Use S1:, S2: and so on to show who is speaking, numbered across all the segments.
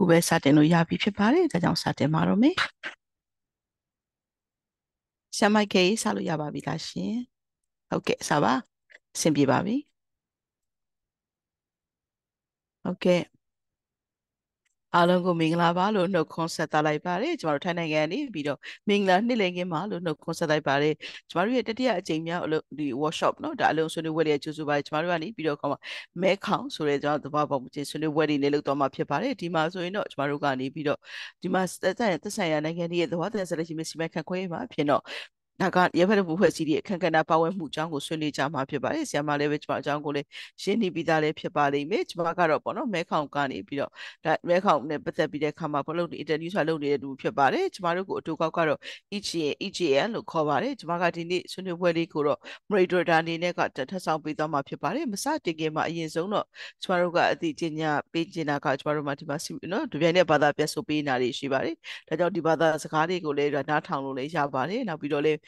S1: ခုပဲစတင်လို့ရပြီဖြစ်ပါတယ်ဒါကြောင့်စတင်ပါတော့မယ်ဆမိုက်ကေးစလို့ရပါပြီလားရှင်ဟုတ်ကဲ့စပါအဆင်ပြေပါပြီဟုတ်ကဲ့အားလုံးကိုမင်္ဂလာပါလို့နှုတ်ခွန်းဆက်သလိုက်ပါတယ်ကျမတို့ထိုင်းနိုင်ငံနေပြီးတော့မင်္ဂလာနှစ်လည်ခင်းပါလို့နှုတ်ခွန်းဆက်လိုက်ပါတယ်ကျမတို့ရဲ့တတိယအကြိမ်မြောက်ဒီ workshop เนาะဒါအလုံးဆွေးနွေးပွဲတွေကျူစုပါတယ်ကျမတို့ကနေပြီးတော့ခေါ်မှာမဲခေါင်ဆိုတဲ့ကျွန်တော်သဘောပေါက်မှုချင်းဆွေးနွေးပွဲတွေလည်းလုပ်သွားမှာဖြစ်ပါတယ်ဒီမှာဆိုရင်တော့ကျမတို့ကနေပြီးတော့ဒီမှာသက်ဆိုင်သက်ဆိုင်ရာနိုင်ငံတွေရဲ့သဘောတရားဆက်လက်ရှိမစီမံခန့်ခွဲရေးမှာဖြစ်တော့ဒါကရပ်ဖက်ဘုဖွဲ့စည်းရဲ့အခက်အခဲပါဝင်မှုအကြောင်းကိုဆွေးနွေးကြမှာဖြစ်ပါတယ်ဆရာမလည်းပဲကျွန်မအကြောင်းကိုလည်းရှင်းနေပြီးသားလည်းဖြစ်ပါလိမ့်မယ်ကျွန်မကတော့ပေါ့နော်မဲခေါင်ကနေပြီးတော့ဒါမဲခေါင်နဲ့ပတ်သက်ပြီးတဲ့အခါမှာဘလို့အင်တာဗျူးဆိုလုပ်နေတဲ့သူဖြစ်ပါတယ်ကျွန်မတို့ကိုအတူကောက်ကတော့ EGN EGN လို့ခေါ်ပါတယ်ကျွန်မကဒီနေ့ဆွေးနွေးပွဲလေးကိုတော့ moderator အနေနဲ့ကထပ်ဆောင်ပေးသွားမှာဖြစ်ပါတယ်မစတင်ခင်မှာအရင်ဆုံးတော့ကျွန်မတို့ကအတိအကျညာပေးချင်တာကကျွန်မတို့မှဒီမှာနော်ဒီပြိုင်တဲ့ဘာသာပြန်ဆိုပေးနေတာတွေရှိပါတယ်ဒါကြောင့်ဒီဘာသာစကားတွေကိုလည်းနားထောင်လို့လည်းရပါတယ်နောက်ပြီးတော့လည်း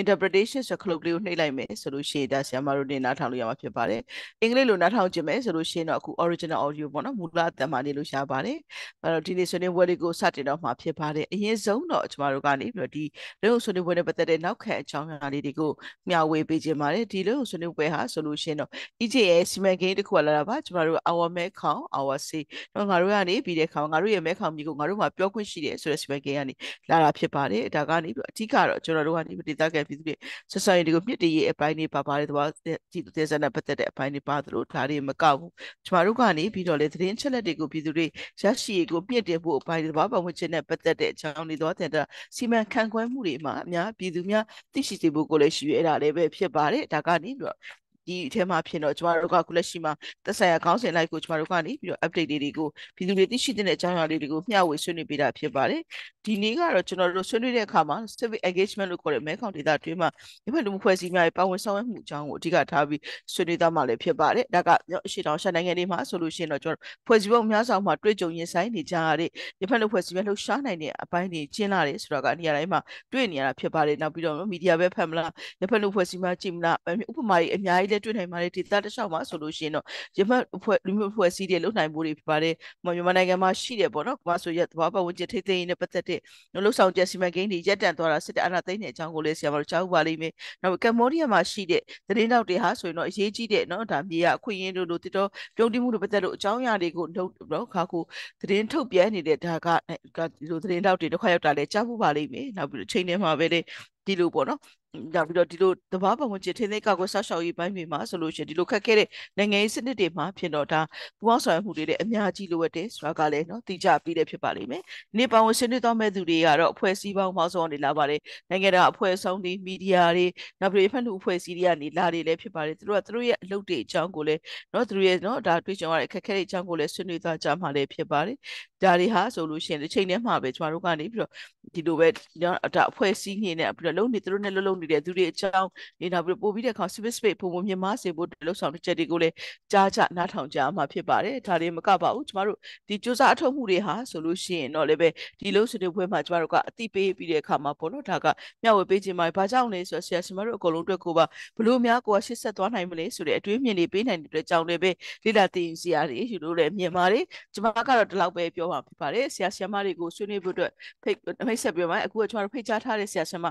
S1: interpretation ဆိုခလုတ်ကလေးကိုနှိပ်လိုက်မယ်ဆိုလို့ရှိရင်ဒါဆရာမတို့နေနားထောင်လို့ရမှာဖြစ်ပါတယ်အင်္ဂလိပ်လိုနားထောင်ကြည့်မယ်ဆိုလို့ရှိရင်တော့အခု original audio ပေါ့နော်မူလအတန်မှနေလို့ရပါတယ်အဲ့တော့ဒီနေ့ဆွေးနွေးပွဲလေးကိုစတင်တော့မှာဖြစ်ပါတယ်အရင်ဆုံးတော့ကျမတို့ကနေပြီးတော့ဒီလူဆွေးနွေးပွဲနဲ့ပတ်သက်တဲ့နောက်ခံအကြောင်းအရာလေးတွေကိုမျှဝေပေးခြင်းပါတယ်ဒီလူဆွေးနွေးပွဲဟာဆိုလို့ရှိရင်တော့ EJA စီမံကိန်းတစ်ခုလာတာပါကျမတို့ our မဲခေါင် our say တော့ငါတို့ကနေပြီးတဲ့ခေါင်ငါတို့ရဲ့မဲခေါင်မျိုးကိုငါတို့မှာပြောခွင့်ရှိတယ်ဆိုတဲ့စီမံကိန်းကနေလာတာဖြစ်ပါတယ်ဒါကနေပြီးအဓိကတော့ကျွန်တော်တို့ကနေဒေသခံဖြစ်ဖြစ် society ကိုမြစ်တရေအပိုင်းတွေပါပါတယ်သွားကြည့်သူသေးစနဲ့ပတ်သက်တဲ့အပိုင်းတွေပါသလိုဒါတွေမကောက်ဘူးကျမတို့ကနေပြီးတော့လေသတင်းချက်လက်တွေကိုပြည်သူတွေရရှိရေးကိုမြစ်တင်ဖို့အပိုင်းတွေသွားပတ်ဝန်းကျင်နဲ့ပတ်သက်တဲ့အကြောင်းတွေသွားတင်တာစီမံခန့်ခွဲမှုတွေမှာအများပြည်သူများသိရှိစေဖို့ကိုလည်းရှိရတာလည်းပဲဖြစ်ပါတယ်ဒါကနေပြီးတော့ဒီအထဲမှာဖြစ်တော့ကျမတို့ကခုလက်ရှိမှာသက်ဆိုင်ရာခေါင်းစဉ်လိုက်ကိုကျမတို့ကနေပြီးတော့ update လေးတွေကိုပြည်သူတွေသိရှိတဲ့အကြောင်းအရာလေးတွေကိုမျှဝေဆွေးနွေးပေးတာဖြစ်ပါတယ်ဒီနေ့ကတော့ကျွန်တော်တို့ဆွေးနွေးတဲ့အခါမှာ civic engagement လို့ခေါ်တဲ့မဲခေါင်ဒေသတွင်းမှာဒီဘက်လူမှုဖွဲ့စည်းများရဲ့ပါဝင်ဆောင်ရွက်မှုအကြောင်းကိုအဓိကထားပြီးဆွေးနွေးသားမှာလည်းဖြစ်ပါတယ်ဒါကရှေ့တောင်ရှန်နိုင်ငံလေးမှာဆိုလို့ရှိရင်တော့ကျွန်တော်ဖွဲ့စည်းပုံများဆောင်မှာတွေ့ကြုံရင်ဆိုင်နေကြရတဲ့ဒီဘက်လူဖွဲ့စည်းများလှုပ်ရှားနိုင်တဲ့အပိုင်းတွေကျင်းလာတယ်ဆိုတော့ကနေရာတိုင်းမှာတွေ့နေရတာဖြစ်ပါတယ်နောက်ပြီးတော့မီဒီယာပဲဖတ်မလားဒီဘက်လူဖွဲ့စည်းများကြည့်မလားဥပမာကြီးအများကြီးလည်းတွေ့နိုင်ပါတယ်ဒေသတစ်လျှောက်မှာဆိုလို့ရှိရင်တော့ရမတ်အဖွဲ့လူမျိုးအဖွဲ့အစည်းတွေလုံနိုင်မှုတွေဖြစ်ပါတယ်မြန်မာနိုင်ငံမှာရှိတယ်ပေါ့နော်ကမ္ဘာဆိုရက်သဘာဝဝင်ကျင်ထိသိမ်းရေးနဲ့ပတ်သက်တဲ့လုံဆောင်ချက်စီမံကိန်းတွေရပ်တန့်သွားတာစစ်တပ်အာဏာသိမ်းတဲ့အကြောင်းကိုလည်းဆရာမတို့ကြားဥပါလိမ့်မယ်နောက်ကမ္ဘောဒီးယားမှာရှိတဲ့သတင်းတောက်တွေဟာဆိုရင်တော့အရေးကြီးတဲ့နော်ဒါမြေယာအခွင့်အရေးတို့လိုတတော်ပြုံးတိမှုတွေပတ်သက်လို့အကြောင်းအရာတွေကိုနော်ခါကိုသတင်းထုတ်ပြန်နေတဲ့ဒါကဒီလိုသတင်းတောက်တွေတစ်ခါရောက်တာလည်းကြားဖို့ပါလိမ့်မယ်နောက်ပြီးတော့ချိန်ထဲမှာပဲလေဒီလိုပေါ့နော်နောက်ပြီးတော့ဒီလိုသဘာဝဝင်ကျင်ထိသိကာကွယ်ဆောက်ရှောက်ရေးပိုင်းတွေမှာဆိုလို့ရှိရင်ဒီလိုခက်ခဲတဲ့နိုင်ငံရေးစနစ်တွေမှာဖြစ်တော့ဒါပူပေါင်းဆောင်ရွက်မှုတွေလည်းအများကြီးလိုအပ်တယ်ဆိုတာကလည်းနော်သိကြပြီးလည်းဖြစ်ပါလိမ့်မယ်။နေ့ပါဝင်ဆွေးနွေးသွားမဲ့သူတွေကတော့အဖွဲ့အစည်းပေါင်းပေါင်းဆောင်နေလာပါတယ်။နိုင်ငံတကာအဖွဲ့အစည်းတွေမီဒီယာတွေနောက်ပြီးဖက်လူအဖွဲ့အစည်းတွေကနေလာတွေလည်းဖြစ်ပါတယ်။သူတို့ကသူတို့ရဲ့အလုပ်တွေအကြောင်းကိုလည်းနော်သူတို့ရဲ့နော်ဒါတွေ့ကြုံရတဲ့ခက်ခဲတဲ့အကြောင်းကိုလည်းဆွေးနွေးသွားကြမှာလည်းဖြစ်ပါတယ်။ဒါတွေဟာဆိုလို့ရှိရင်တစ်ချိန်တည်းမှာပဲကျမတို့ကနေပြီးတော့ဒီလိုပဲဒါအဖွဲ့အစည်းညင်းနဲ့ပြီးတော့လုံနေသူတို့နဲ့လုံလုံနေနေတဲ့သူတွေအကြောင်းနေနောက်ပြီးပို့ပြီးတဲ့အခါ service page ပုံပုံမြင်မစေဖို့လှုပ်ဆောင်တဲ့ချက်တွေကိုလည်းကြားကြနားထောင်ကြမှာဖြစ်ပါတယ်ဒါတွေမကပါဘူးကျမတို့ဒီစူးစမ်းအထောက်မှုတွေဟာဆိုလို့ရှိရင်တော့လည်းပဲဒီလှုပ်ဆောင်တဲ့ဘွဲမှာကျမတို့ကအတိပေးပြီးတဲ့အခါမှာပေါ့နော်ဒါကမျှဝေပေးခြင်းမှာဘာကြောင့်လဲဆိုတော့ဆရာရှင်မတို့အကုန်လုံးအတွက်ကိုပါဘလို့များကိုကရှစ်ဆက်သွားနိုင်မလဲဆိုတဲ့အတွေးမြင်တွေပေးနိုင်တဲ့အတွက်ကြောင့်လည်းပဲလေ့လာသင်ယူစရာတွေယူလို့လည်းမြင်ပါတယ်ကျမကတော့ဒီလောက်ပဲပြောမှာဖြစ်ပါတယ်ဆရာရှင်မတွေကိုဆွေးနွေးဖို့အတွက်ဖိတ်မိတ်ဆက်ပြောမှာအခုကကျမတို့ဖိတ်ကြားထားတဲ့ဆရာရှင်မ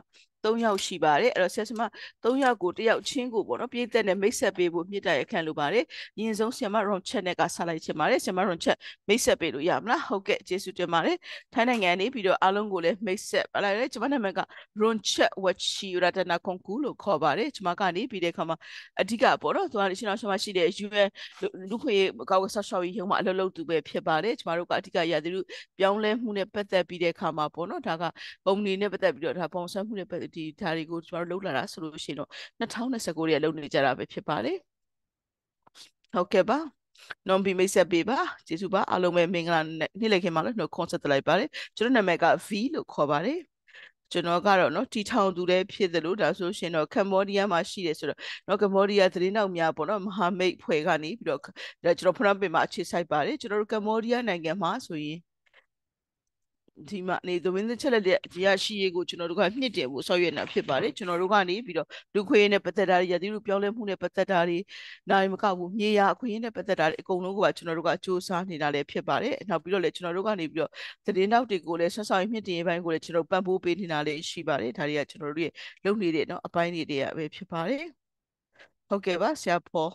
S1: ၃ယောက်ရှိပါတယ်အဲ့တော့ဆရာဆရာမ၃ယောက်ကိုတယောက်ချင်းကိုပေါ့နော်ပြည့်သက်နဲ့မိတ်ဆက်ပေးဖို့မြစ်တိုက်ရခံလိုပါတယ်ယင်ဆုံးဆရာမ round check နဲ့ကဆက်လိုက်ချင်ပါတယ်ဆရာမ round check မိတ်ဆက်ပေးလို့ရမလားဟုတ်ကဲ့ကျေးဇူးတင်ပါတယ်ထိုင်းနိုင်ငံနေပြီးတော့အားလုံးကိုလည်းမိတ်ဆက်ပါလိုက်တယ်ကျွန်မနာမည်က round check wachi ratana konku လို့ခေါ်ပါတယ်ကျွန်မကနေပြီးတဲ့အခါမှာအဓိကပေါ့နော်သူကရှင်တော်ရှင်မရှိတဲ့ UN လူခွေကောက်ကဆောက်ရှောက်ရေးရုံးမှာအလုပ်လုပ်သူပဲဖြစ်ပါတယ်ကျွန်တော်တို့ကအဓိကရသည်လူပြောင်းလဲမှုနဲ့ပတ်သက်ပြီးတဲ့အခါမှာပေါ့နော်ဒါကပုံနေနဲ့ပတ်သက်ပြီးတော့ဒါပုံစံမှုနဲ့ပတ်သက်ဒီဒါတွေကိုကျမတို့လှုပ်လာတာဆိုလို့ရှိရင် တော့2029ရဲ့လှုပ်နေကြတာပဲဖြစ်ပါတယ်ဟုတ်ကဲ့ပါနော်ဘီမိတ်ဆက်ပေးပါကျေးဇူးပါအားလုံးပဲမင်္ဂလာနေ့လည်ခင်းပါလို့နှုတ်ခွန်းဆက်လိုက်ပါတယ်ကျွန်တော်နာမည်က V လို့ခေါ်ပါတယ်ကျွန်တော်ကတော့เนาะတီထောင်သူလည်းဖြစ်တယ်လို့ဒါဆိုရှင်တော့ကမ္ဘောဒီးယားမှာရှိတယ်ဆိုတော့เนาะကမ္ဘောဒီးယားသတင်းတောက်များပေါ့เนาะမဟာမိတ်ဖွဲ့ကနေပြီးတော့ကျွန်တော်ဖရန်ပင်မှာအခြေစိုက်ပါတယ်ကျွန်တော်တို့ကမ္ဘောဒီးယားနိုင်ငံမှာဆိုရင်ဒီမှာနေသဝင်းသချက်လက်ရဲ့အကြီးအရှိရေးကိုကျွန်တော်တို့ကမြင့်တယ်ဖို့ဆောက်ရွက်နေတာဖြစ်ပါတယ်ကျွန်တော်တို့ကနေပြီးတော့လူခွေးနဲ့ပတ်သက်တာတွေရာသီဥတုပြောင်းလဲမှုနဲ့ပတ်သက်တာတွေနိုင်မကဘူးမြေယာအခွင့်အရေးနဲ့ပတ်သက်တာတွေအကုန်လုံးကိုပါကျွန်တော်တို့ကစ조사နေတာလည်းဖြစ်ပါတယ်နောက်ပြီးတော့လည်းကျွန်တော်တို့ကနေပြီးတော့သတင်းတောက်တွေကိုလည်းဆက်ဆောင်မြင့်တင်ရေးပိုင်းကိုလည်းကျွန်တော်ပံ့ပိုးပေးနေတာလည်းရှိပါတယ်ဒါတွေကကျွန်တော်တို့ရဲ့လုပ်နေတဲ့เนาะအပိုင်းတွေတွေကပဲဖြစ်ပါတယ်ဟုတ်ကဲ့ပါဆရာဖော်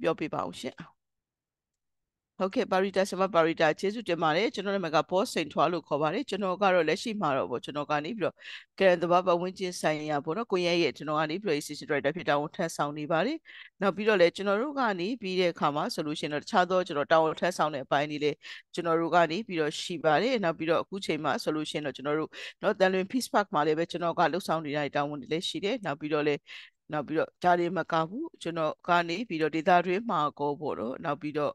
S1: ပြောပြပါဦးရှင့်ဟုတ်ကဲ့ပါရီတာဆမပါရီတာကျေးဇူးတင်ပါတယ်ကျွန်တော်နာမည်ကဘောစိန်ထွားလို့ခေါ်ပါတယ်ကျွန်တော်ကတော့လက်ရှိမှာတော့ဗောကျွန်တော်ကနေပြီးတော့ကရန်သဘာဝဝင်ချင်းဆိုင်ရာဗောနော်ကိုရဲရဲ့ကျွန်တော်ကနေပြီးတော့ assistant director ဖြစ်တာဝန်ထမ်းဆောင်နေပါတယ်နောက်ပြီးတော့လည်းကျွန်တော်တို့ကနေပြီးတဲ့အခါမှာဆိုလို့ရှိရင်တော့တခြားသောကျွန်တော်တာဝန်ထမ်းဆောင်တဲ့အပိုင်းတွေလည်းကျွန်တော်တို့ကနေပြီးတော့ရှိပါတယ်နောက်ပြီးတော့အခုချိန်မှာဆိုလို့ရှိရင်တော့ကျွန်တော်တို့နော်တန်လွင် Peace Park မှာလည်းပဲကျွန်တော်ကလှုပ်ဆောင်နေတဲ့တာဝန်တွေလည်းရှိတယ်နောက်ပြီးတော့လည်းနောက်ပြီးတော့ဂျာတွေမကဘူးကျွန်တော်ကနေပြီးတော့ဒေတာတွေမှာကောပေါ့တော့နောက်ပြီးတော့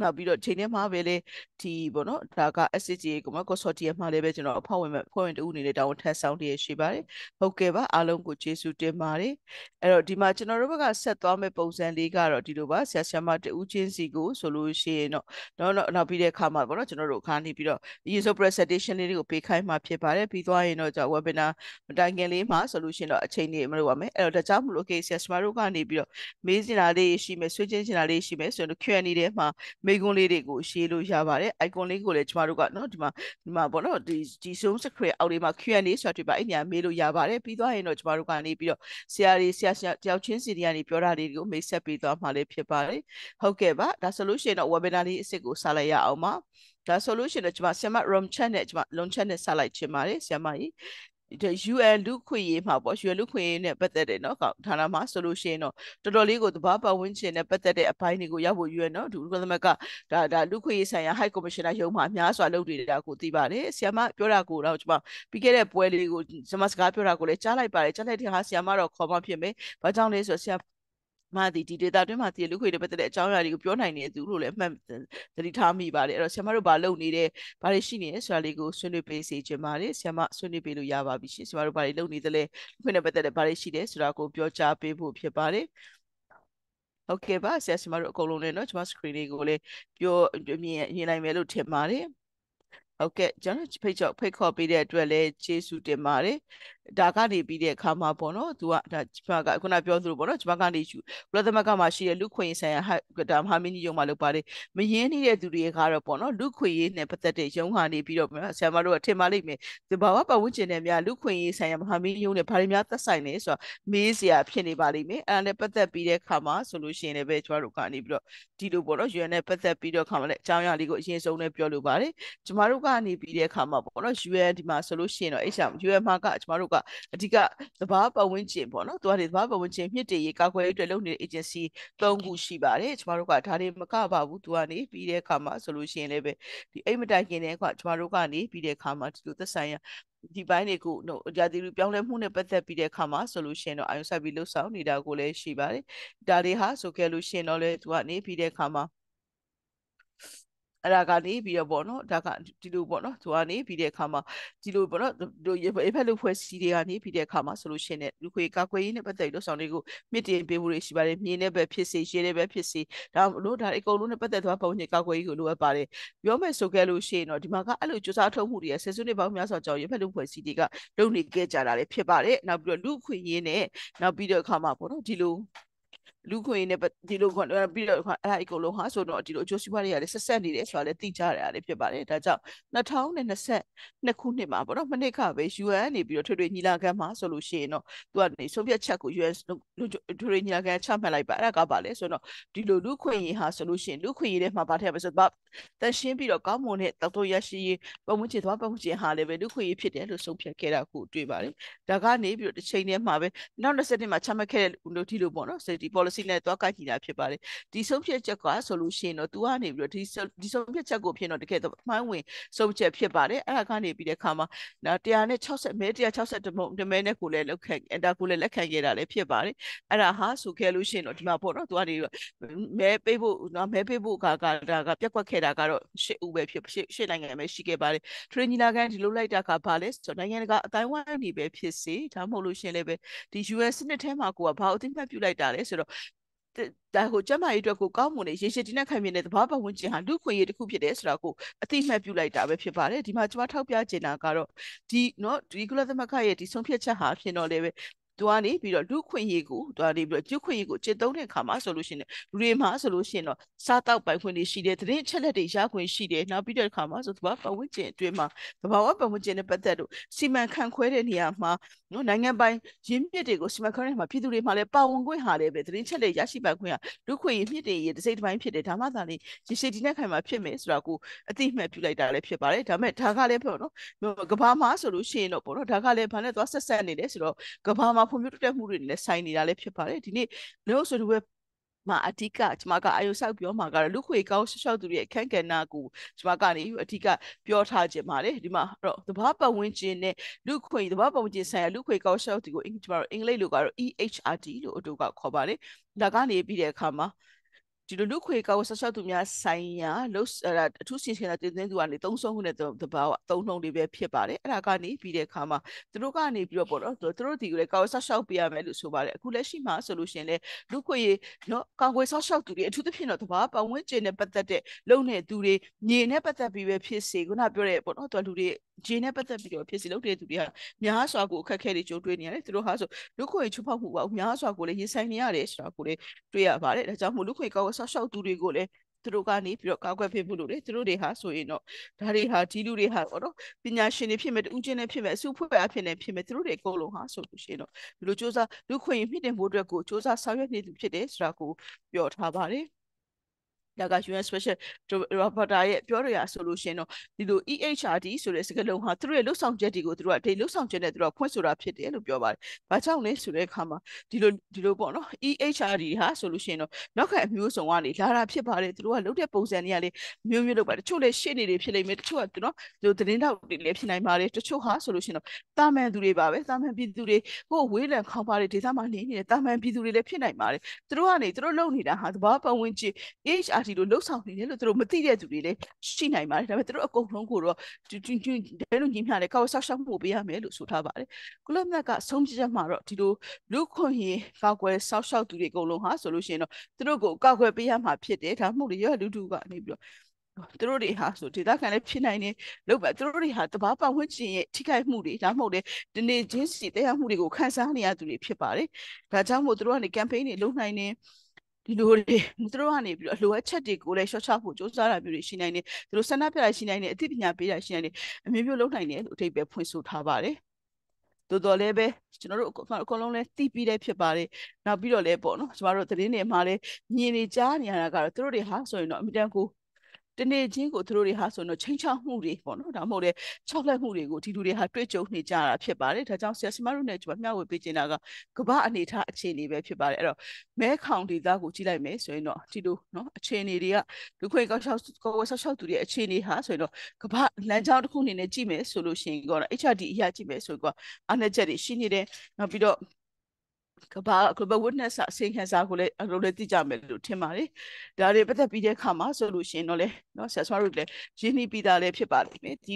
S1: နောက်ပြီးတော့ချိန်ထဲမှာပဲလေဒီပေါ့နော်ဒါက SCGA ကမ္ဘာ consortium မှာလည်းပဲကျွန်တော်အဖွဲ့ဝင်အဖွဲ့ဝင်တူအနေနဲ့တာဝန်ထမ်းဆောင်တရရှိပါတယ်ဟုတ်ကဲ့ပါအားလုံးကိုကျေးဇူးတင်ပါတယ်အဲ့တော့ဒီမှာကျွန်တော်တို့ဘက်ကဆက်သွားမယ့်ပုံစံလေးကတော့ဒီလိုပါဆရာဆရာမတူချင်းစီကိုဆိုလို့ရှိရင်တော့တော့နောက်ပြီးတဲ့အခါမှာပေါ့နော်ကျွန်တော်တို့အခါနေပြီးတော့အရင်ဆုံး presentation လေးတွေကိုပေးခိုင်းမှာဖြစ်ပါတယ်ပြီးသွားရင်တော့ကျွန်တော် webinar မတိုင်ခင်လေးမှာဆိုလို့ရှိရင်တော့အချိန်လေးမလိုပါမယ်အဲ့တော့ဒါကြောင့်မလို့ okay ဆရာဆရာမတို့ကနေပြီးတော့မေးစင်တာလေးရှိမယ်ဆွေးချင်းစင်တာလေးရှိမယ်ဆိုတော့ Q&A ထဲမှာမိကွန်းလေးတွေကိုရှင်းလို့ရပါတယ် icon လေးကိုလည်းကျမတို့ကနော်ဒီမှာဒီမှာပေါ့နော်ဒီဒီ Zoom Secret အောက်လေးမှာ Q&A ဆိုတာတွေ့ပါအဲ့နေရာမေးလို့ရပါတယ်ပြီးသွားရင်တော့ကျမတို့ကနေပြီးတော့ဆရာတွေဆရာဆရာတယောက်ချင်းစီတွေကနေပြောတာလေးတွေကိုမိတ်ဆက်ပေးသွားမှာလေးဖြစ်ပါတယ်ဟုတ်ကဲ့ပါဒါဆိုလို့ရှိရင်တော့ webinar လေးအစ်စ်ကိုစလိုက်ရအောင်ပါဒါဆိုလို့ရှိရင်တော့ကျွန်မဆီယမ room chat နဲ့ကျွန်မ loan chat နဲ့ဆက်လိုက်ချင်ပါတယ်ဆီယမကြီး UN လူခွေရေးမှာပေါ့ UN လူခွေရေးနဲ့ပတ်သက်တယ်နော်ဌာနမှာဆိုလို့ရှိရင်တော့တော်တော်လေးကိုသဘာပတ်ဝန်းကျင်နဲ့ပတ်သက်တဲ့အပိုင်းတွေကိုရောက်ဖို့ UN နော်ဒီကုလသမဂ္ဂဒါဒါလူခွေရေးဆိုင်ရာ High Commissioner ရုံးမှာအများစွာလုပ်နေတာကိုသိပါတယ်ဆီယမပြောတာကိုတော့ကျွန်မပြီးခဲ့တဲ့ပွဲလေးကိုကျွန်မစကားပြောတာကိုလည်းကြားလိုက်ပါတယ်ကြားလိုက်တဲ့ဟာဆီယမတော့ခေါ်မှဖြစ်မယ်ဘာကြောင့်လဲဆိုတော့ဆီယမသည်ဒီဒေတာတွင်းမှာဒီလူခွေတွေပတ်သက်တဲ့အကြောင်းအရာတွေကိုပြောနိုင်နေတဲ့သူလို့လည်းအမှန်သတိထားမိပါတယ်အဲ့တော့ဆရာမတို့ဘာလုပ်နေတယ်ဘာတွေရှိနေလဲဆိုတာလေးကိုဆွေးနွေးပေးစေချင်ပါတယ်ဆရာမဆွေးနွေးပေးလို့ရပါပြီရှင်ဆရာမတို့ဘာတွေလုပ်နေသလဲလူခွေနဲ့ပတ်သက်တဲ့ဘာတွေရှိတယ်ဆိုတာကိုပြောကြားပေးဖို့ဖြစ်ပါတယ်ဟုတ်ကဲ့ပါဆရာဆရာမတို့အကုန်လုံးလည်းเนาะကျွန်မ screen လေးကိုလည်းပြောမြင်မြင်နိုင်မယ်လို့ထင်ပါတယ်ဟုတ်ကဲ့ကျွန်တော်ဖိတ်ချော့ဖိတ်ခေါ်ပေးတဲ့အတွက်လည်းကျေးဇူးတင်ပါတယ်ဒါကနေပြီးတဲ့အခါမှာပေါ့နော်သူကဒါဂျပန်ကခုနပြောသလိုပေါ့နော်ဂျပန်ကနေယူကုလသမဂ္ဂမှာရှိတဲ့လူခွင့်ဆိုင်ရာဒါမဟာမင်းကြီးရုံမှာလုပ်ပါတယ်မရင်းနေတဲ့သူတွေကတော့ပေါ့နော်လူခွင့်ရေးနဲ့ပတ်သက်တဲ့ရုံးကနေပြီးတော့ဆရာမတို့ကထင်ပါလိမ့်မယ်ဒီဘာဝပတ်ဝန်းကျင်နဲ့များလူခွင့်ရေးဆိုင်ရာမဟာမင်းကြီးရုံးနဲ့ဘာတွေများသက်ဆိုင်လဲဆိုတော့မေးစရာဖြစ်နေပါလိမ့်မယ်အဲ့ဒါနဲ့ပတ်သက်ပြီးတဲ့အခါမှာဆိုလို့ရှိရင်လည်းပဲကျွန်တော်တို့ကနေပြီးတော့ဒီလိုပေါ့နော်ယူနဲ့ပတ်သက်ပြီးတော့အခါမှာလည်းအကြောင်းအရာလေးကိုအရင်ဆုံးလည်းပြောလိုပါတယ်ကျွန်တော်တို့ကနေပြီးတဲ့အခါမှာပေါ့နော်ယူဒီမှာဆိုလို့ရှိရင်တော့ HR ယူမှာကကျွန်တော်တို့ကကအဓိကသဘာပတ်ဝန်းကျင်ပေါ့နော်သူကဒီသဘာပတ်ဝန်းကျင်မြစ်တည်ရေးကာကွယ်ရေးအတွက်လုပ်နေတဲ့ agency ၃ခုရှိပါတယ်ကျမတို့ကဒါတွေမကပါဘူးသူကနေပြီးတဲ့အခါမှာဆိုလို့ရှိရင်လည်းပဲဒီအိမ်မတိုင်ခင်တဲ့အခါကျမတို့ကနေပြီးတဲ့အခါမှာဒီလိုသက်ဆိုင်ရာဒီပိုင်းတွေကိုတော့ရာသီဥတုပြောင်းလဲမှုနဲ့ပတ်သက်ပြီးတဲ့အခါမှာဆိုလို့ရှိရင်တော့အာယုဆိုင်ပြီးလှုပ်ဆောင်နေတာကိုလည်းရှိပါတယ်ဒါတွေဟာဆိုခဲ့လို့ရှိရင်တော့လေသူကနေပြီးတဲ့အခါမှာအဲ့ဒါကနေပြီးတော့ပေါ့နော်ဒါကဒီလိုပေါ့နော်သူကနေပြီးတဲ့အခါမှာဒီလိုပေါ့နော်ဒီလိုအဖက်လူဖွဲ့စည်းတွေကနေပြီးတဲ့အခါမှာဆိုလို့ရှိရင်လူခွေကာကွယ်ရေးနဲ့ပတ်သက်ပြီးတော့ဆောင်တွေကိုမြစ်တင်ပေးဖို့ရှိပါတယ်မြင်းနဲ့ပဲဖြစ်စေရေနဲ့ပဲဖြစ်စေဒါလို့ဒါအကုန်လုံးနဲ့ပတ်သက်သွားပုံညကာကွယ်ရေးကိုလိုအပ်ပါတယ်ပြောမယ်ဆိုခဲ့လို့ရှိရင်တော့ဒီမှာကအဲ့လိုစူးစမ်းထုတ်မှုတွေရဲ့ဆယ်စုနှစ်ပေါင်းများစွာကြာရဖက်လူဖွဲ့စည်းတွေကလုပ်နေခဲ့ကြတာလည်းဖြစ်ပါတယ်နောက်ပြီးတော့လူခွေရေးနဲ့နောက်ပြီးတော့အခါမှာပေါ့နော်ဒီလိုလူခွင့်နဲ့ဒီလိုခွန်ပြီးတော့ခွန်အဲ့ဒါအကုန်လုံးဟာဆိုတော့ဒီလိုအကျိုးစီးပွားတွေကလည်းဆက်ဆက်နေတယ်ဆိုတာလည်းသိကြရတာလည်းဖြစ်ပါတယ်ဒါကြောင့်2022ခုနှစ်မှာပေါ့နော်မနစ်ကပဲ UN နေပြီးတော့ထွေထွေညီလာခံမှာဆိုလို့ရှိရင်တော့သူကနေဆုံးဖြတ်ချက်ကို UN ထွေထွေညီလာခံချမှတ်လိုက်ပါအဲ့ဒါကပါလဲဆိုတော့ဒီလိုလူခွင့်ရေးဟာဆိုလို့ရှိရင်လူခွင့်ရေးထဲမှာဗာထည့်ပါဆိုတော့တန်ရှင်းပြီးတော့ကောင်းမွန်တဲ့တောက်တော့ရရှိရေးပတ်ဝန်းကျင်သွားပတ်ဝန်းကျင်ဟာလည်းပဲလူခွင့်ရေးဖြစ်တယ်လို့ဆုံးဖြတ်ခဲ့တာကိုတွေ့ပါတယ်ဒါကနေပြီးတော့တစ်ချိန်တည်းမှာပဲ2020မှာချမှတ်ခဲ့တဲ့ဒီလိုပေါ့နော် safety policy policy နဲ့သွားကိုက်ညီတာဖြစ်ပါတယ်ဒီဆုံးဖြတ်ချက်ကဆိုလို့ရှိရင်တော့ तू ကနေပြီးတော့ဒီဒီဆုံးဖြတ်ချက်ကိုဖြစ်တော့တကယ်မှိုင်းဝင်ဆုံးဖြတ်ဖြစ်ပါတယ်အဲ့ဒါကနေပြီးတဲ့အခါမှာ160မဲ160ဒမဲနဲ့ကိုလည်းလက်ခံအန်တာကိုလည်းလက်ခံခဲ့တာလည်းဖြစ်ပါတယ်အဲ့ဒါဟာဆိုခဲ့လို့ရှိရင်တော့ဒီမှာပေါ့နော် तू ကနေပြီးတော့မဲပေးဖို့နော်မဲပေးဖို့ကကဒါကပြက်ကွက်ခဲ့တာကတော့ရှစ်ဦးပဲဖြစ်ရှစ်နိုင်ငံပဲရှိခဲ့ပါတယ်ထရင်းညီလာခံဒီလိုလိုက်တာကဘာလဲဆိုတော့နိုင်ငံတကာအတိုင်းဝိုင်းနေပဲဖြစ်စေဒါမှမဟုတ်လို့ရှင်လည်းပဲဒီ US စနစ်ထဲမှာကိုကဘာအသိမှတ်ပြုလိုက်တာလဲဆိုတော့ဒါဟိုကျမကြီးအတွက်ကိုကောင်းမွန်တဲ့ရေရှည်တည်နှက်ခံမြင်တဲ့သဘာဝဝင်ခြင်းဟာလူခွင့်ရေးတစ်ခုဖြစ်တယ်ဆိုတာကိုအသိမှတ်ပြုလိုက်တာပဲဖြစ်ပါတယ်ဒီမှာကျမထောက်ပြချင်တာကတော့ဒီเนาะဒီကုလသမဂ္ဂရဲ့ဒီဆုံးဖြတ်ချက်ဟာဖြစ်တော့လေပဲသူကနေပြီးတော့လူခွင့်ရေးကိုသူကနေပြီးတော့ကျုခွင့်ရေးကိုအကျင့်သုံးတဲ့အခါမှာဆိုလို့ရှိရင်လူတွေမှာဆိုလို့ရှိရင်တော့စားတောက်ပိုင်ခွင့်တွေရှိတယ်သတင်းချက်လက်တွေရခွင့်ရှိတယ်နောက်ပြီးတဲ့အခါမှာဆိုသူကပတ်ဝန်းကျင်အတွင်းမှာသဘာဝပတ်ဝန်းကျင်နဲ့ပတ်သက်လို့စီမံခန့်ခွဲတဲ့နေရာမှာနော်နိုင်ငံပိုင်ရင်းမြစ်တွေကိုစီမံခန့်ခွဲတဲ့မှာပြည်သူတွေမှာလည်းပါဝင်ခွင့်ဟာလည်းပဲသတင်းချက်လက်ရရှိပိုင်ခွင့်ဟာလူခွင့်ရေးမြစ်တွေရဲ့တစ်စိတ်တစ်ပိုင်းဖြစ်တယ်ဒါမှသာလေရရှိဒီနဲ့ခိုင်မှာဖြစ်မယ်ဆိုတာကိုအတိအမှတ်ပြုလိုက်တာလည်းဖြစ်ပါတယ်ဒါမဲ့ဒါကလည်းပေါ့နော်ကဘာမှာဆိုလို့ရှိရင်တော့ပေါ့နော်ဒါကလည်းဘာနဲ့သွားဆက်ဆက်နေလဲဆိုတော့ကဘာမှာဖွံ့ဖြိုးတိုးတက်မှုတွေလည်းဆိုင်နေတာလည်းဖြစ်ပါတယ်ဒီနေ့လို့ဆိုတော့မှာအဓိကကျမကအယုဆောက်ပြောမှာကတော့လူခွေကောင်းရှောက်ရှောက်သူရဲ့အခန့်ကဏ္ဍကိုကျမကနေအဓိကပြောထားခြင်းပါတယ်ဒီမှာတော့သဘာပတ်ဝန်းကျင်နဲ့လူခွေသဘာပတ်ဝန်းကျင်ဆိုင်ရာလူခွေကောင်းရှောက်သူကိုကျမတို့အင်္ဂလိပ်လိုကတော့ EHRD လို့အတူကခေါ်ပါတယ်ဒါကနေပြီးတဲ့အခါမှာဒီလိုလူခွေကောက်ဆောက်ရှောက်သူများဆိုင်ရာလို့အထူးစီစဉ်တာတင်သွင်းသူကနေသုံးဆုံးမှုနဲ့တဘာဝသုံးနှုံတွေပဲဖြစ်ပါတယ်အဲ့ဒါကနေပြီးတဲ့အခါမှာသူတို့ကနေပြီးတော့ပေါ့နော်သူတို့ဒီကိုလေကောက်ဆောက်ရှောက်ပြရမယ်လို့ဆိုပါတယ်အခုလက်ရှိမှာဆိုလို့ရှိရင်လေလူခွေနော်ကောက်ွယ်ဆောက်ရှောက်သူတွေအထူးသဖြင့်တော့တဘာဝပတ်ဝန်းကျင်နဲ့ပတ်သက်တဲ့လုံနေသူတွေညင်နဲ့ပတ်သက်ပြီးပဲဖြစ်စေခုနပြောတဲ့ပေါ့နော်သူလူတွေဂျင်းနဲ့ပတ်သက်ပြီးတော့ဖြစ်စီလုပ်တဲ့သူတွေကများစွာကိုအခက်အခဲတွေကြုံတွေ့နေရတယ်သူတို့ဟာဆိုလူခွေချုပ်ဖောက်မှုပေါ့များစွာကိုလည်းရင်ဆိုင်နေရတယ်ဆိုတာကိုလည်းတွေ့ရပါတယ်ဒါကြောင့်မို့လူခွေကောက်ဆောက်ရှောက်သူတွေကိုလည်းသူတို့ကနေပြီးတော့ကောက်ွက်ဖြစ်မှုလို့လေသူတို့တွေဟာဆိုရင်တော့ဒါတွေဟာဒီလူတွေဟာပေါ့နော်ပညာရှင်တွေဖြစ်မဲ့တူးချင်းတွေဖြစ်မဲ့အစုဖွဲ့အဖြစ်နဲ့ဖြစ်မဲ့သူတို့တွေအကုန်လုံးဟာဆိုလို့ရှိရင်တော့ဒီလိုစ조사လူခွင့်ရမြင့်တင်ဖို့အတွက်ကိုစ조사ဆောင်ရွက်နေသူဖြစ်တယ်ဆိုတာကိုပြောထားပါတယ်ဒါက UN Special Rapporteur ရဲ့ပြောရရဆိုလို့ရှင်တော့ဒီလို EHRD ဆိုတဲ့စကားလုံးဟာသူတို့ရဲ့လှုပ်ဆောင်ချက်တွေကိုသူတို့ကဒီလှုပ်ဆောင်ချက်နဲ့သူတို့ကဖွင့်ဆိုတာဖြစ်တယ်လို့ပြောပါတယ်။ဘာကြောင့်လဲဆိုတဲ့အခါမှာဒီလိုဒီလိုပေါ့နော် EHRD ဟာဆိုလို့ရှင်တော့နောက်ခံအမျိုးစုံကနေလာတာဖြစ်ပါတယ်သူတို့ကလုပ်တဲ့ပုံစံတွေကလေမျိုးမျိုးလုပ်ပါတချို့လည်းရှေ့နေတွေဖြစ်လိမ့်မယ်တချို့ကသူနော်ဒီလိုသတင်းတောက်တွေလည်းဖြစ်နိုင်ပါတယ်တချို့ဟာဆိုလို့ရှင်တော့တာမန်သူတွေပါပဲတာမန်ပြည်သူတွေကိုဝေးလံခေါင်းပါတဲ့ဒေသမှာနေနေတဲ့တာမန်ပြည်သူတွေလည်းဖြစ်နိုင်ပါတယ်။သူတို့ကနေသူတို့လုပ်နေတာဟာသဘာဝပတ်ဝန်းကျင် EHRD တာဒီလိုလှုပ်ဆောင်နေတယ်လို့သူတို့မသိတဲ့သူတွေလည်းရှိနိုင်ပါတယ်ဒါပေမဲ့သူတို့အကုန်လုံးကိုတော့ဒါလိုညီမျှတဲ့ကောက်ဆောက်ရှောက်မှုပေးရမယ်လို့ဆိုထားပါတယ်ကုလသမဂ္ဂဆုံးဖြတ်ချက်မှာတော့ဒီလိုလူခွင့်ရေးကောက်ွယ်ဆောက်ရှောက်သူတွေအကုန်လုံးဟာဆိုလို့ရှိရင်တော့သူတို့ကိုကောက်ွယ်ပေးရမှာဖြစ်တယ်ဒါမှမဟုတ်လေရလူတူကနေပြီးတော့သူတို့တွေဟာဆိုဒေသခံလည်းဖြစ်နိုင်တယ်လို့ပဲသူတို့တွေဟာတဘာပတ်ဝန်းကျင်ရဲ့ထိခိုက်မှုတွေဒါမှမဟုတ်လေဒီနေ့ချင်းစီတရားမှုတွေကိုခံစားနေရသူတွေဖြစ်ပါတယ်ဒါကြောင့်မို့သူတို့ကနေ campaign တွေလုပ်နိုင်တယ်ဒီလိုတွေသူတို့ကနေပြီးတော့လိုအပ်ချက်တွေကိုလည်းရှော့ချဖို့စူးစမ်းတာမျိုးတွေရှိနိုင်တယ်သူတို့ဆန္ဒပြတာရှိနိုင်တယ်အသိပညာပေးတာရှိနိုင်တယ်အမျိုးမျိုးလုပ်နိုင်တယ်လို့အထိပ်ပဲဖွင့်ဆိုထားပါတယ်တော်တော်လေးပဲကျွန်တော်တို့အကုန်လုံးလဲတီးပြီးတဲ့ဖြစ်ပါတယ်နောက်ပြီးတော့လဲပေါ့နော်ကျမတို့သတင်းတွေမှာလဲမြင်နေကြားနေရတာကတော့သူတို့တွေဟာဆိုရင်တော့အမြဲတမ်းကိုတနေ့ချင်းကိုသူတို့တွေဟာဆိုတော့ချိန်ချောက်မှုတွေပေါ့နော်ဒါမှမဟုတ်လေခြောက်လက်မှုတွေကိုဒီလူတွေဟာတွေ့ကြုံနေကြတာဖြစ်ပါတယ်ဒါကြောင့်ဆရာစီမတို့နဲ့ကျွန်မမျှဝေပေးချင်တာကကမ္ဘာအနေထားအခြေအနေပဲဖြစ်ပါတယ်အဲ့တော့မဲခေါင်ဒေသကိုကြည့်လိုက်မယ်ဆိုရင်တော့ဒီလိုနော်အခြေအနေတွေကလူခွေကောက်ရှောက်ကောဝဲဆောက်ရှောက်သူတွေအခြေအနေဟာဆိုရင်တော့ကမ္ဘာလမ်းကြောင်းတစ်ခုအနေနဲ့ကြည့်မယ်ဆိုလို့ရှိရင်ကတော့ HRD အရာကြည့်မယ်ဆိုတော့အနာချက်တွေရှိနေတယ်နောက်ပြီးတော့ကဘာ global witness အစီအခံစာကိုလည်းအလိုလည်းသိကြမယ်လို့ထင်ပါတယ်။ဒါတွေပတ်သက်ပြီးတဲ့အခါမှာဆိုလို့ရှိရင်တော့လေနော်ဆရာဆွားတို့လည်းရင်းနှီးပြီးသားလည်းဖြစ်ပါလိမ့်မယ်။ဒီ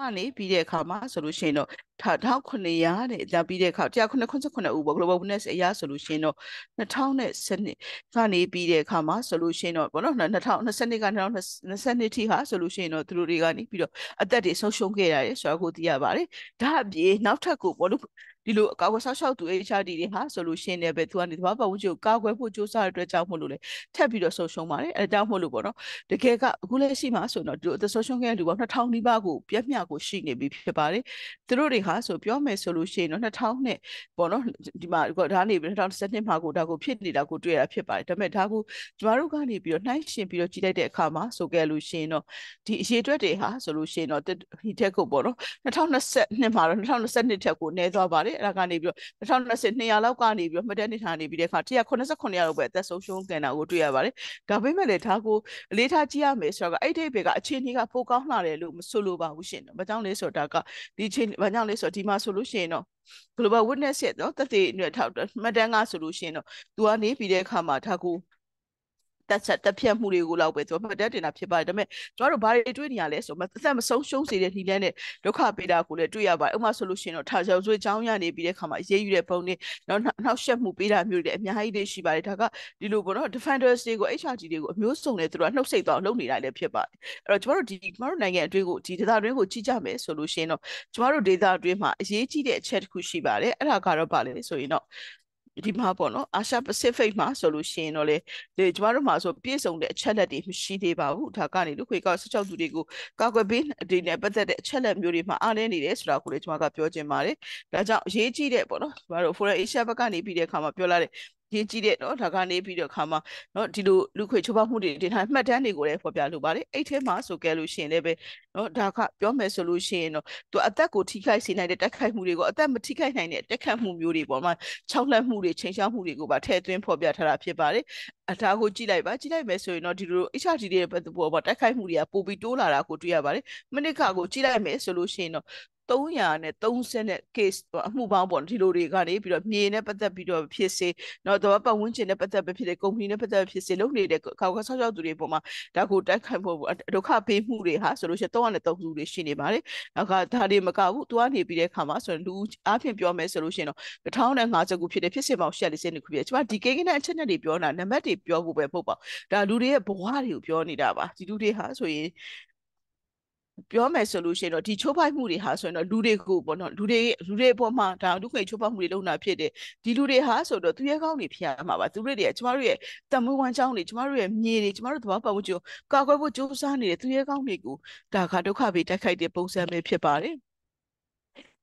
S1: ကနေပြီးတဲ့အခါမှာဆိုလို့ရှိရင်တော့1900တဲ့ဒါပြီးတဲ့အခါ1989ဦးပေါ့ Global Witness အရာဆိုလို့ရှိရင်တော့2012ကနေပြီးတဲ့အခါမှာဆိုလို့ရှိရင်တော့ဘောနော်2022က2022ထိဟာဆိုလို့ရှိရင်တော့သူတို့တွေကနေပြီးတော့အသက်တွေဆုံးရှုံးခဲ့ရတယ်ဆိုတော့ကိုသိရပါတယ်ဒါအပြင်နောက်ထပ်ကိုဘောလို့ဒီလိုအကောက်ဆောက်ရှောက်သူ HRD တွေဟာဆိုလို့ရှင်းနေပဲသူကနေသဘာဝဝင်ချိုကာကွယ်ဖို့စ조사ရတဲ့အတွက်ကြောင့်မို့လို့လေထပ်ပြီးတော့ဆုံရှုံပါတယ်အဲကြောင့်မို့လို့ပေါ့နော်တကယ်ကအခုလက်ရှိမှာဆိုတော့ဒီလိုဆုံရှုံခဲ့တဲ့လူပေါင်း2000နီးပါးကိုပြက်မြကိုရှိနေပြီဖြစ်ပါတယ်သူတို့တွေဟာဆိုပြောမယ်ဆိုလို့ရှိရင်တော့2000နဲ့ပေါ့နော်ဒီမှာဒါနေပြီး2012မှာကိုဒါကိုဖြစ်နေတာကိုတွေ့ရဖြစ်ပါတယ်ဒါပေမဲ့ဒါကိုကျမတို့ကနေပြီးတော့နှိုင်းရှင်ပြီးတော့ကြည့်လိုက်တဲ့အခါမှာဆိုခဲ့လို့ရှိရင်တော့ဒီအရေးအတွက်တွေဟာဆိုလို့ရှိရင်တော့ဒီထက်ကိုပေါ့နော်2022မှာတော့2022ထက်ကိုနည်းသွားပါတယ်လေအဲ့ဒါကနေပြီးတော့2020 200လောက်ကနေပြီးတော့မှတ်တမ်းနေထားနေပြီးတဲ့အခါ189ရောက်ပဲအသက်ဆုံးရှုံးကန်တာကိုတွေ့ရပါတယ်ဒါပေမဲ့လည်းဒါကိုအလေးထားကြည့်ရမယ်ဆိုတော့အဲ့ဒီဘေကအခြေအနေကပိုကောင်းလာတယ်လို့မဆိုလိုပါဘူးရှင်ဘာကြောင့်လဲဆိုတော့ဒါကဒီအခြေဘာကြောင့်လဲဆိုတော့ဒီမှာဆိုလို့ရှိရင်တော့ global witness ရဲ့နော်တသက်တွေထောက်မှတ်တမ်းကဆိုလို့ရှိရင်တော့သူကနေပြီးတဲ့အခါမှာဒါကိုတက်ချက်တက်ဖြတ်မှုတွေကိုလောက်ပဲကျွန်တော်မှတ်တမ်းတင်တာဖြစ်ပါတယ်ဒါပေမဲ့ကျွန်တော်တို့ဘာတွေတွေ့နေရလဲဆိုတော့အသက်မဆုံးရှုံးစေတဲ့နှီးလန်းနဲ့ဒုက္ခပေးတာကိုလည်းတွေ့ရပါတယ်ဥပမာဆိုလို့ရှိရင်တော့ထာကျော်ဆွေးချောင်းရနေပြီးတဲ့ခါမှာရေးယူတဲ့ပုံတွေနောက်နောက်ရှက်မှုပေးတာမျိုးတွေလည်းအများကြီးတွေရှိပါတယ်ဒါကဒီလိုပေါ့နော် defenders တွေကို HRG တွေကိုအမျိုးစုံနဲ့သူတို့ကနှုတ်ဆက်သွားလုပ်နေတာလည်းဖြစ်ပါတယ်အဲ့တော့ကျွန်တော်တို့ဒီကျွန်တော်တို့နိုင်ငံအတွင်းကိုဒီဒေသတွင်းကိုကြည့်ကြမယ်ဆိုလို့ရှိရင်တော့ကျွန်တော်တို့ဒေသတွင်းမှာအရေးကြီးတဲ့အချက်တစ်ခုရှိပါတယ်အဲ့ဒါကတော့ဗာလေဆိုရင်တော့ဒီမှာပေါ့နော်အာရှပစိဖိတ်မှာဆိုလို့ရှိရင်တော့လေဒီကျမတို့မှာဆိုပြည့်စုံတဲ့အချက်လက်တွေမရှိသေးပါဘူးဒါကနေလူခွေက16သူတွေကိုကာကွယ်ပေးဒီနဲ့ပတ်သက်တဲ့အချက်လက်မျိုးတွေမှာအားနည်းနေတယ်ဆိုတာကိုလေကျမကပြောချင်ပါတယ်ဒါကြောင့်အရေးကြီးတဲ့ပေါ့နော်ကျမတို့ Foreign Asia ဘက်ကနေပြီးတဲ့အခါမှာပြောလာတဲ့ရင်းကြီးတဲ့နော်ဒါကနေပြီးတော့ခါမှာနော်ဒီလိုလူခွေချိုးဖောက်မှုတွေတင်ထားမှတ်တမ်းတွေကိုလည်းဖော်ပြလိုပါတယ်အဲ့ထဲမှာဆိုကြလို့ရှိရင်လည်းပဲနော်ဒါကပြောမယ်ဆိုလို့ရှိရင်တော့သူအသက်ကိုထိခိုက်စေနိုင်တဲ့တိုက်ခိုက်မှုတွေကိုအသက်မထိခိုက်နိုင်တဲ့တိုက်ခိုက်မှုမျိုးတွေပေါ်မှာခြောက်လှက်မှုတွေချိန်ချောက်မှုတွေကိုပါထည့်သွင်းဖော်ပြထားတာဖြစ်ပါတယ်အထားကိုကြည့်လိုက်ပါကြည့်လိုက်မယ်ဆိုရင်တော့ဒီလို HRD ရဲ့ပေါ်ပေါ်တိုက်ခိုက်မှုတွေကပိုပြီးတိုးလာတာကိုတွေ့ရပါတယ်မိနစ်ခါကိုကြည့်လိုက်မယ်ဆိုလို့ရှိရင်တော့330 case အမှုပေါင်းပေါ့ဒီလိုတွေကနေပြီးတော့မြေနဲ့ပတ်သက်ပြီးတော့ဖြစ်စေနော်တော့ပတ်ဝန်းကျင်နဲ့ပတ်သက်ပဲဖြစ်စေကုမ္ပဏီနဲ့ပတ်သက်ဖြစ်စေလုပ်နေတဲ့ခေါက်ဆောက်ရောက်သူတွေပေါ်မှာဒါကိုတိုက်ခိုက်ဖို့ဒုက္ခပေးမှုတွေဟာဆိုလို့ရှိရင်303စုတွေရှိနေပါတယ်နောက်ကဒါတွေမကဘူးသူကနေပြီးတဲ့အခါမှာဆိုလူအချင်းပြောမယ်ဆိုလို့ရှိရင်တော့1050ခုဖြစ်တဲ့ဖြစ်စဉ်ပေါင်း140ခုဖြစ်ကျွန်မဒီကိန်းနဲ့အချက်နဲ့တွေပြောတာနံပါတ်တွေပြောဖို့ပဲမဟုတ်ပါဘူးဒါလူတွေရဲ့ဘဝတွေကိုပြောနေတာပါဒီလူတွေဟာဆိုရင်ပြောမယ်ဆိုလို့ရှိရင်တော့ဒီချိုးဖောက်မှုတွေဟာဆိုရင်တော့လူတွေကိုပေါ့နော်လူတွေလူတွေအပေါ်မှာဒါလူခွင့်ချိုးဖောက်မှုတွေလုပ်နေတာဖြစ်တယ်ဒီလူတွေဟာဆိုတော့သူရဲကောင်းတွေဖြစ်ရမှာပါသူတွေတွေကကျမတို့ရဲ့တမွေးဝမ်းကြောင်းတွေကျမတို့ရဲ့မြေတွေကျမတို့သဘာဝပတ်ဝန်းကျင်ကိုကာကွယ်ဖို့ကြိုးစားနေတဲ့သူရဲကောင်းတွေကိုဒါကဒုက္ခပေးတိုက်ခိုက်တဲ့ပုံစံပဲဖြစ်ပါတယ်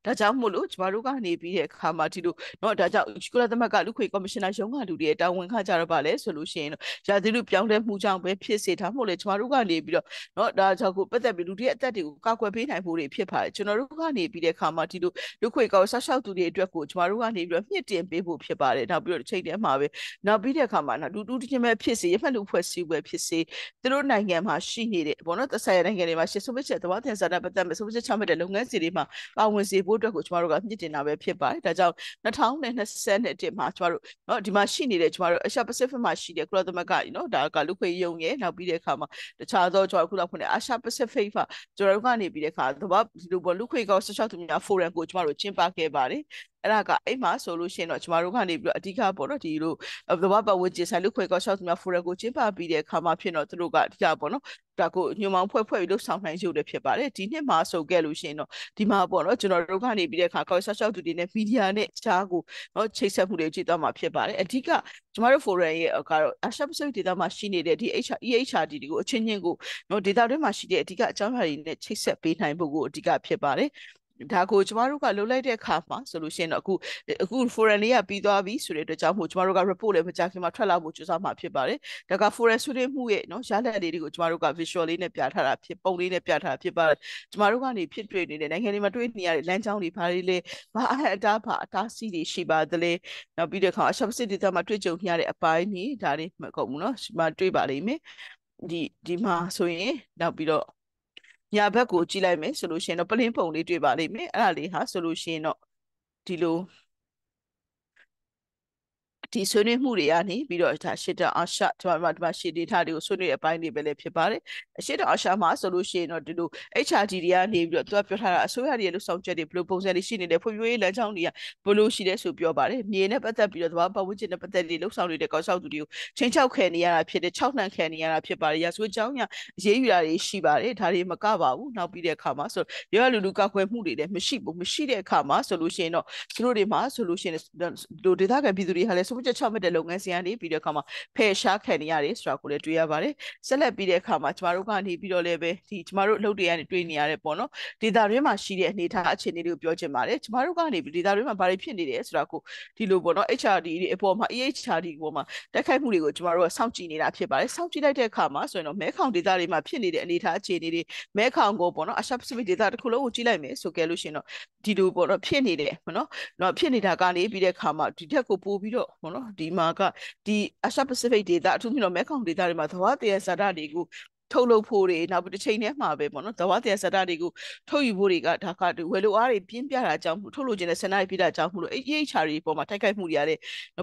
S1: ဒါကြောင့်မို့လို့ကျမတို့ကနေပြီးတဲ့အခါမှာဒီလိုเนาะဒါကြောင့်ကုလသမဂ္ဂလူခွေကော်မရှင်နာရုံးကလူတွေတာဝန်ခကြရပါလဲဆိုလို့ရှိရင်တော့ရာသီဥတုပြောင်းလဲမှုကြောင့်ပဲဖြစ်စေတာမို့လေကျမတို့ကနေပြီးတော့เนาะဒါကြောင့်ကိုပတ်သက်ပြီးလူတွေရဲ့အသက်တွေကိုကာကွယ်ပေးနိုင်ဖို့တွေဖြစ်ပါတယ်ကျွန်တော်တို့ကနေပြီးတဲ့အခါမှာဒီလိုလူခွေကော်ဆောက်ရှောက်သူတွေအတွက်ကိုကျမတို့ကနေပြီးတော့မြင့်တင်ပေးဖို့ဖြစ်ပါတယ်နောက်ပြီးတော့တစ်ချိန်တည်းမှာပဲနောက်ပြီးတဲ့အခါမှာနော်လူတူချင်းပဲဖြစ်စေရမှတ်လူဖွဲ့စည်းပွဲဖြစ်စေသူတို့နိုင်ငံမှာရှိနေတဲ့ဘောနော်သက်ဆိုင်ရာနိုင်ငံတွေမှာရှစ်ဆုံးဖြတ်ချက်သဘောတင်စာတာပတ်သက်မဲ့ဆုံးဖြတ်ချက်ချမှတ်တဲ့လုပ်ငန်းစီတွေမှာပါဝင်စေဖို့ဖို့အတွက်ကိုကျမတို့ကမြင့်တင်တာပဲဖြစ်ပါတယ်ဒါကြောင့်2021မှာကျမတို့เนาะဒီမှာရှိနေတဲ့ကျမတို့ Asia Pacific မှာရှိတဲ့ကုလသမဂ္ဂเนาะဒါကလူခွေရုံရဲ့နောက်ပြီးတဲ့အခါမှာတခြားသောကျမတို့ခုနကဖွင့်တဲ့ Asia Pacific မှာကျမတို့ကနေပြီးတဲ့အခါသဘာလူပေါ်လူခွေကော16သူများ forum ကိုကျမတို့ကျင်းပခဲ့ပါတယ်အဲ့ဒါကအဲ့မှာဆိုလို့ရှိရင်တော့ကျမတို့ကနေပြီးတော့အဓိကပေါ့နော်ဒီလိုသဘာဝပတ်ဝန်းကျင်ဆိုင်လူခွေကောရှောက်သူများဖိုရယ်ကိုကျင်းပပြီးတဲ့အခါမှာဖြစ်တော့သူတို့ကအဓိကပေါ့နော်ဒါကိုညွန်မောင်ဖွဲ့ဖွဲ့ပြီးလို့ဆောင်နိုင်ရုပ်တွေဖြစ်ပါတယ်ဒီနှစ်မှာဆိုခဲ့လို့ရှိရင်တော့ဒီမှာပေါ့နော်ကျွန်တော်တို့ကနေပြီးတဲ့အခါကောရှောက်ရှောက်သူတွေနဲ့မီဒီယာနဲ့အခြားကိုနော်ချိတ်ဆက်မှုတွေကြည့်သွားမှာဖြစ်ပါတယ်အဓိကကျမတို့ဖိုရယ်ရဲ့ကတော့ Asia Pacific ဒေသမှာရှိနေတဲ့ဒီ HR EHRD တွေကိုအချင်းချင်းကိုနော်ဒေသတွင်းမှာရှိတဲ့အဓိကအကြောင်းအရာတွေနဲ့ချိတ်ဆက်ပေးနိုင်ဖို့ကိုအဓိကဖြစ်ပါတယ်ဒါကိုကျမတို့ကလှုပ်လိုက်တဲ့အခါမှာဆိုလို့ရှိရင်တော့အခုအခု foreign လေးကပြီးသွားပြီဆိုတဲ့အတွက်ကြောင့်မို့ကျမတို့က report လည်းမကြာခင်မှာထွက်လာဖို့ကြိုးစားမှာဖြစ်ပါတယ်။ဒါက foreign ဆွေးနွေးမှုရဲ့နော်ရလဒ်လေးတွေကိုကျမတို့က visual လေးနဲ့ပြထားတာဖြစ်ပုံလေးနဲ့ပြထားတာဖြစ်ပါတယ်။ကျမတို့ကနေဖြစ်တွေ့နေတဲ့နိုင်ငံတွေမှာတွေ့နေရတဲ့လမ်းကြောင်းတွေဘာတွေလဲဘာအဟအတားဘာအတားစီးတွေရှိပါသလဲ။နောက်ပြီးတဲ့အခါအရှပ်စစ်ဒေသမှာတွေ့ကြုံရတဲ့အပိုင်းတွေဒါတွေမကုန်ဘူးနော်။ဒီမှာတွေ့ပါလိမ့်မယ်။ဒီဒီမှာဆိုရင်နောက်ပြီးတော့ညာဘက်ကိုကြည့်လိုက်မယ်ဆိုလို့ရှိရင်တော့ပလင်းပုံလေးတွေ့ပါလိမ့်မယ်အဲ့ဒါလေးဟာဆိုလို့ရှိရင်တော့ဒီလိုဒီဆွေးနွေးမှုတွေကနေပြီးတော့ဒါရှစ်တောင်အရှဒီမှာဒီမှာရှစ်ဒေတာတွေကိုဆွေးနွေးတဲ့အပိုင်းတွေပဲလည်းဖြစ်ပါတယ်အရှစ်တောင်အရှမှာဆိုလို့ရှိရင်တော့ဒီလို HRD တွေကနေပြီးတော့သူကပြောထားတာအစိုးရတွေရဲ့လှုပ်ဆောင်ချက်တွေဘယ်လိုပုံစံတွေရှိနေလဲဖွံ့ဖြိုးရေးလမ်းကြောင်းတွေကဘယ်လိုရှိလဲဆိုပြောပါတယ်မြေနဲ့ပတ်သက်ပြီးတော့သဘာဝပတ်ဝန်းကျင်နဲ့ပတ်သက်ပြီးလှုပ်ဆောင်နေတဲ့ကောက်ဆောက်သူတွေကိုချင်းချောက်ခံနေရတာဖြစ်တယ်၆နှံခံနေရတာဖြစ်ပါတယ်ရာဇဝတ်ကြောင်းညာရေးယူတာတွေရှိပါတယ်ဒါတွေမကပါဘူးနောက်ပြီးတဲ့အခါမှာဆိုရောရလူလူကောက်ွယ်မှုတွေလည်းမရှိဘူးမရှိတဲ့အခါမှာဆိုလို့ရှိရင်တော့သူတို့တွေမှာဆိုလို့ရှိရင်ဒီဒေတာခံပြည်သူတွေဟာလည်းစုချက်ချမှတ်တဲ့လုပ်ငန်းစဉ်ကနေပြီးတဲ့အခါမှာဖယ်ရှားခံနေရတယ်ဆိုတာကိုလည်းတွေ့ရပါတယ်ဆက်လက်ပြီးတဲ့အခါမှာကျမတို့ကနေပြီးတော့လည်းပဲဒီကျမတို့အလုပ်တွေကနေတွေ့နေရတယ်ပေါ့နော်ဒေတာတွင်းမှာရှိတဲ့အနေအထားအခြေအနေတွေကိုပြောချင်ပါတယ်ကျမတို့ကနေဒေတာတွင်းမှာဘာတွေဖြစ်နေတယ်ဆိုတာကိုဒီလိုပေါ့နော် HRD တွေအပေါ်မှာ EHRD ပေါ်မှာတက်ခိုက်မှုတွေကိုကျမတို့ကစောင့်ကြည့်နေတာဖြစ်ပါတယ်စောင့်ကြည့်လိုက်တဲ့အခါမှာဆိုရင်တော့မဲခေါင်ဒေတာတွေမှာဖြစ်နေတဲ့အနေအထားအခြေအနေတွေမဲခေါင်ကိုပေါ့နော်အရှပစိဖိတ်ဒေတာတစ်ခုလုံးကိုကြည့်လိုက်မယ်ဆိုကြလို့ရှိရင်တော့ဒီလိုပေါ့နော်ဖြစ်နေတယ်မနော်နော်ဖြစ်နေတာကနေပြီးတဲ့အခါမှာဒီထက်ကိုပို့ပြီးတော့မပေါ့နော်ဒီမှာကဒီ Asia Pacific ဒေသအထူးမြင့်တော့မဲခေါင်ဒေသတွေမှာသဘာဝတရားစာတတွေကိုထုတ်လုပ်ဖို့တွေနောက်ပြီးတစ်ချိန်တည်းမှာပဲပေါ့နော်သဘာဝတရားစတာတွေကိုထုတ်ယူဖို့တွေကဒါကဝယ်လိုအားတွေပြင်းပြတာကြောင့်ထုတ်လုပ်ခြင်းနဲ့ဆန္ဒပြတာကြောင့်မို့လို့အဲ့ရိတ်ချာတွေပေါ်မှာတိုက်ခိုက်မှုတွေရတဲ့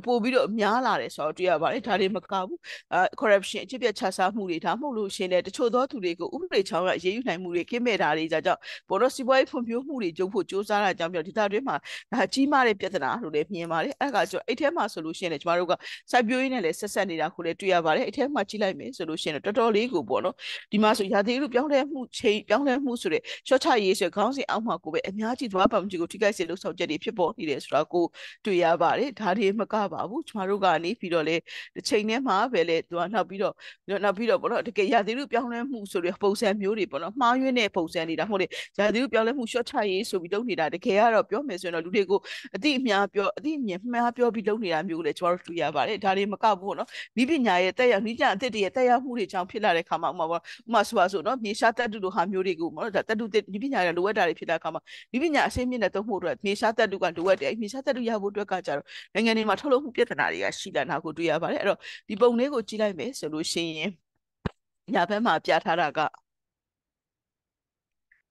S1: ပို့ပြီးတော့များလာတယ်ဆိုတော့တွေ့ရပါတယ်ဒါတွေမကဘူးအာ corruption အကျင့်ပြတ်ခြစားမှုတွေဒါမှမဟုတ်လို့ရှင်တဲ့တချို့သောသူတွေကိုဥပဒေချောင်းကရေးယူနိုင်မှုတွေကင်းမဲ့တာတွေကြောင့်ပေါ်တော့စီးပွားရေးဖွံ့ဖြိုးမှုတွေကြုံဖို့စ조사တာကြောင့်ပြောဒေတာတွေမှာဒါကြီးမားတဲ့ပြဿနာလို့လည်းမြင်ပါတယ်အဲ့ဒါကကျွန်တော်အဲ့ထဲမှာဆိုလို့ရှင်လေကျမတို့ကစိုက်ပျိုးရေးနဲ့လည်းဆက်ဆက်နေတာကိုလည်းတွေ့ရပါတယ်အဲ့ထဲမှာကြီးလိုက်မယ်ဆိုလို့ရှင်တော့တော်တော်လေးကိုပေါ့နော်နော်ဒီမှာဆိုရာသီဥတုပြောင်းလဲမှုချိန်ပြောင်းလဲမှုဆိုတဲ့ရှော့ချရေးဆိုခေါင်းစဉ်အောက်မှာကိုပဲအများကြီးသွားပါမကြီးကိုထိခိုက်စေလို့ဆောင်ချက်တွေဖြစ်ပေါ်နေတယ်ဆိုတော့ကိုတွေ့ရပါတယ်ဒါတွေမကပါဘူးကျမတို့ကနေပြီးတော့လေတစ်ချိန်ထဲမှာပဲလေသူကနောက်ပြီးတော့နောက်ပြီးတော့ဘောနော်တကယ်ရာသီဥတုပြောင်းလဲမှုဆိုတဲ့ပုံစံမျိုးတွေဘောနော်မှားယွင်းတဲ့ပုံစံတွေဒါမှမဟုတ်လေရာသီဥတုပြောင်းလဲမှုရှော့ချရေးဆိုပြီးလုပ်နေတာတကယ်ကတော့ပြောမယ်ဆိုရင်တော့လူတွေကိုအတိအများပြောအတိအမြင်မှားပြောပြီးလုပ်နေတာမျိုးကိုလည်းကျမတို့တွေ့ရပါတယ်ဒါတွေမကဘူးဘောနော်ဤပညာရဲ့တက်ရောက်ဤကြအသစ်တွေရဲ့တက်ရောက်မှုတွေကြောင့်ဖြစ်လာတဲ့ခါမှာဥမာမှာပေါ့ဥမာဆိုပါဆိုနော်မြေရှားတက်တုလိုဟာမျိုးတွေကိုပေါ့ဒါတက်တုဒီပညာရလိုအပ်တာတွေဖြစ်တဲ့အခါမှာဒီပညာအစိမ့်မြင့်တဲ့သုံးဖို့အတွက်မြေရှားတက်တုကလိုအပ်တယ်အဲ့မြေရှားတက်တုရဖို့အတွက်ကကြတော့နိုင်ငံတွေမှာထုတ်လုပ်မှုပြဿနာတွေကရှိလာတာကိုတွေ့ရပါတယ်အဲ့တော့ဒီပုံလေးကိုကြည့်လိုက်မယ်ဆိုလို့ရှိရင်ညာဘက်မှာ ပြထားတာက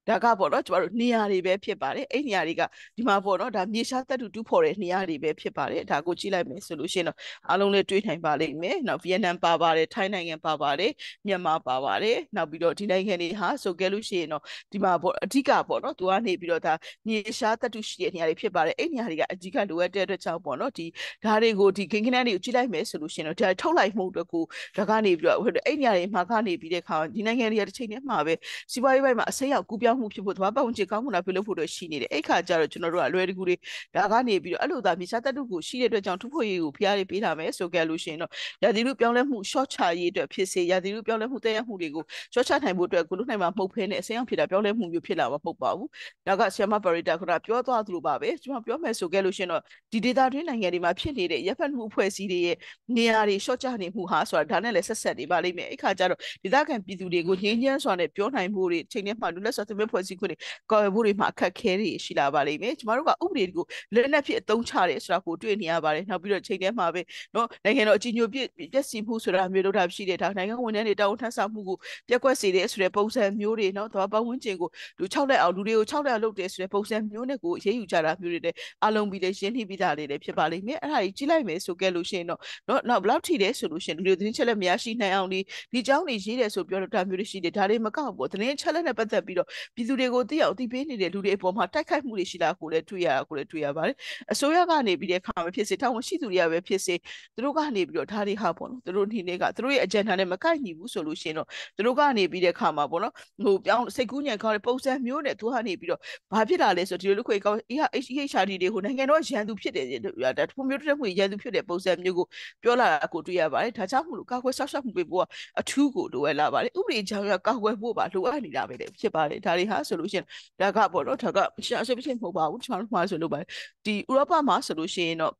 S1: ဒါကပေါ့နော်ကျမတို့နေရာတွေပဲဖြစ်ပါတယ်အဲ့နေရာတွေကဒီမှာပေါ့နော်ဒါမြေရှားသတ္တုတူးဖော်တဲ့နေရာတွေပဲဖြစ်ပါတယ်ဒါကိုကြည့်လိုက်မယ်ဆိုလို့ရှိရင်တော့အားလုံးလည်းတွေးနိုင်ပါလိမ့်မယ်နောက်ဗီယက်နမ်ပါပါတယ်ထိုင်းနိုင်ငံပါပါတယ်မြန်မာပါပါတယ်နောက်ပြီးတော့ဒီနိုင်ငံတွေဟာဆိုခဲ့လို့ရှိရင်တော့ဒီမှာပေါ့အဓိကပေါ့နော်သူကနေပြီးတော့ဒါမြေရှားသတ္တုရှိတဲ့နေရာတွေဖြစ်ပါတယ်အဲ့နေရာတွေကအဓိကလိုအပ်တဲ့အတွက်ကြောင့်ပေါ့နော်ဒီဓာတ်တွေကိုဒီဂင်္ဂနန်းတွေကိုကြည့်လိုက်မယ်ဆိုလို့ရှိရင်တော့ဒါထုတ်လိုက်မှုအတွက်ကိုဒါကနေပြီးတော့အဲ့နေရာတွေမှာကနေပြီးတဲ့အခါဒီနိုင်ငံတွေကတစ်ချိန်တည်းမှာပဲစီးပွားရေးဘက်မှာအစိမ်းရောက်ကူးပြောင်းင်းမှုဖြစ်ဖို့သဘာဝပတ်ဝန်းကျင်ကောင်းမွန်တာပြုလုပ်ဖို့တော့ရှိနေတယ်အဲ့ခါကျတော့ကျွန်တော်တို့ကလွယ်တကူတွေဒါကနေပြီးတော့အဲ့လိုသာမြေရှားတတ်တုကိုရှိတဲ့အတွက်ကြောင့်ထုဖို့ရေးကိုဖျားလေးပေးထားမယ်ဆိုကြလို့ရှိရင်တော့ရာသီဥတုပြောင်းလဲမှု short ချရေးအတွက်ဖြစ်စေရာသီဥတုပြောင်းလဲမှုတည့်ရမှုတွေကို short ချနိုင်ဖို့အတွက်ကိုလူနိုင်မှာမှုတ်ဖဲနဲ့အစိမ်းအောင်ဖြစ်တာပြောင်းလဲမှုမျိုးဖြစ်လာမှာမဟုတ်ပါဘူးဒါကဆီယမပါရီတာခုနပြောသွားသလိုပါပဲကျွန်မပြောမယ်ဆိုကြလို့ရှိရင်တော့ဒီဒေတာတွင်းနိုင်ငံတွေမှာဖြစ်နေတဲ့ရပ်ဖက်မှုအဖွဲ့အစည်းတွေရဲ့နေရာတွေ short ချနေမှုဟာဆိုတာဒါနဲ့လည်းဆက်ဆက်နေပါလိမ့်မယ်အဲ့ခါကျတော့ဒေတာခံပြည်သူတွေကိုငြင်းညမ်းစွာနဲ့ပြောနိုင်မှုတွေချိန်ထဲမှာလူလက်စွာသူမျိုးမဲ့ဖွဲ့စည်းခွင့်တွေကော်ရဖို့တွေမှာအခက်ခဲတွေရှိလာပါလိမ့်မယ်ကျမတို့ကဥပဒေတွေကိုလက်နက်ဖြစ်အသုံးချတယ်ဆိုတာကိုတွေ့နေရပါတယ်နောက်ပြီးတော့ချိန်ထဲမှာပဲเนาะနိုင်ငံတော်အကြီးညိုပြည့်ပြည့်စုံမှုဆိုတာမျိုးလုပ်တာရှိတယ်ဒါနိုင်ငံဝန်ထမ်းတွေတောင်းထမ်းဆောင်မှုကိုပြက်ကွက်စေတယ်ဆိုတဲ့ပုံစံမျိုးတွေเนาะသဘာဝဝင်ကျင်ကိုလူ6လက်အောင်လူတွေကို6လက်လုပ်တယ်ဆိုတဲ့ပုံစံမျိုးနဲ့ကိုအရေးယူကြတာမျိုးတွေလည်းအလုံးပြီးလည်းရင်းနှီးပြီးသားတွေလည်းဖြစ်ပါလိမ့်မယ်အဲ့ဒါကြီးကြည့်လိုက်မယ်ဆိုခဲ့လို့ရှိရင်တော့เนาะနောက်ဘယ်လောက်ထိလဲဆိုလို့ရှိရင်လူတွေသတင်းချက်လက်မရရှိနိုင်အောင်ဒီဒီเจ้าတွေရေးတယ်ဆိုပြောတာမျိုးတွေရှိတယ်ဒါတွေမကောက်ဘူးသတင်းချက်လက်နဲ့ပတ်သက်ပြီးတော့ပြည်သူတွေကိုတိရောက်အသိပေးနေတဲ့လူတွေအပေါ်မှာတိုက်ခိုက်မှုတွေရှိလာကိုလည်းတွေ့ရကိုလည်းတွေ့ရပါတယ်အစိုးရကနေပြီးတဲ့အခါမှာဖြစ်စေထောင်ဝင်ရှိသူတွေကပဲဖြစ်စေသူတို့ကနေပြီးတော့ဒါတွေဟာပေါ့နော်သူတို့အနေနဲ့ကသူတို့ရဲ့ agenda နဲ့မကိုက်ညီဘူးဆိုလို့ရှိရင်တော့သူတို့ကနေပြီးတဲ့အခါမှာပေါ့နော်ဟိုပြောင်းစိတ်ကူးညံကောင်းတဲ့ပုံစံမျိုးနဲ့သူကနေပြီးတော့ဘာဖြစ်လာလဲဆိုဒီလိုလူခွေကောင်း EHRD တွေကိုနိုင်ငံတော်ရန်သူဖြစ်တယ်ဒါပုံမျိုးတက်မှုရန်သူဖြစ်တဲ့ပုံစံမျိုးကိုပြောလာတာကိုတွေ့ရပါတယ်ဒါကြောင့်မို့လို့ကာကွယ်ဆောက်ရှောက်မှုပေးဖို့ကအထူးကိုလိုအပ်လာပါတယ်ဥပဒေကြောင့်ရကာကွယ်ဖို့ပါလိုအပ်နေတာပဲဖြစ်ပါတယ်ဒါတွေတွေဟာဆိုလို့ရှိရင်ဒါကပေါ့နော်ဒါကရှာရှိဖြစ်မဟုတ်ပါဘူးကျွန်တော်တို့မှာဆိုလို့ပါဒီဥရောပမှာဆိုလို့ရှိရင်တော့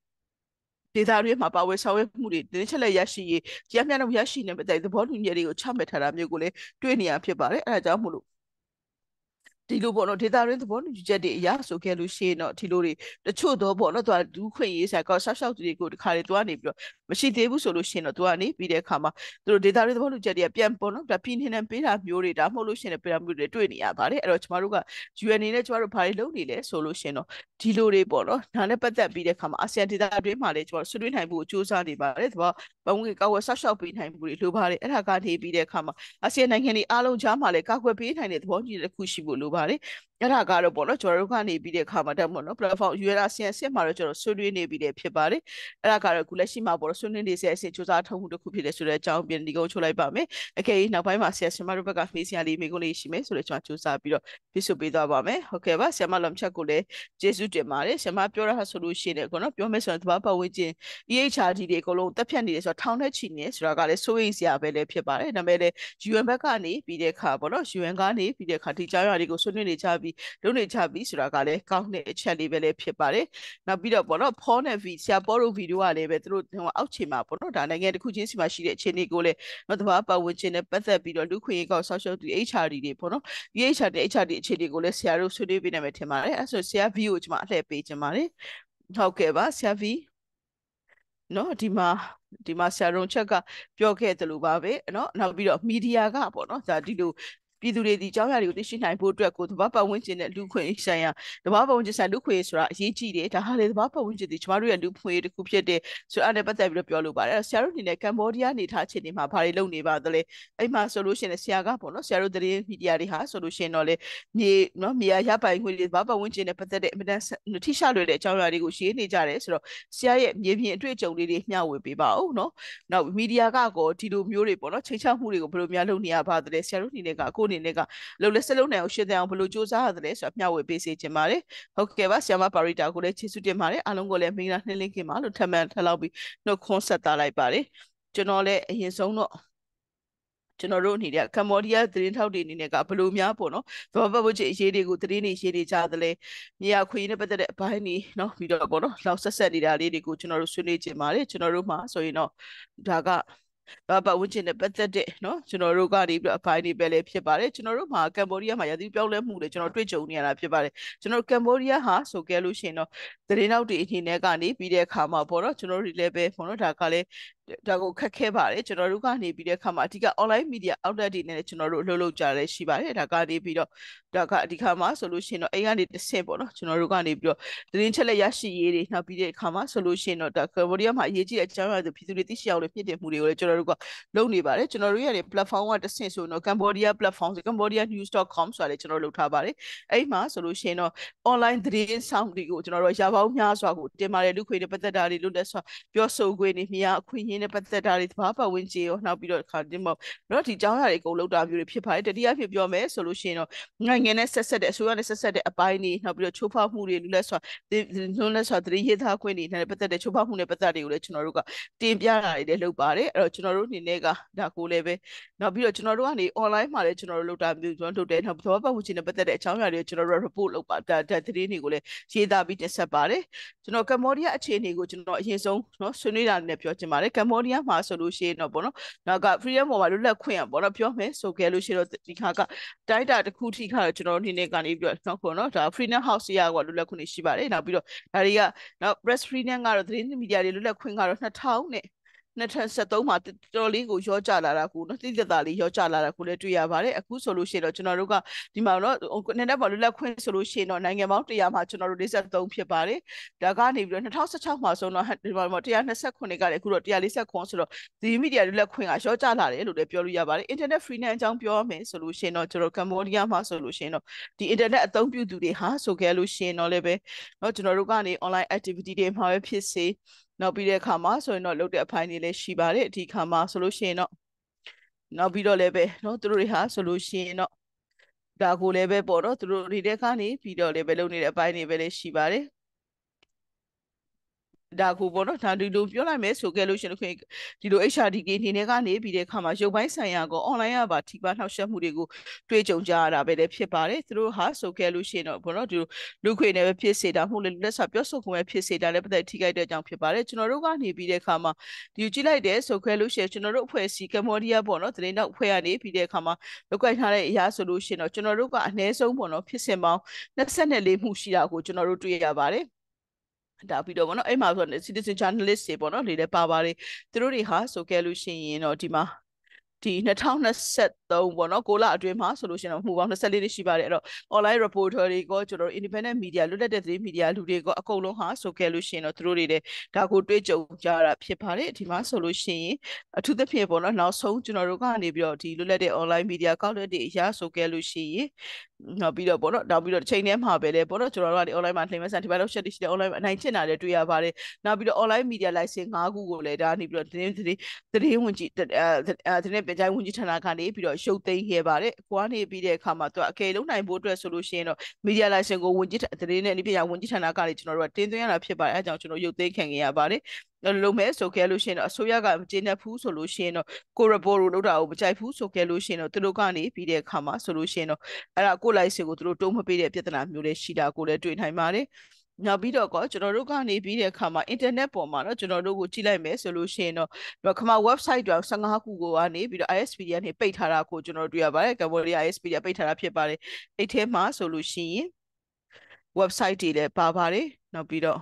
S1: ဒေသတွေမှာပါဝင်ဆောင်ရွက်မှုတွေတင်းချက်လက်ရရှိရေးရမျှနှုန်းရရှိနေပတ်သက်သဘောတူညီတွေကိုချမှတ်ထားတာမျိုးကိုလည်းတွေ့နေရဖြစ်ပါတယ်အဲဒါကြောင့်မို့လို့ဒီလိုပေါ့နော်ဒေတာရင်းသဘောတူချက်တွေအရဆိုခဲ့လို့ရှိရင်တော့ဒီလိုတွေတချို့တော့ပေါ့နော်သူကဒူးခွင့်ရေးဆိုင်ကောက်ရှောက်ရှောက်တွေကိုဒီခါတွေသူကနေပြီးတော့မရှိသေးဘူးဆိုလို့ရှိရင်တော့သူကနေပြီးတဲ့အခါမှာသူတို့ဒေတာရင်းသဘောတူချက်တွေကပြန်ပေါ့နော်ပြင်းထန်ထန်ပေးတာမျိုးတွေဒါမှမဟုတ်လို့ရှိရင်ပေးတာမျိုးတွေတွေ့နေရပါတယ်အဲ့တော့ကျမတို့က UN နဲ့ကျမတို့ဘာတွေလုပ်နေလဲဆိုလို့ရှိရင်တော့ဒီလိုတွေပေါ့နော်ဒါနဲ့ပတ်သက်ပြီးတဲ့အခါမှာအာဆီယံဒေတာတွင်းမှာလည်းကျမတို့ဆွေးနွေးနိုင်ဖို့ကြိုးစားနေပါတယ်သဘောပတ်ဝန်းကျင်ကောက်ဝယ်ရှောက်ရှောက်ပေးနိုင်ဖို့တွေလိုပါတယ်အဲ့ဒါကနေပြီးတဲ့အခါမှာအာဆီယံနိုင်ငံတွေအားလုံးကြားမှာလည်းကောက်ဝယ်ပေးနိုင်တဲ့သဘောညီတစ်ခုရှိဖို့လိုပါလေအဲ့ဒါကတော့ပေါ့နော်ကျွန်တော်တို့ကနေပြီးတဲ့အခါမှာတက်ပေါ့နော် platform URL ဆီအစစ်မှာတော့ကျွန်တော်ဆွေးနွေးနေပြီးတဲ့ဖြစ်ပါတယ်အဲ့ဒါကတော့အခုလက်ရှိမှာပေါ့နော်ဆွေးနွေးနေတဲ့အစစ်စ조사ထုတ်မှုတစ်ခုဖြစ်တယ်ဆိုတော့အကြောင်းပြန်ဒီကိုချုပ်လိုက်ပါမယ်အကယ်၍နောက်ပိုင်းမှာဆရာရှင်မတို့ဘက်ကဖေးဆရာလေးမိကုန်းလေးရှိမယ်ဆိုတော့ကျွန်တော်조사ပြီးတော့ပြည့်စုံပေးသွားပါမယ်ဟုတ်ကဲ့ပါဆရာမလွန်ချက်ကိုလည်းကျေးဇူးတင်ပါတယ်ဆရာမပြောတာဆိုလို့ရှိတယ်ကောနော် ပြောမယ်ဆိုရင်တဘာပတ်ဝန်းကျင် EHRD တွေအကုန်လုံးတက်ဖြတ်နေတယ်ဆိုတော့ထောင်ထဲချီနေဆိုတာကလည်းစိုးရိမ်စရာပဲလည်းဖြစ်ပါတယ်ဒါပေမဲ့လည်း UN ဘက်ကနေပြီးတဲ့အခါပေါ့နော် UN ကနေပြီးတဲ့အခါဒီကြောင်ရတွေကိုဆွေးနွေးနေကြပြီးလုပ်နေကြပြီးဆိုတာကလည်းကောင်းတဲ့အချက်လေးပဲလေဖြစ်ပါတယ်နောက်ပြီးတော့ပေါ့နော်ဖောနဲ့ဗီဆရာပေါ်တို့ဗီဒီယိုကလည်းပဲသူတို့ဟိုအောက်ခြေမှာပေါ့နော်ဒါနိုင်ငံတစ်ခုချင်းစီမှာရှိတဲ့အခြေအနေကိုလည်းနော်တဘာပတ်ဝန်းကျင်နဲ့ပတ်သက်ပြီးတော့လူခွင့်ရေးကောက်ဆောက်ရှောက်သူ HRD တွေပေါ့နော်ဒီ HRD HRD အခြေအနေကိုလည်းဆရာတို့ဆွေးနွေးပေးနိုင်မယ်ထင်ပါတယ်အဲဆိုဆရာ V ကိုကျွန်မအလှည့်ပေးချင်ပါတယ်ဟုတ်ကဲ့ပါဆရာ V နော်ဒီမှာဒီမှာဆရာတော်ချက်ကပြောခဲ့တယ်လို့ပါပဲเนาะနောက်ပြီးတော့မီဒီယာကပေါ့เนาะဒါဒီလိုပြည်သူတွေဒီအကြောင်းအရာတွေကိုသိရှိနိုင်ဖို့အတွက်ကိုသဘာပတ်ဝန်းကျင်နဲ့လူခွင့်ဆိုင်ရာသဘာပတ်ဝန်းကျင်ဆိုင်လူခွင့်ဆိုတာအရေးကြီးတယ်ဒါဟာလေသဘာပတ်ဝန်းကျင်ဒီကျမတို့ရဲ့လူခွင့်တစ်ခုဖြစ်တယ်ဆိုတော့အဲ့ဒါပတ်သက်ပြီးတော့ပြောလို့ပါတယ်အဲ့တော့ဆရာတို့အနေနဲ့ကမ္ဘောဒီးယားနေထားခြင်းတွေမှာဘာတွေလုပ်နေပါသလဲအဲ့မှာဆိုလို့ရှိရင်ဆရာကပေါ့နော်ဆရာတို့သတင်းမီဒီယာတွေဟာဆိုလို့ရှိရင်တော့လေမြေနော်မြေယာရပိုင်ခွင့်တွေသဘာပတ်ဝန်းကျင်နဲ့ပတ်သက်တဲ့အမြဲတမ်းထိရှလွယ်တဲ့အကြောင်းအရာတွေကိုရှင်းနေကြတယ်ဆိုတော့ဆရာရဲ့မြေပြင်အတွေ့အကြုံလေးတွေမျှဝေပေးပါဦးနော်နောက်မီဒီယာကကောဒီလိုမျိုးတွေပေါ့နော်ချိန်ချမှုတွေကိုဘယ်လိုများလုပ်နေရပါသလဲဆရာတို့အနေနဲ့ကကိုယ်အနေနဲ့ကလှုပ်လဲဆက်လုပ်နိုင်အောင်ရှင်းတဲ့အောင်ဘယ်လိုစူးစမ်းရသလဲဆိုတာမျှဝေပေးစေချင်ပါတယ်ဟုတ်ကဲ့ပါဆရာမပါရီတာကိုလည်းကျေးဇူးတင်ပါတယ်အားလုံးကိုလည်းမင်္ဂလာနှင်းလင်းခင်ပါလို့ထပ်မံထပ်လောက်ပြီးနှုတ်ခွန်းဆက်သလိုက်ပါတယ်ကျွန်တော်လည်းအရင်ဆုံးတော့ကျွန်တော်တို့အနေနဲ့ကမ္ဘောဒီးယားသတင်းထောက်တွေအနေနဲ့ကဘလို့များပေါ့နော်ဘဘဘချေအရေးတွေကိုသတင်းတွေရေးနေကြသလဲမြေယာခွေနဲ့ပတ်သက်တဲ့အပိုင်းတွေနော်ပြီးတော့ပေါ့နော်လောက်ဆက်ဆက်နေတာလေးတွေကိုကျွန်တော်တို့ဆွေးနွေးကြပါတယ်ကျွန်တော်တို့မှာဆိုရင်တော့ဒါကပတ်ဝန်းကျင်နဲ့ပတ်သက်တဲ့နော်ကျွန်တော်တို့ကနေပြီးအပိုင်းတွေပဲလည်းဖြစ်ပါတယ်ကျွန်တော်တို့မှာကမ်ဘောဒီးယားမှာရာသီပြောင်းလဲမှုတွေကျွန်တော်တွေ့ကြုံနေရတာဖြစ်ပါတယ်ကျွန်တော်ကမ်ဘောဒီးယားဟာဆိုခဲ့လို့ရှိရင်တော့သတင်းနောက်တွေအနေနဲ့ကနေပြီးတဲ့အခါမှာပေါ့နော်ကျွန်တော်တို့တွေလည်းပဲပေါ့နော်ဒါကလည်းဒါကိုခက်ခဲပါတယ်ကျွန်တော်တို့ကနေပြီးတဲ့အခါမှာအဓိက online media outlet တွေနဲ့ကျွန်တော်တို့အလုပ်လုပ်ကြရရှိပါတယ်ဒါကနေပြီးတော့ဒါကအဓိကမှာဆိုလို့ရှိရင်တော့အဲ့ကနေတစ်ဆင့်ပေါ့နော်ကျွန်တော်တို့ကနေပြီးတော့သတင်းချက်လက်ရရှိရေးတွေနောက်ပြီးတဲ့အခါမှာဆိုလို့ရှိရင်တော့ဒါကမ္ဘောဒီးယားမှာအရေးကြီးတဲ့အကြောင်းအရာဆိုပြည်သူတွေသိရှိအောင်လို့ဖြစ်တင်မှုတွေကိုလည်းကျွန်တော်တို့ကလုပ်နေပါတယ်ကျွန်တော်တို့ရဲ့ platform ကတစ်ဆင့်ဆိုတော့ Cambodia platform ဆို cambodianews.com ဆိုတာလည်းကျွန်တော်တို့လုပ်ထားပါတယ်အဲ့မှာဆိုလို့ရှိရင်တော့ online သတင်းဆောင်တွေကိုကျွန်တော်တို့ရပါအောင်များစွာကိုတင်ပါတယ်လူခွေတွေပတ်သက်တာတွေလုပ်တဲ့ဆိုပြောဆိုခွေတွေမြာအခွင့်င်းနဲ့ပတ်သက်တာတွေသဘာဝပတ်ဝန်းကျင်ရောနောက်ပြီးတော့ခါဒီမော့တော့ဒီကြောင်းရတွေအကုန်လောက်တာမျိုးတွေဖြစ်ပါတယ်တတိယဖြစ်ပြောမယ်ဆိုလို့ရှိရင်တော့နိုင်ငံနဲ့ဆက်ဆက်တဲ့အစိုးရနဲ့ဆက်ဆက်တဲ့အပိုင်းတွေနောက်ပြီးတော့ချိုးဖောက်မှုတွေလူလက်စွာလူလက်စွာသတိရထားခွင့်တွေနဲ့ပတ်သက်တဲ့ချိုးဖောက်မှုနဲ့ပတ်သက်တွေကိုလည်းကျွန်တော်တို့ကတင်ပြတာတွေလည်းလုပ်ပါတယ်အဲ့တော့ကျွန်တော်တို့အနေနဲ့ကဒါကိုလည်းပဲနောက်ပြီးတော့ကျွန်တော်တို့ကနေ online မှာလည်းကျွန်တော်တို့လုပ်တာမျိုးကျွန်တော်လုပ်တယ်နောက်သဘာဝပတ်ဝန်းကျင်နဲ့ပတ်သက်တဲ့အကြောင်းအရာတွေကိုကျွန်တော်တို့ report လုပ်ပါဒါသတင်းတွေကိုလည်းရေးသားပြီးတင်ဆက်ပါတယ်ကျွန်တော်ကမ္ဘောဒီးယားအခြေအနေကိုကျွန်တော်အရင်ဆုံးเนาะဆွေးနွေးတာနဲ့ပြောချင်ပါတယ်ကမ္မ္ဘောဒီးယားမှာဆိုလို့ရှိရင်တော့ပေါ့နော်နောက်က freedom ပေါ်မှာလွတ်လပ်ခွင့်อ่ะပေါ့နော်ပြောမယ်ဆိုခဲ့လို့ရှိရင်တော့ဒီခါကတိုက်တာတစ်ခုထိခါတော့ကျွန်တော်အနေနဲ့ကနေပြီးတော့နောက်ပေါ့နော်ဒါ freedom house ရကလွတ်လပ်ခွင့်ရှိပါတယ်နောက်ပြီးတော့ဒါတွေကနောက် press freedom ကတော့သတင်းမီဒီယာတွေလွတ်လပ်ခွင့်ကတော့2000နဲ့2023မှာတော်တော်လေးကိုရောကြလာတာကိုနော်တိကျတာလေးရောကြလာတာကိုလည်းတွေ့ရပါတယ်အခုဆိုလို့ရှိရင်တော့ကျွန်တော်တို့ကဒီမှာတော့နေနဲ့ပေါ်လွတ်လပ်ခွင့်ဆိုလို့ရှိရင်တော့နိုင်ငံပေါင်း100မှာကျွန်တော်တို့53ဖြစ်ပါတယ်ဒါကနေပြီးတော့2016မှာဆိုတော့ဒီမှာ129ကလည်းအခုတော့149ဆိုတော့ဒီမီဒီယာလွတ်လပ်ခွင့်ကရောကြလာတယ်လို့လည်းပြောလို့ရပါတယ် internet freedom အကြောင်းပြောမယ်ဆိုလို့ရှိရင်တော့ကျွန်တော်ကမ္ဘောဒီးယားမှာဆိုလို့ရှိရင်တော့ဒီ internet အသုံးပြုသူတွေဟာဆိုခဲ့လို့ရှိရင်တော့လည်းပဲနော်ကျွန်တော်တို့ကနေ online activity တွေမှာပဲဖြစ်စေနောက်ပြီးတဲ့အခါမှာဆိုရင်တော့လုတ်တဲ့အပိုင်းတွေလည်းရှိပါတယ်ဒီအခါမှာဆိုလို့ရှိရင်တော့နောက်ပြီးတော့လည်းပဲเนาะသူတို့တွေဟာဆိုလို့ရှိရင်တော့ဒါကိုလည်းပဲပေါ့တော့သူတို့တွေတဲ့ကနေပြီးတော့လည်းပဲလုပ်နေတဲ့အပိုင်းတွေပဲလည်းရှိပါတယ်ဒါကိုပေါ့နော်ဒါဒီလိုပြောလိုက်မယ်ဆိုခဲ့လို့ရှင်တို့ခင်ဒီလို HRDK အနေနဲ့ကနေပြီးတဲ့အခါမှာရုပ်ပိုင်းဆိုင်ရာကော online ကပါထိပါနှောက်ယှက်မှုတွေကိုတွေးကြုံကြရတာပဲလည်းဖြစ်ပါတယ်သူတို့ဟာဆိုခဲ့လို့ရှင်တော့ပေါ့နော်ဒီလိုလူခွေနဲ့ပဲဖြစ်စေတာမဟုတ်လေလက်စာပြောဆိုခွင့်ပဲဖြစ်စေတာလည်းပတ်သက်ထိခိုက်တဲ့အကြောင်းဖြစ်ပါတယ်ကျွန်တော်တို့ကနေပြီးတဲ့အခါမှာဒီကြည့်လိုက်တယ်ဆိုခဲ့လို့ရှင်ကျွန်တော်တို့အဖွဲ့အစည်းကမ္ဘောဒီးယားပေါ့နော်သတင်းတော့အဖွဲ့ကနေပြီးတဲ့အခါမှာလောက်ကိုက်ထားတဲ့အရာဆိုလို့ရှင်တော့ကျွန်တော်တို့ကအနည်းဆုံးပေါ့နော်ဖြစ်စဉ်ပေါင်း24မှုရှိတာကိုကျွန်တော်တို့တွေ့ရပါတယ်ဒါပြီးတော့ဗောနော်အဲ့မှာဆိုတော့ citizen journalist တွေဗောနော်လေတဲ့ပါပါတွေသူတို့တွေဟာဆိုခဲ့လို့ရှိရင်တော့ဒီမှာဒီ2023ဗောနော်ကိုလအတွင်းမှာဆိုလို့ရှိရင်တော့မှုပေါင်း24တွေရှိပါတယ်အဲ့တော့ online reporter တွေကကျွန်တော်တို့ independent media လွတ်လပ်တဲ့သတင်း media လူတွေကအကုန်လုံးဟာဆိုခဲ့လို့ရှိရင်တော့သူတို့တွေလည်းဒါကိုတွေးကြုံကြတာဖြစ်ပါတယ်ဒီမှာဆိုလို့ရှိရင်အထူးသဖြင့်ဗောနော်နောက်ဆုံးကျွန်တော်တို့ကနေပြီးတော့ဒီလွတ်လပ်တဲ့ online media ကောက်လွတ်တွေအရာဆိုခဲ့လို့ရှိရင်နောက်ပြီးတော့ပေါ့နော်နောက်ပြီးတော့တစ်ချိန်တည်းမှာပဲလေပေါ့နော်ကျွန်တော်တို့ကဒီ online မှာလှိမ့်မဆန်ဒီဘက်လောက်ရှက်တိရှိတယ် online မှာအနိုင်ချင်တာလည်းတွေ့ရပါတယ်နောက်ပြီးတော့ online media license 5ခုကိုလည်းဒါနေပြီးတော့တင်းတင်းတင်းဝင်ကြီးအဲတင်းပြန်ကြိုင်ဝင်ကြီးဌာနကနေပြီးတော့ရှုပ်သိမ်းခဲ့ပါတယ်ကိုကနေပြီးတဲ့အခါမှာသူကအကယ်လုံးနိုင်ဖို့အတွက်ဆိုလို့ရှိရင်တော့ media license ကိုဝင်ကြီးတင်းနဲ့အနည်းပြန်ဝင်ကြီးဌာနကနေကျွန်တော်တို့ကတင်းသွင်းရတာဖြစ်ပါတယ်အဲအကြောင်းကျွန်တော်ရုပ်သိမ်းခံခဲ့ရပါတယ်လုပ်မယ်ဆိုခဲ့လို့ရှိရင်တော့အစိုးရကမကျေနပ်ဘူးဆိုလို့ရှိရင်တော့ကိုရဘောလိုလုပ်တာကိုမကြိုက်ဘူးဆိုခဲ့လို့ရှိရင်တော့သူတို့ကနေပြီးတဲ့အခါမှာဆိုလို့ရှိရင်တော့အဲ့ဒါကိုလိုက်စင်ကိုသူတို့တုံးမပေးတဲ့ပြဿနာမျိုးလေးရှိတာကိုလည်းတွေ့နိုင်ပါတယ်နောက်ပြီးတော့ကကျွန်တော်တို့ကနေပြီးတဲ့အခါမှာအင်တာနက်ပေါ်မှာเนาะကျွန်တော်တို့ကိုကြည့်လိုက်မယ်ဆိုလို့ရှိရင်တော့ခမ website တွေ15ခုကိုကနေပြီးတော့ ISP ကနေပိတ်ထားတာကိုကျွန်တော်တွေ့ရပါတယ်ကမ္ဘောဒီးယား ISP ကပိတ်ထားတာဖြစ်ပါတယ်အဲ့ထဲမှာဆိုလို့ရှိရင် website တွေလည်းပါပါတယ်နောက်ပြီးတော့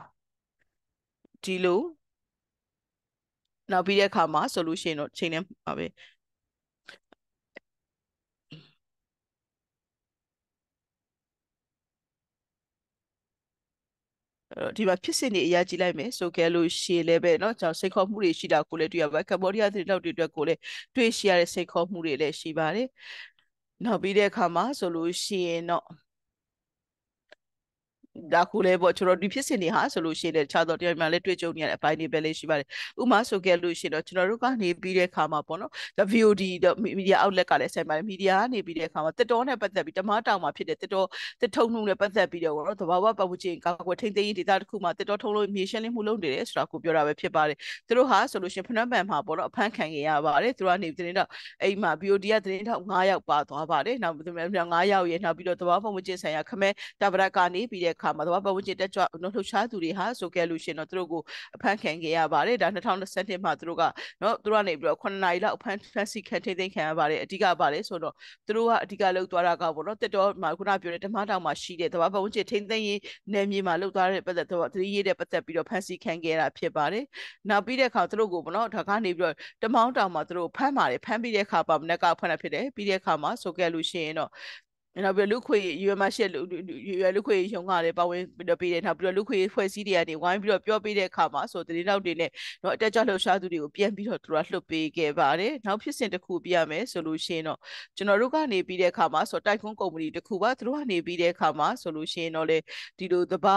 S1: ဒီလိုနောက်ပြီးတဲ့အခါမှာဆိုလို့ရှိရင်တော့ချိန်နေမှာပဲတော့ဒီမှာဖြစ်စဉ်တွေအများကြီးလိုက်မယ်ဆိုခဲ့လို့ရှည်လည်းပဲเนาะကျွန်တော်စိတ်ခေါ်မှုတွေရှိတာကိုလည်းတွေ့ရပါကမ္ဘောဒီးယားသတင်းထောက်တွေအတွက်ကိုလည်းတွေ့ရှိရတဲ့စိတ်ခေါ်မှုတွေလည်းရှိပါတယ်နောက်ပြီးတဲ့အခါမှာဆိုလို့ရှိရင်တော့ဒါခုလဲပေါ့ကျွန်တော်ဒီဖြစ်စဉ်တွေဟာဆိုလို့ရှိရင်ခြားတော့တရားမှလည်းတွေ့ကြုံနေရတဲ့အပိုင်းတွေပဲလေးရှိပါတယ်ဥမာဆိုခဲ့လို့ရှိရင်တော့ကျွန်တော်တို့ကနေပြီးတဲ့ခါမှာပေါ့နော်ဒါ VOD တော့ media outlet ကလည်းဆိုင်ပါတယ် media ကနေပြီးတဲ့ခါမှာတက်တော်နဲ့ပတ်သက်ပြီးတမားတောင်မှာဖြစ်တဲ့တက်တော်တက်ထုံနှုံနဲ့ပတ်သက်ပြီးတော့ပေါ့နော်သဘာဝပတ်ဝန်းကျင်ကာကွယ်ထိန်းသိမ်းရေးဒေသတစ်ခုမှာတက်တော်ထုံလို့မြေရှင်းလင်းမှုလုပ်နေတယ်ဆိုတာကိုပြောတာပဲဖြစ်ပါတယ်သူတို့ဟာဆိုလို့ရှိရင်ဖနက်ပန်မှာပေါ့နော်အဖမ်းခံရပါတယ်သူကနေသတင်းတော့အိမ်မှာ VOD ကသတင်းတော့9ယောက်ပါသွားပါတယ်နောက်သူများ9ယောက်ရဲ့နောက်ပြီးတော့သဘာဝပတ်ဝန်းကျင်ဆိုင်ရာခမဲတပရကနေပြီးတဲ့အခါမှာသဘာဝပတ်ဝန်းကျင်တက်ကြွနော်လှုပ်ရှားသူတွေဟာဆိုခဲ့လို့ရှင်တော့သူတို့ကိုအဖမ်းခံခဲ့ရပါတယ်ဒါ2022မှာသူတို့ကနော်သူတို့ကနေပြီးတော့9နိုင်လောက်အဖမ်းဖက်စီခံထိသိမ်းခံရပါတယ်အဓိကပါတယ်ဆိုတော့သူတို့ကအဓိကလောက်သွားတာကပေါ့နော်တက်တော်မှာခုနပြောတဲ့ဓမ္မတောင်မှာရှိတဲ့သဘာဝပတ်ဝန်းကျင်ထိသိမ်းရေးနယ်မြေမှာလောက်သွားတဲ့ပတ်သက်သဘာဝသတိရတဲ့ပတ်သက်ပြီးတော့ဖမ်းဆီးခံခဲ့ရတာဖြစ်ပါတယ်နောက်ပြီးတဲ့အခါသူတို့ကိုပေါ့နော်ဒါကနေပြီးတော့တမောင်းတောင်မှာသူတို့ဖမ်းပါတယ်ဖမ်းပြီးတဲ့အခါပါမနက်ကဖမ်းတာဖြစ်တယ်ပြီးတဲ့အခါမှာဆိုခဲ့လို့ရှင်တော့နောက်ပြီးလူခွေရွယ်မရှက်လူရွယ်လူခွေရုံကလည်းပါဝင်ပြီးတော့ပေးတယ်နောက်ပြီးတော့လူခွေဖွဲ့စည်းတွေကနေဝိုင်းပြီးတော့ပြောပေးတဲ့အခါမှာဆိုတဲ့နောက်တွေနဲ့တော့အတက်ကြလှုပ်ရှားသူတွေကိုပြန်ပြီးတော့သူကလှုပ်ပေးခဲ့ပါတယ်နောက်ဖြစ်စဉ်တစ်ခုပြရမယ်ဆိုလို့ရှိရင်တော့ကျွန်တော်တို့ကနေပြီးတဲ့အခါမှာဆိုတိုက်ခွန်းကုမ္ပဏီတစ်ခုပါသူတို့ကနေပြီးတဲ့အခါမှာဆိုလို့ရှိရင်တော့လေဒီလိုသဘာ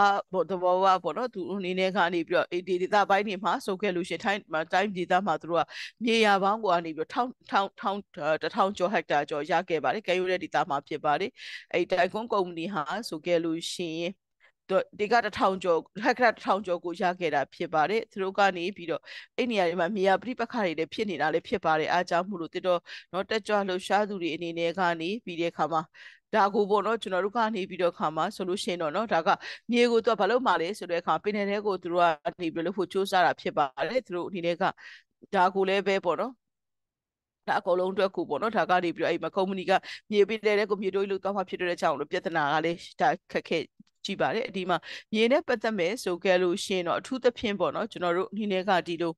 S1: သဘောဝပေါ့နော်သူအနေနဲ့ကနေပြီးတော့ဒေသပိုင်းတွေမှာဆိုခဲ့လို့ရှိရင်တိုင်းတိုင်းဒေသမှာသူတို့ကမြေယာပေါင်းကိုကနေပြီးတော့1000 1000 1000ကျော်ဟက်တာကျော်ရခဲ့ပါတယ်ကဲရိုးတဲ့ဒေသမှာဖြစ်ပါတယ်လေအဲ့တိုင်ကွန်ကုမ္ပဏီဟာဆိုခဲ့လို့ရှိရင်တို့ဒီကတထောင်ကျော်ဟက်ကတထောင်ကျော်ကိုရခဲ့တာဖြစ်ပါတယ်သူတို့ကနေပြီးတော့အဲ့နေရာတွေမှာမြေယာပြိပခါတွေလည်းဖြစ်နေတာလည်းဖြစ်ပါတယ်အားကြောင့်မို့လို့တိတော့တော့တက်ကြွလှူရှားသူတွေအနေနဲ့ကနေပြီးတဲ့အခါမှာဒါကိုပေါ့နော်ကျွန်တော်တို့ကနေပြီးတော့ခါမှာဆိုလို့ရှိရင်တော့နော်ဒါကမြေကိုသူကဘာလို့မှလဲဆိုတဲ့အခါပင်နယ်ထဲကိုသူတို့ကနေပြီးလို့ဖို့စ조사တာဖြစ်ပါတယ်သူတို့အနေနဲ့ကဒါကိုလည်းပဲပေါ့နော်ဒါအကုန်လုံးအတွက်ကိုပေါ့နော်ဒါကနေပြီးတော့အဲ့မှာကုမ္ပဏီကမြေပေးတဲ့ကိုမြေတိုးလို့သွားမှဖြစ်တဲ့အကြောင်းလို့ပြဿနာကလည်းဒါခက်ခဲကြည့်ပါတယ်ဒီမှာမြေနဲ့ပတ်သက်မယ်ဆိုခဲ့လို့ရှင်တော့အထူးသဖြင့်ပေါ့နော်ကျွန်တော်တို့အနေနဲ့ကဒီလို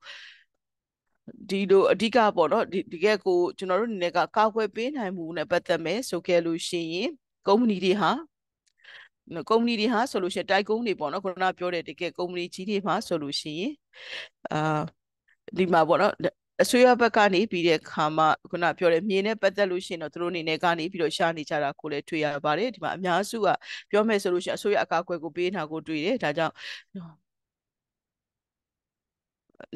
S1: ဒီလိုအဓိကပေါ့နော်ဒီတကယ်ကိုကျွန်တော်တို့အနေနဲ့ကကာကွယ်ပေးနိုင်မှုနဲ့ပတ်သက်မယ်ဆိုခဲ့လို့ရှင်ရင်ကုမ္ပဏီတွေဟာကုမ္ပဏီတွေဟာဆိုလို့ရှိရင်တိုက်ကုန်းတွေပေါ့နော်ခုနပြောတဲ့တကယ်ကုမ္ပဏီကြီးတွေမှာဆိုလို့ရှိရင်အာဒီမှာပေါ့နော်အစိုးရဘက်ကနေပြီးတဲ့ခါမှခုနပြောတဲ့မြေနဲ့ပတ်သက်လို့ရှိရင်တော့သူတို့အနေနဲ့ကနေပြီးတော့ရှာနေကြတာကိုလည်းတွေ့ရပါတယ်ဒီမှာအများစုကပြောမယ်ဆိုလို့ရှိရင်အစိုးရအကာအကွယ်ကိုပေးနေတာကိုတွေ့တယ်ဒါကြောင့်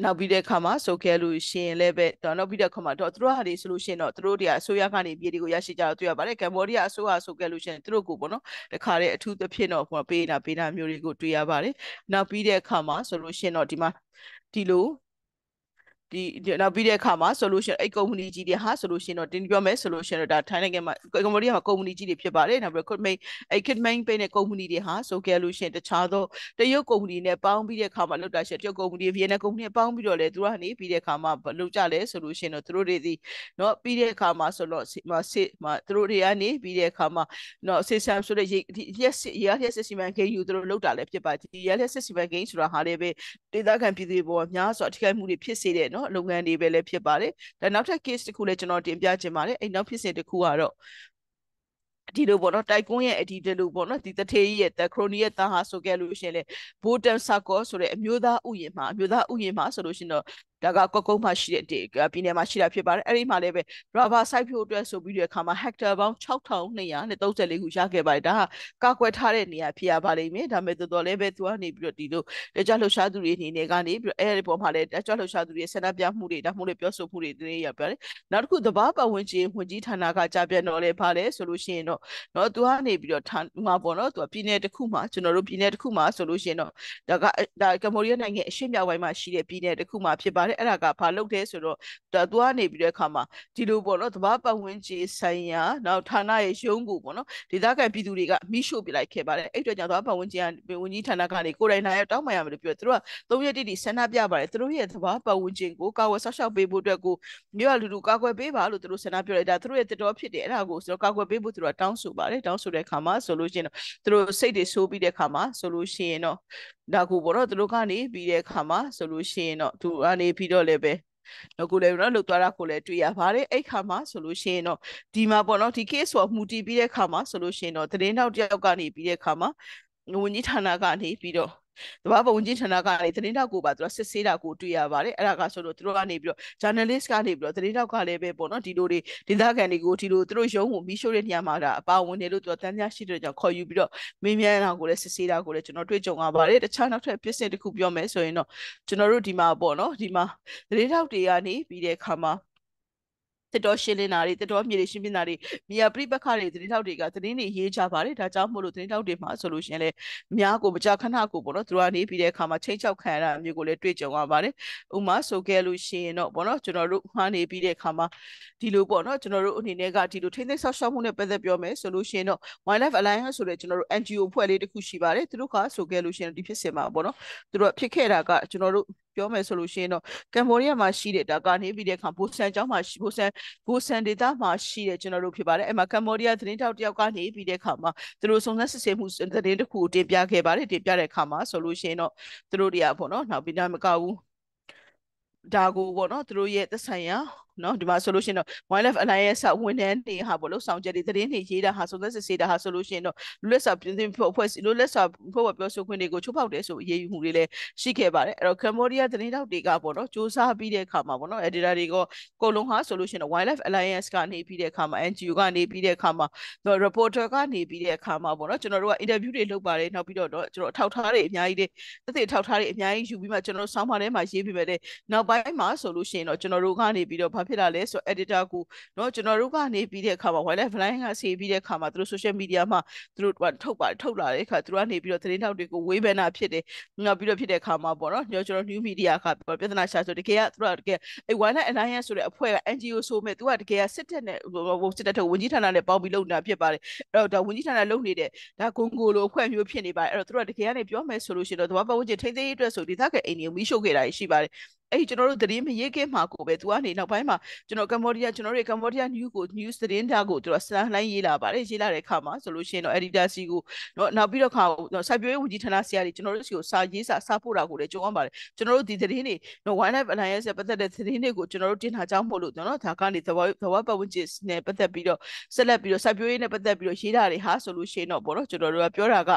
S1: နောက်ပြီးတဲ့ခါမှာဆိုခဲ့လို့ရှင်လည်းပဲတော့နောက်ပြီးတဲ့ခါမှာတော့သူတို့ဟာတွေဆိုလို့ရှင်တော့သူတို့တွေကအစိုးရကနေပြည်တွေကိုရရှိကြတော့တွေ့ရပါတယ်ကမ္ဘောဒီးယားအစိုးရဆိုခဲ့လို့ရှင်သူတို့ကိုပေါ့နော်တခါတည်းအထူးသဖြင့်တော့ဟိုပေးနေတာပေးတာမျိုးတွေကိုတွေ့ရပါတယ်နောက်ပြီးတဲ့ခါမှာဆိုလို့ရှင်တော့ဒီမှာဒီလိုဒီနောက်ပြီးတဲ့အခါမှာဆိုလို့ရှိရင်အဲ့ company ကြီးတွေဟာဆိုလို့ရှိရင်တော့တင်ပြောမယ်ဆိုလို့ရှိရင်တော့ဒါထိုင်းနိုင်ငံမှာ company ကမှာ company ကြီးတွေဖြစ်ပါတယ်နောက်ပြီး kitmain အဲ့ kitmain ပေးတဲ့ company တွေဟာဆိုကြလို့ရှိရင်တခြားသောတရုတ် company နဲ့ပေါင်းပြီးတဲ့အခါမှာလောက်တာရှိတရုတ် company ဗီယက်နမ် company နဲ့ပေါင်းပြီးတော့လေသူကနေပြီးတဲ့အခါမှာလောက်ကြလဲဆိုလို့ရှိရင်တော့သူတို့တွေဒီနော်ပြီးတဲ့အခါမှာဆိုတော့ဆေးမှာသူတို့တွေကနေပြီးတဲ့အခါမှာနော်ဆေးဆမ်ဆိုတဲ့ yes yes yes စီမံကိန်းယူသူတို့လောက်တာလည်းဖြစ်ပါဒီ yes စီမံကိန်းဆိုတာဟာလည်းပဲဒေသခံပြည်သူတွေပေါ်အများဆိုအထူးကိမှုတွေဖြစ်စေတဲ့နော်နော်လုပ်ငန်းတွေပဲလည်းဖြစ်ပါတယ်ဒါနောက်ထပ် case တစ်ခုလည်းကျွန်တော်တင်ပြခြင်းပါတယ်အဲ့နောက်ဖြစ်စဉ်တစ်ခုကတော့ဒီလိုပေါ့နော်တိုက်ကွန်းရဲ့အဒီတလူပေါ့နော်ဒီတထေးကြီးရဲ့တခရိုနီရဲ့တာဟာဆိုခဲ့လို့ရှင်လေဘိုတမ်ဆာကောဆိုတဲ့အမျိုးသားဥယျာဉ်မှာအမျိုးသားဥယျာဉ်မှာဆိုလို့ရှင်တော့ဒါကကုတ်ကုတ်မှရှိတဲ့ပြည်နယ်မှာရှိတာဖြစ်ပါတယ်အဲ့ဒီမှာလည်းပဲ rubber site ဖြိုးအတွက်ဆိုပြီးတဲ့အခါမှာ hectare ပေါင်း6234ခုရခဲ့ပါတယ်ဒါကကာကွယ်ထားတဲ့နေရာဖြစ်ရပါလိမ့်မယ်ဒါပေမဲ့တော်တော်လေးပဲသူကနေပြီးတော့ဒီလိုတကြလှုပ်ရှားသူတွေအနေနဲ့ကနေပြီးတော့အဲ့ဒီပေါ်မှာလည်းတကြလှုပ်ရှားသူတွေဆန္ဒပြမှုတွေဒါမှမဟုတ်ပြောဆိုမှုတွေတွေရပါတယ်နောက်တစ်ခုသဘာပတ်ဝန်းကျင်ဝင်ကြီးဌာနကကြာပြတ်တော့လဲပါလဲဆိုလို့ရှိရင်တော့เนาะသူကနေပြီးတော့မှာပေါ့เนาะသူကပြည်နယ်တစ်ခုမှာကျွန်တော်တို့ပြည်နယ်တစ်ခုမှာဆိုလို့ရှိရင်တော့ဒါကဒါကမ္ဘောဒီးယားနိုင်ငံအရှေ့မြောက်ပိုင်းမှာရှိတဲ့ပြည်နယ်တစ်ခုမှာဖြစ်ပါတယ်တဲ့အဲ့ဒါကဘာလုပ်တယ်ဆိုတော့သူကနေပြီးတဲ့အခါမှာဒီလိုပေါ့နော်တဘာပတ်ဝန်းကျင်ဆိုင်ရာနောက်ဌာနရဲ့ရုံးကိုပေါ့နော်ဒေသခံပြည်သူတွေကမိရှို့ပြလိုက်ခဲ့ပါတယ်အဲ့အတွက်ကြောင့်တဘာပတ်ဝန်းကျင်ကဝန်ကြီးဌာနကနေကိုယ်တိုင်နိုင်တောင်းပန်ရမယ်လို့ပြောတယ်သူတို့ကသုံးရက်တိတိဆန္ဒပြပါတယ်သူတို့ရဲ့တဘာပတ်ဝန်းကျင်ကိုကာကွယ်ဆောက်ရှောက်ပေးဖို့အတွက်ကိုမြို့ကလူလူကာကွယ်ပေးပါလို့သူတို့ဆန္ဒပြောလိုက်တာသူတို့ရဲ့တတော်ဖြစ်တယ်အဲ့ဒါကိုဆိုတော့ကာကွယ်ပေးဖို့သူတို့ကတောင်းဆိုပါတယ်တောင်းဆိုတဲ့အခါမှာဆိုလို့ရှိရင်သူတို့စိတ်တွေဆိုးပြီးတဲ့အခါမှာဆိုလို့ရှိရင်တော့ဒါကူပေါ့နော်သူတို့ကနေပြီးတဲ့အခါမှာဆိုလို့ရှိရင်တော့သူကနေပြီးတော့လည်းပဲနော်ကိုလည်းနော်လှုပ်သွားတာကိုလည်းတွေ့ရပါတယ်အဲ့ခါမှာဆိုလို့ရှိရင်တော့ဒီမှာပေါ့နော်ဒီ case ကိုမူတည်ပြီးတဲ့ခါမှာဆိုလို့ရှိရင်တော့သတင်းထောက်တယောက်ကနေပြီးတဲ့ခါမှာဝန်ကြီးဌာနကနေပြီးတော့တဘာပုံကြီးဌာနကနေသတင်းတောက်ကိုပါသူတို့စစ်ဆေးတာကိုတွေ့ရပါတယ်အဲ့ဒါကဆိုတော့သူတို့ကနေပြီးတော့ journalist ကနေပြီးတော့သတင်းတောက်ကလည်းပဲပေါ့နော်ဒီလိုတွေဒေသခံတွေကိုဒီလိုသူတို့ရုံးကိုမီးရှို့တဲ့နေရာမှာဒါအပါဝင်တယ်လို့သူတို့တန်းပြရှိတဲ့ကြောင့်ခေါ်ယူပြီးတော့မင်းမြန်တာကိုလည်းစစ်ဆေးတာကိုလည်းကျွန်တော်တွေ့ကြုံရပါတယ်တခြားနောက်ထပ်ပြစ်စင်တစ်ခုပြောမယ်ဆိုရင်တော့ကျွန်တော်တို့ဒီမှာပေါ့နော်ဒီမှာသတင်းတောက်တွေကနေပြီးတဲ့အခါမှာတစ်တော်ရှင်းလင်းတာတွေတစ်တော်မြေတွေရှင်းပြတာတွေမြေယာပြိပက္ခတွေသတင်းထောက်တွေကသတင်းတွေရေးချပါတယ်ဒါကြောင့်မို့လို့သတင်းထောက်တွေမှာဆိုလို့ရှိရင်လည်းများကိုမကြာခဏကိုပေါ့နော်သူတို့ကနေပြီးတဲ့အခါမှာချိန်ချောက်ခံရတာမျိုးကိုလည်းတွေ့ကြုံရပါတယ်ဥမာဆိုခဲ့လို့ရှိရင်တော့ပေါ့နော်ကျွန်တော်တို့မှားနေပြီးတဲ့အခါမှာဒီလိုပေါ့နော်ကျွန်တော်တို့အနေနဲ့ကဒီလိုထိမ့်သိမ်းဆောက်ရှောက်မှုနဲ့ပတ်သက်ပြောမယ်ဆိုလို့ရှိရင်တော့ Wildlife Alliance ဆိုတဲ့ကျွန်တော်တို့ NGO ဖွဲ့လေးတစ်ခုရှိပါတယ်သူတို့ကဆိုခဲ့လို့ရှိရင်ဒီဖြစ်စဉ်မှာပေါ့နော်သူတို့ဖြစ်ခဲ့တာကကျွန်တော်တို့ပြောမယ်ဆိုလို့ရှိရင်တော့ကမ်ဘောဒီးယားမှာရှိတဲ့ဒါကနေပြီးတဲ့အခါဘိုဆန်ကျောင်းမှာရှိဘိုဆန်ဘိုဆန်ဒေတာမှာရှိတဲ့ကျွန်တော်တို့ဖြစ်ပါတယ်အဲ့မှာကမ်ဘောဒီးယားသတင်းထောက်တယောက်ကနေပြီးတဲ့အခါမှာသူတို့စုံစမ်းစစ်ဆေးမှုသတင်းတစ်ခုကိုတင်ပြခဲ့ပါတယ်တင်ပြတဲ့အခါမှာဆိုလို့ရှိရင်တော့သူတို့တွေကပေါ့နော်နောက်ပြီးတော့မကဘူးဒါကိုပေါ့နော်သူတို့ရဲ့သက်ဆိုင်ရာနော်ဒီမှာဆိုလို့ရှိရင်တော့ One Love Alliance ကဝန်ထမ်းတွေဟာပေါ့လို့ဆောင်ချက်တွေသတင်းတွေရေးတာဟာစုံစမ်းစစ်ဆေးတာဟာဆိုလို့ရှိရင်တော့လူလက်စာပြည်သူအဖွဲ့လူလက်စာဖွဲ့ပြောဆိုခွင့်တွေကိုချိုးဖောက်တယ်ဆိုအရေးယူမှုတွေလည်းရှိခဲ့ပါတယ်အဲ့တော့ Cambodia သတင်းတောက်တွေကပေါ့နော်စ조사ပြီးတဲ့အခါမှာပေါ့နော် editor တွေကကိုလုံးဟာဆိုလို့ရှိရင်တော့ One Love Alliance ကနေပြီးတဲ့အခါမှာ NGO ကနေပြီးတဲ့အခါမှာ reporter ကနေပြီးတဲ့အခါမှာပေါ့နော်ကျွန်တော်တို့က interview တွေလုပ်ပါတယ်နောက်ပြီးတော့ကျွန်တော်အထောက်အထားတွေအများကြီးတွေသက်သေအထောက်အထားတွေအများကြီးယူပြီးမှကျွန်တော်တို့ဆောင်းပါးထဲမှာရေးပြပေးတယ်နောက်ပိုင်းမှာဆိုလို့ရှိရင်တော့ကျွန်တော်တို့ကနေပြီးတော့ဘာဘာဖြစ်လာလဲဆိုတော့ editor ကိုเนาะကျွန်တော်တို့ကနေပြီးတဲ့အခါမှာ white light blind ကဆေးပြီးတဲ့အခါမှာသူတို့ social media မှာသူတို့ထုတ်ပါထုတ်လာတဲ့အခါသူတို့ကနေပြီးတော့သတင်းထောက်တွေကိုဝေဖန်တာဖြစ်တယ်နောက်ပြီးတော့ဖြစ်တဲ့အခါမှာပေါ့เนาะကျွန်တော် new media ကပြဿနာရှာဆိုတကယ်ကသူတို့ကတကယ်အဲ white light alliance ဆိုတဲ့အဖွဲ့က NGO ဆိုမဲ့သူကတကယ်ကစစ်တပ်နဲ့စစ်တပ်ထုတ်ဝန်ကြီးဌာနနဲ့ပေါင်းပြီးလုပ်နေတာဖြစ်ပါတယ်အဲ့တော့ဒါဝန်ကြီးဌာနလုပ်နေတဲ့ဒါဂွန်ဂိုလိုအဖွဲ့မျိုးဖြစ်နေပါတယ်အဲ့တော့သူတို့ကတကယ်ကနေပြောမယ်ဆိုလို့ရှိရင်တော့သဘာဝပတ်ဝန်းကျင်ထိန်းသိမ်းရေးအတွက်ဆိုဒေသခံအိမ်တွေကိုမီးရှို့ခဲ့တာရှိပါတယ်အဲ့ဒီကျွန်တော်တို့သတင်းမရေးခင်မှာကိုပဲသူကနေနောက်ပိုင်းမှာကျွန်တော်ကမ္ဘောဒီးယားကျွန်တော်တို့ကမ္ဘောဒီးယား news ကို news သတင်းတာကိုသူကစမ်းလှမ်းရေးလာပါတယ်ရေးလာတဲ့အခါမှာဆိုလို့ရှိရင်တော့ editor စီကိုနော်နောက်ပြီးတော့ခါနော်စာပြောရေးဝန်ကြီးဌာနဆရာကြီးကျွန်တော်တို့စီကိုစာရေးစာစပို့တာကိုလည်းကြုံရပါတယ်ကျွန်တော်တို့ဒီသတင်းတွေနော် one night alliance နဲ့ပတ်သက်တဲ့သတင်းတွေကိုကျွန်တော်တို့တင်ထားကြောင်းမို့လို့နော်ဒါကနေသဘောသဘောပတ်ဝန်းကျင်နဲ့ပတ်သက်ပြီးတော့ဆက်လက်ပြီးတော့စာပြောရေးနဲ့ပတ်သက်ပြီးတော့ရေးတာတွေဟာဆိုလို့ရှိရင်တော့ဘောတော့ကျွန်တော်တို့ကပြောတာက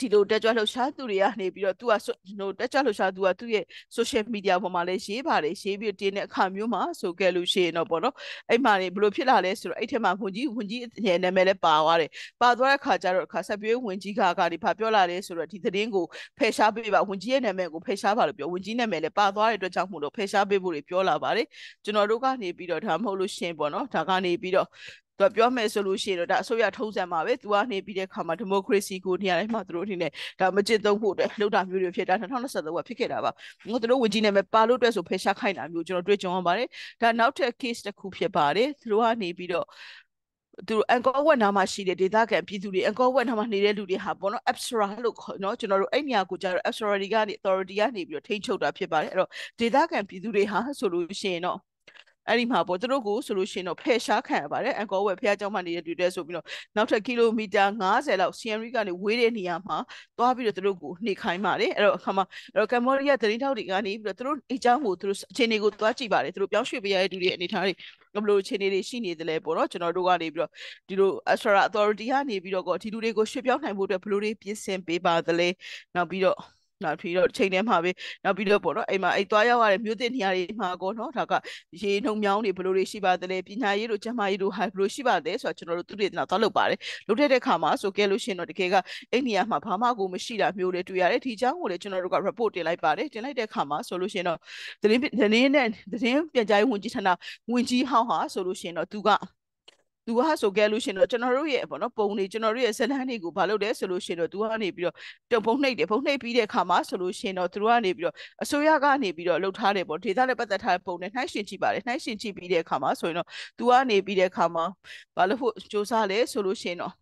S1: ဒီလိုတက်ကြွလှုပ်ရှားသူတွေကနေပြီးတော့ तू อ่ะဒီလိုတက်ကြွလှုပ်ရှားသူကသူ့ရဲ့ social media ပေါ်မှာလည်းရေးပါတယ်ရေးပြီးတင်းတဲ့အခါမျိုးမှာဆိုခဲ့လို့ရှိရင်တော့ပေါ့နော်အဲ့မှာနေဘလို့ဖြစ်လာလဲဆိုတော့အဲ့ထက်မှာဝန်ကြီးဝန်ကြီးရဲ့နာမည်လည်းပါသွားတယ်ပါသွားတဲ့အခါကျတော့အခါဆက်ပြေးဝန်ကြီးကကနေဘာပြောလာလဲဆိုတော့ဒီသတင်းကိုဖယ်ရှားပေးပါဝန်ကြီးရဲ့နာမည်ကိုဖယ်ရှားပါလို့ပြောဝန်ကြီးနာမည်လည်းပါသွားတဲ့အတွက်ကြောင့်မို့လို့ဖယ်ရှားပေးဖို့တွေပြောလာပါတယ်ကျွန်တော်တို့ကနေပြီးတော့ဒါမဟုတ်လို့ရှင်ပေါ့နော်ဒါကနေပြီးတော့သူကပြောမယ်ဆိုလို့ရှိရင်တော့ဒါအစိုးရထုံးစံပါပဲသူကနေပြီးတဲ့ခါမှာဒီမိုကရေစီကိုနေရာတိုင်းမှာသူတို့အနေနဲ့ဒါမကျင့်သုံးဖို့အတွက်လှုပ်တာမျိုးတွေဖြစ်တာ2023ကဖြစ်ခဲ့တာပါငါတို့ဝင်ကြီးနေမယ်ပါလို့အတွက်ဆိုဖယ်ရှားခိုင်းတာမျိုးကျွန်တော်တွေ့ကြုံရပါတယ်ဒါနောက်ထပ် case တစ်ခုဖြစ်ပါတယ်သူတို့ကနေပြီးတော့သူအန်ကောဝက်နာမှာရှိတဲ့ဒေသခံပြည်သူတွေအန်ကောဝက်နာမှာနေတဲ့လူတွေဟာပေါ့နော် absra လို့ခေါ်နော်ကျွန်တော်တို့အဲ့နေရာကိုကြတော့ absra တွေကနေ authority ကနေပြီးတော့ထိန်းချုပ်တာဖြစ်ပါတယ်အဲ့တော့ဒေသခံပြည်သူတွေဟာဆိုလို့ရှိရင်တော့အဲ့ဒီမှာပေါ့သူတို့ကိုဆိုလို့ရှိရင်တော့ဖယ်ရှားခံရပါတယ်အန်ကောဝယ်ဖះเจ้าမှနေတဲ့တွေ့တဲ့ဆိုပြီးတော့နောက်ထပ်ကီလိုမီတာ90လောက် CNR ကနေဝေးတဲ့နေရာမှာသွားပြီးတော့သူတို့ကိုနှိခိုင်းပါတယ်အဲ့တော့အခါမှာအဲ့တော့ကမ္ဘောဒီးယားတရင်ထောက်တွေကနေပြီးတော့သူတို့အကြောင်းကိုသူတို့အခြေအနေကိုသွားကြည့်ပါတယ်သူတို့ပြောင်းရွှေ့ပေးရတဲ့သူတွေအနေထားတွေဘယ်လိုအခြေအနေတွေရှိနေသလဲပေါ့နော်ကျွန်တော်တို့ကနေပြီးတော့ဒီလို Astra Authority ကနေပြီးတော့ဒီလူတွေကိုရွှေ့ပြောင်းနိုင်ဖို့အတွက်ဘယ်လိုတွေပြင်ဆင်ပေးပါသလဲနောက်ပြီးတော့နောက်ပြီးတော့ချိန်ထဲမှာပဲနောက်ပြီးတော့ပေါ့နော်အိမ်မှာအိမ်သွားရောက်ရတဲ့မြို့သစ်နေရာတွေမှာကောနော်ဒါကရေနှုံမြောင်းတွေဘလို့တွေရှိပါသလဲပညာရေးတို့ကျန်းမာရေးတို့ဟာဘလို့ရှိပါသလဲဆိုတော့ကျွန်တော်တို့သူတွေတော့သွားလုပ်ပါတယ်လုပ်တဲ့အခါမှာဆိုကဲလို့ရှိရင်တော့တကယ်ကအိမ်နေရာမှာဘာမှကိုမရှိတာမျိုးတွေတွေ့ရတယ်ဒီအကြောင်းကိုလည်းကျွန်တော်တို့က report တင်လိုက်ပါတယ်တင်လိုက်တဲ့အခါမှာဆိုလို့ရှိရင်တော့သတင်းသတင်းနဲ့သတင်းပြန်ကြားရေးဝန်ကြီးဌာနဝန်ကြီးဟောင်းဟာဆိုလို့ရှိရင်တော့သူကသူကဆိုခဲ့လို့ရှင်တော့ကျွန်တော်တို့ရဲ့ပေါ့နော်ပုံတွေကျွန်တော်တို့ရဲ့ဇလန်းတွေကိုဘာလုပ်လဲဆိုလို့ရှင်တော့သူကနေပြီးတော့တုံဖုံနှိပ်တယ်ဖုံနှိပ်ပြီးတဲ့အခါမှာဆိုလို့ရှင်တော့သူတို့ကနေပြီးတော့အစိုးရကနေပြီးတော့လှုပ်ထားတယ်ပေါ့ဒေတာနဲ့ပတ်သက်ထားတဲ့ပုံတွေနှိုင်းရှင်ကြည့်ပါတယ်နှိုင်းရှင်ကြည့်ပြီးတဲ့အခါမှာဆိုရင်တော့သူကနေပြီးတဲ့အခါမှာဘာလို့ဖို့စ조사လဲဆိုလို့ရှင်တော့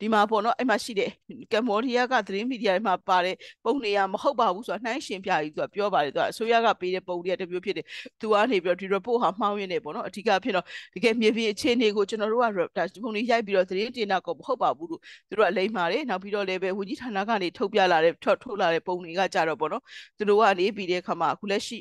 S1: ဒီမှာပေါ့နော်အဲ့မှာရှိတဲ့ကမ္ဘောဒီးယားကသတင်းမီဒီယာတွေမှာပါတဲ့ပုံနေရမဟုတ်ပါဘူးဆိုတာနှိုင်းရှင်ပြကြီးသူကပြောပါတယ်သူကအစိုးရကပေးတဲ့ပုံတွေကတမျိုးဖြစ်တယ်သူကနေပြီးတော့ဒီ report ဟာမှောင်းရင်းနေပေါ့နော်အဓိကဖြစ်တော့တကယ်မြေပြင်အခြေအနေကိုကျွန်တော်တို့ကပုံတွေရိုက်ပြီးတော့သတင်းတင်တာကိုမဟုတ်ပါဘူးလို့သူတို့ကလိမ့်ပါတယ်နောက်ပြီးတော့လည်းပဲဝန်ကြီးဌာနကနေထုတ်ပြလာတဲ့ထုတ်ထုတ်လာတဲ့ပုံတွေကကြတော့ပေါ့နော်သူတို့ကနေပြီးတဲ့အခါမှာအခုလက်ရှိ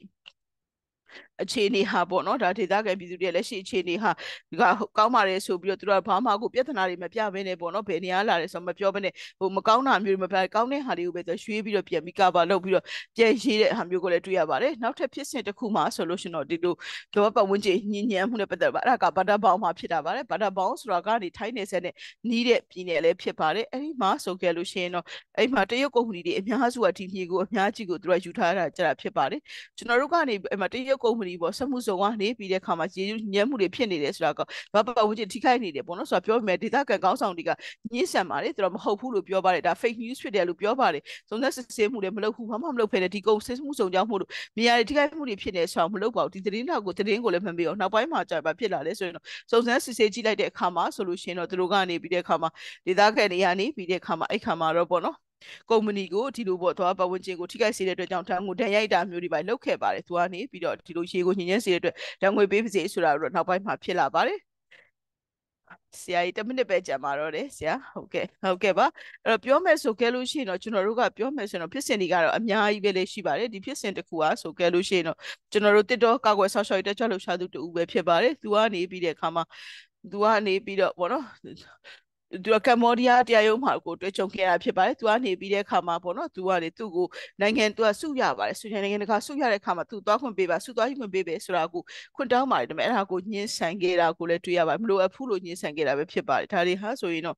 S1: အခြေအနေဟာပေါ့နော်ဒါဒေသခံပြည်သူတွေလက်ရှိအခြေအနေဟာကကောင်းပါတယ်ဆိုပြီးတော့သူတို့ကဘာမှကိုပြဿနာတွေမပြဘဲနဲ့ပေါ့နော်ဘယ်နေရာလာတယ်ဆိုတော့မပြောဘဲနဲ့ဟိုမကောင်းတာမျိုးတွေမပြကောင်းတဲ့ဟာတွေကိုပဲသူရွှေ့ပြီးတော့ပြန်ပြီး cover လုပ်ပြီးတော့ပြန်ရေးတဲ့ဟာမျိုးကိုလည်းတွေ့ရပါတယ်နောက်ထပ်ဖြစ်စဉ်တစ်ခုမှာဆိုလို့ရှိရင်တော့ဒီလိုလောပတ်ဝန်းကျင်ညဉ့်ညံမှုနဲ့ပတ်သက်ပါအဲ့ဒါကဘတ်တာဘောင်မှာဖြစ်တာပါတယ်ဘတ်တာဘောင်ဆိုတာကနေထိုင်းနယ်စပ်နဲ့နီးတဲ့ပြည်နယ်လည်းဖြစ်ပါတယ်အဲ့ဒီမှာဆိုခဲ့လို့ရှိရင်တော့အဲ့မှာတရုတ်ကုမ္ပဏီတွေအများစုကဒီမြေကိုအများကြီးကိုသူတို့ကယူထားတာကြတာဖြစ်ပါတယ်ကျွန်တော်တို့ကနေအဲ့မှာတရုတ်ကုမ္ပဏီတွေပေါ့ဆက်မှုစုံကနေပြီးတဲ့ခါမှာရေယူညံ့မှုတွေဖြစ်နေတယ်ဆိုတော့ဘာပတ်ဝန်းကျင်ထိခိုက်နေတယ်ပေါ့နော်ဆိုတော့ပြောပြမယ်ဒေသခံကောင်းဆောင်တွေကညှင်းဆန်ပါတယ်သူတို့မဟုတ်ဘူးလို့ပြောပါတယ်ဒါ fake news ဖြစ်တယ်လို့ပြောပါတယ်စုံသက်စစ်ဆေးမှုတွေမလုပ်ဘူးဘာမှမလုပ်ဖ ೇನೆ ဒီကုန်စစ်မှုစုံကြောင်းမှုလို့နေရာတွေထိခိုက်မှုတွေဖြစ်နေဆိုတော့မလုပ်ပါဘူးဒီသတင်းတော့ကိုသတင်းကိုလည်းမမေ့အောင်နောက်ပိုင်းမှာကြာပါဖြစ်လာလဲဆိုရင်တော့စုံသက်စစ်ဆေးကြည့်လိုက်တဲ့အခါမှာဆိုလို့ရှိရင်တော့သူတို့ကနေပြီးတဲ့အခါမှာဒေသခံတွေကနေပြီးတဲ့အခါမှာအဲ့ခါမှာတော့ပေါ့နော်ကုမ္ပဏီကိုဒီလိုပေါ့သူကပတ်ဝန်းကျင်ကိုထိခိုက်စေတဲ့အတွက်ကြောင့်ဓာတ်ငွေဓာတ်ရိုက်တာမျိုးတွေပါလုပ်ခဲ့ပါတယ်သူကနေပြီးတော့ဒီလိုရေကိုညင်ညက်စေတဲ့အတွက်ဓာတ်ငွေပေးပါစေဆိုတာတော့နောက်ပိုင်းမှာဖြစ်လာပါတယ်ဆရာကြီးတစ်မိနစ်ပဲကြာမှာတော့တယ်ဆရာဟုတ်ကဲ့ဟုတ်ကဲ့ပါအဲ့တော့ပြောမယ်ဆိုခဲ့လို့ရှိရင်တော့ကျွန်တော်တို့ကပြောမယ်ဆိုရင်တော့ဖြစ်စဉ်တွေကတော့အများကြီးပဲလေရှိပါတယ်ဒီဖြစ်စဉ်တစ်ခုကဆိုခဲ့လို့ရှိရင်တော့ကျွန်တော်တို့တစ်တော့ကောက်ွယ်ဆောက်ရှောက်ရေးတက်ကြွလှူရှားသူတူပဲဖြစ်ပါတယ်သူကနေပြီးတဲ့အခါမှာသူကနေပြီးတော့ဗောနော်သူကကမ္ဘောဒီးယားတရားရုံးမှာကိုတွေ့ကြုံခဲ့တာဖြစ်ပါတယ်သူကနေပြီးတဲ့အခါမှာပေါ့နော်သူကလေသူ့ကိုနိုင်ငံသူကစုရပါတယ်စုနိုင်ငံတကာစုရတဲ့အခါမှာသူသွားခွင့်ပေးပါစုသွားခွင့်ပေးပဲဆိုတာကိုခွင့်တောင်းပါတယ်ဒါပေမဲ့အဲ့ဒါကိုညှင်းဆန်ခဲ့တာကိုလည်းတွေ့ရပါတယ်မလိုအပ်ဘူးလို့ညှင်းဆန်ခဲ့တာပဲဖြစ်ပါတယ်ဒါတွေဟာဆိုရင်တော့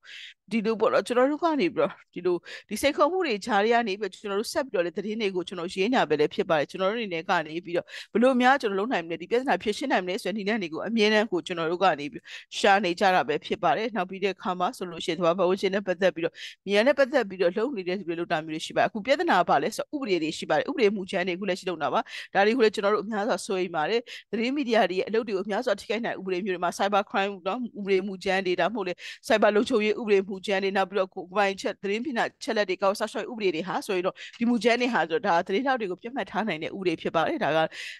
S1: ဒီလိုပေါ့တော့ကျွန်တော်တို့ကနေပြီးတော့ဒီလိုဒီစိတ်ခုံမှုတွေခြားရရနေပြီးကျွန်တော်တို့ဆက်ပြီးတော့လေသတင်းတွေကိုကျွန်တော်ရေးညာပဲလည်းဖြစ်ပါတယ်ကျွန်တော်တို့အနေနဲ့ကနေပြီးတော့ဘလို့များကျွန်တော်လုံးနိုင်မလဲဒီပြဿနာဖြေရှင်းနိုင်မလဲဆိုတဲ့ဒီနေ့တွေကိုအမြဲတမ်းကိုကျွန်တော်တို့ကနေပြီးရှာနေကြတာပဲဖြစ်ပါတယ်နောက်ပြီးတဲ့အခါမှာဆိုဆိုလို့ရှိရင်သဘာဝဝင်ရှင်နဲ့ပတ်သက်ပြီးတော့မြန်နဲ့ပတ်သက်ပြီးတော့လှုပ်နေတဲ့သူတွေလှုပ်တာမျိုးတွေရှိပါတယ်အခုပြဿနာကလည်းဆိုဥပဒေတွေရှိပါတယ်ဥပဒေမူချမ်းတွေအခုလည်းရှိလုံတာပါဒါတွေကိုလည်းကျွန်တော်တို့အများစွာဆွေးနွေးပါတယ်သတင်းမီဒီယာတွေရဲ့အလုပ်တွေကိုအများစွာထိခိုက်နိုင်ဥပဒေမျိုးတွေမှာ cyber crime เนาะဥပဒေမူချမ်းတွေဒါမှမဟုတ်လေ cyber လုံခြုံရေးဥပဒေမူချမ်းတွေနောက်ပြီးတော့ကိုယ်ပိုင်ချက်သတင်းပြနာချက်လက်တွေကောက်ဆောက်ရှောက်ဥပဒေတွေဟာဆိုရင်တော့ဒီမူချမ်းတွေဟာဆိုတော့ဒါသတင်းထောက်တွေကိုပြတ်မှတ်ထားနိုင်တဲ့ဥပဒေဖြစ်ပါတယ်ဒါက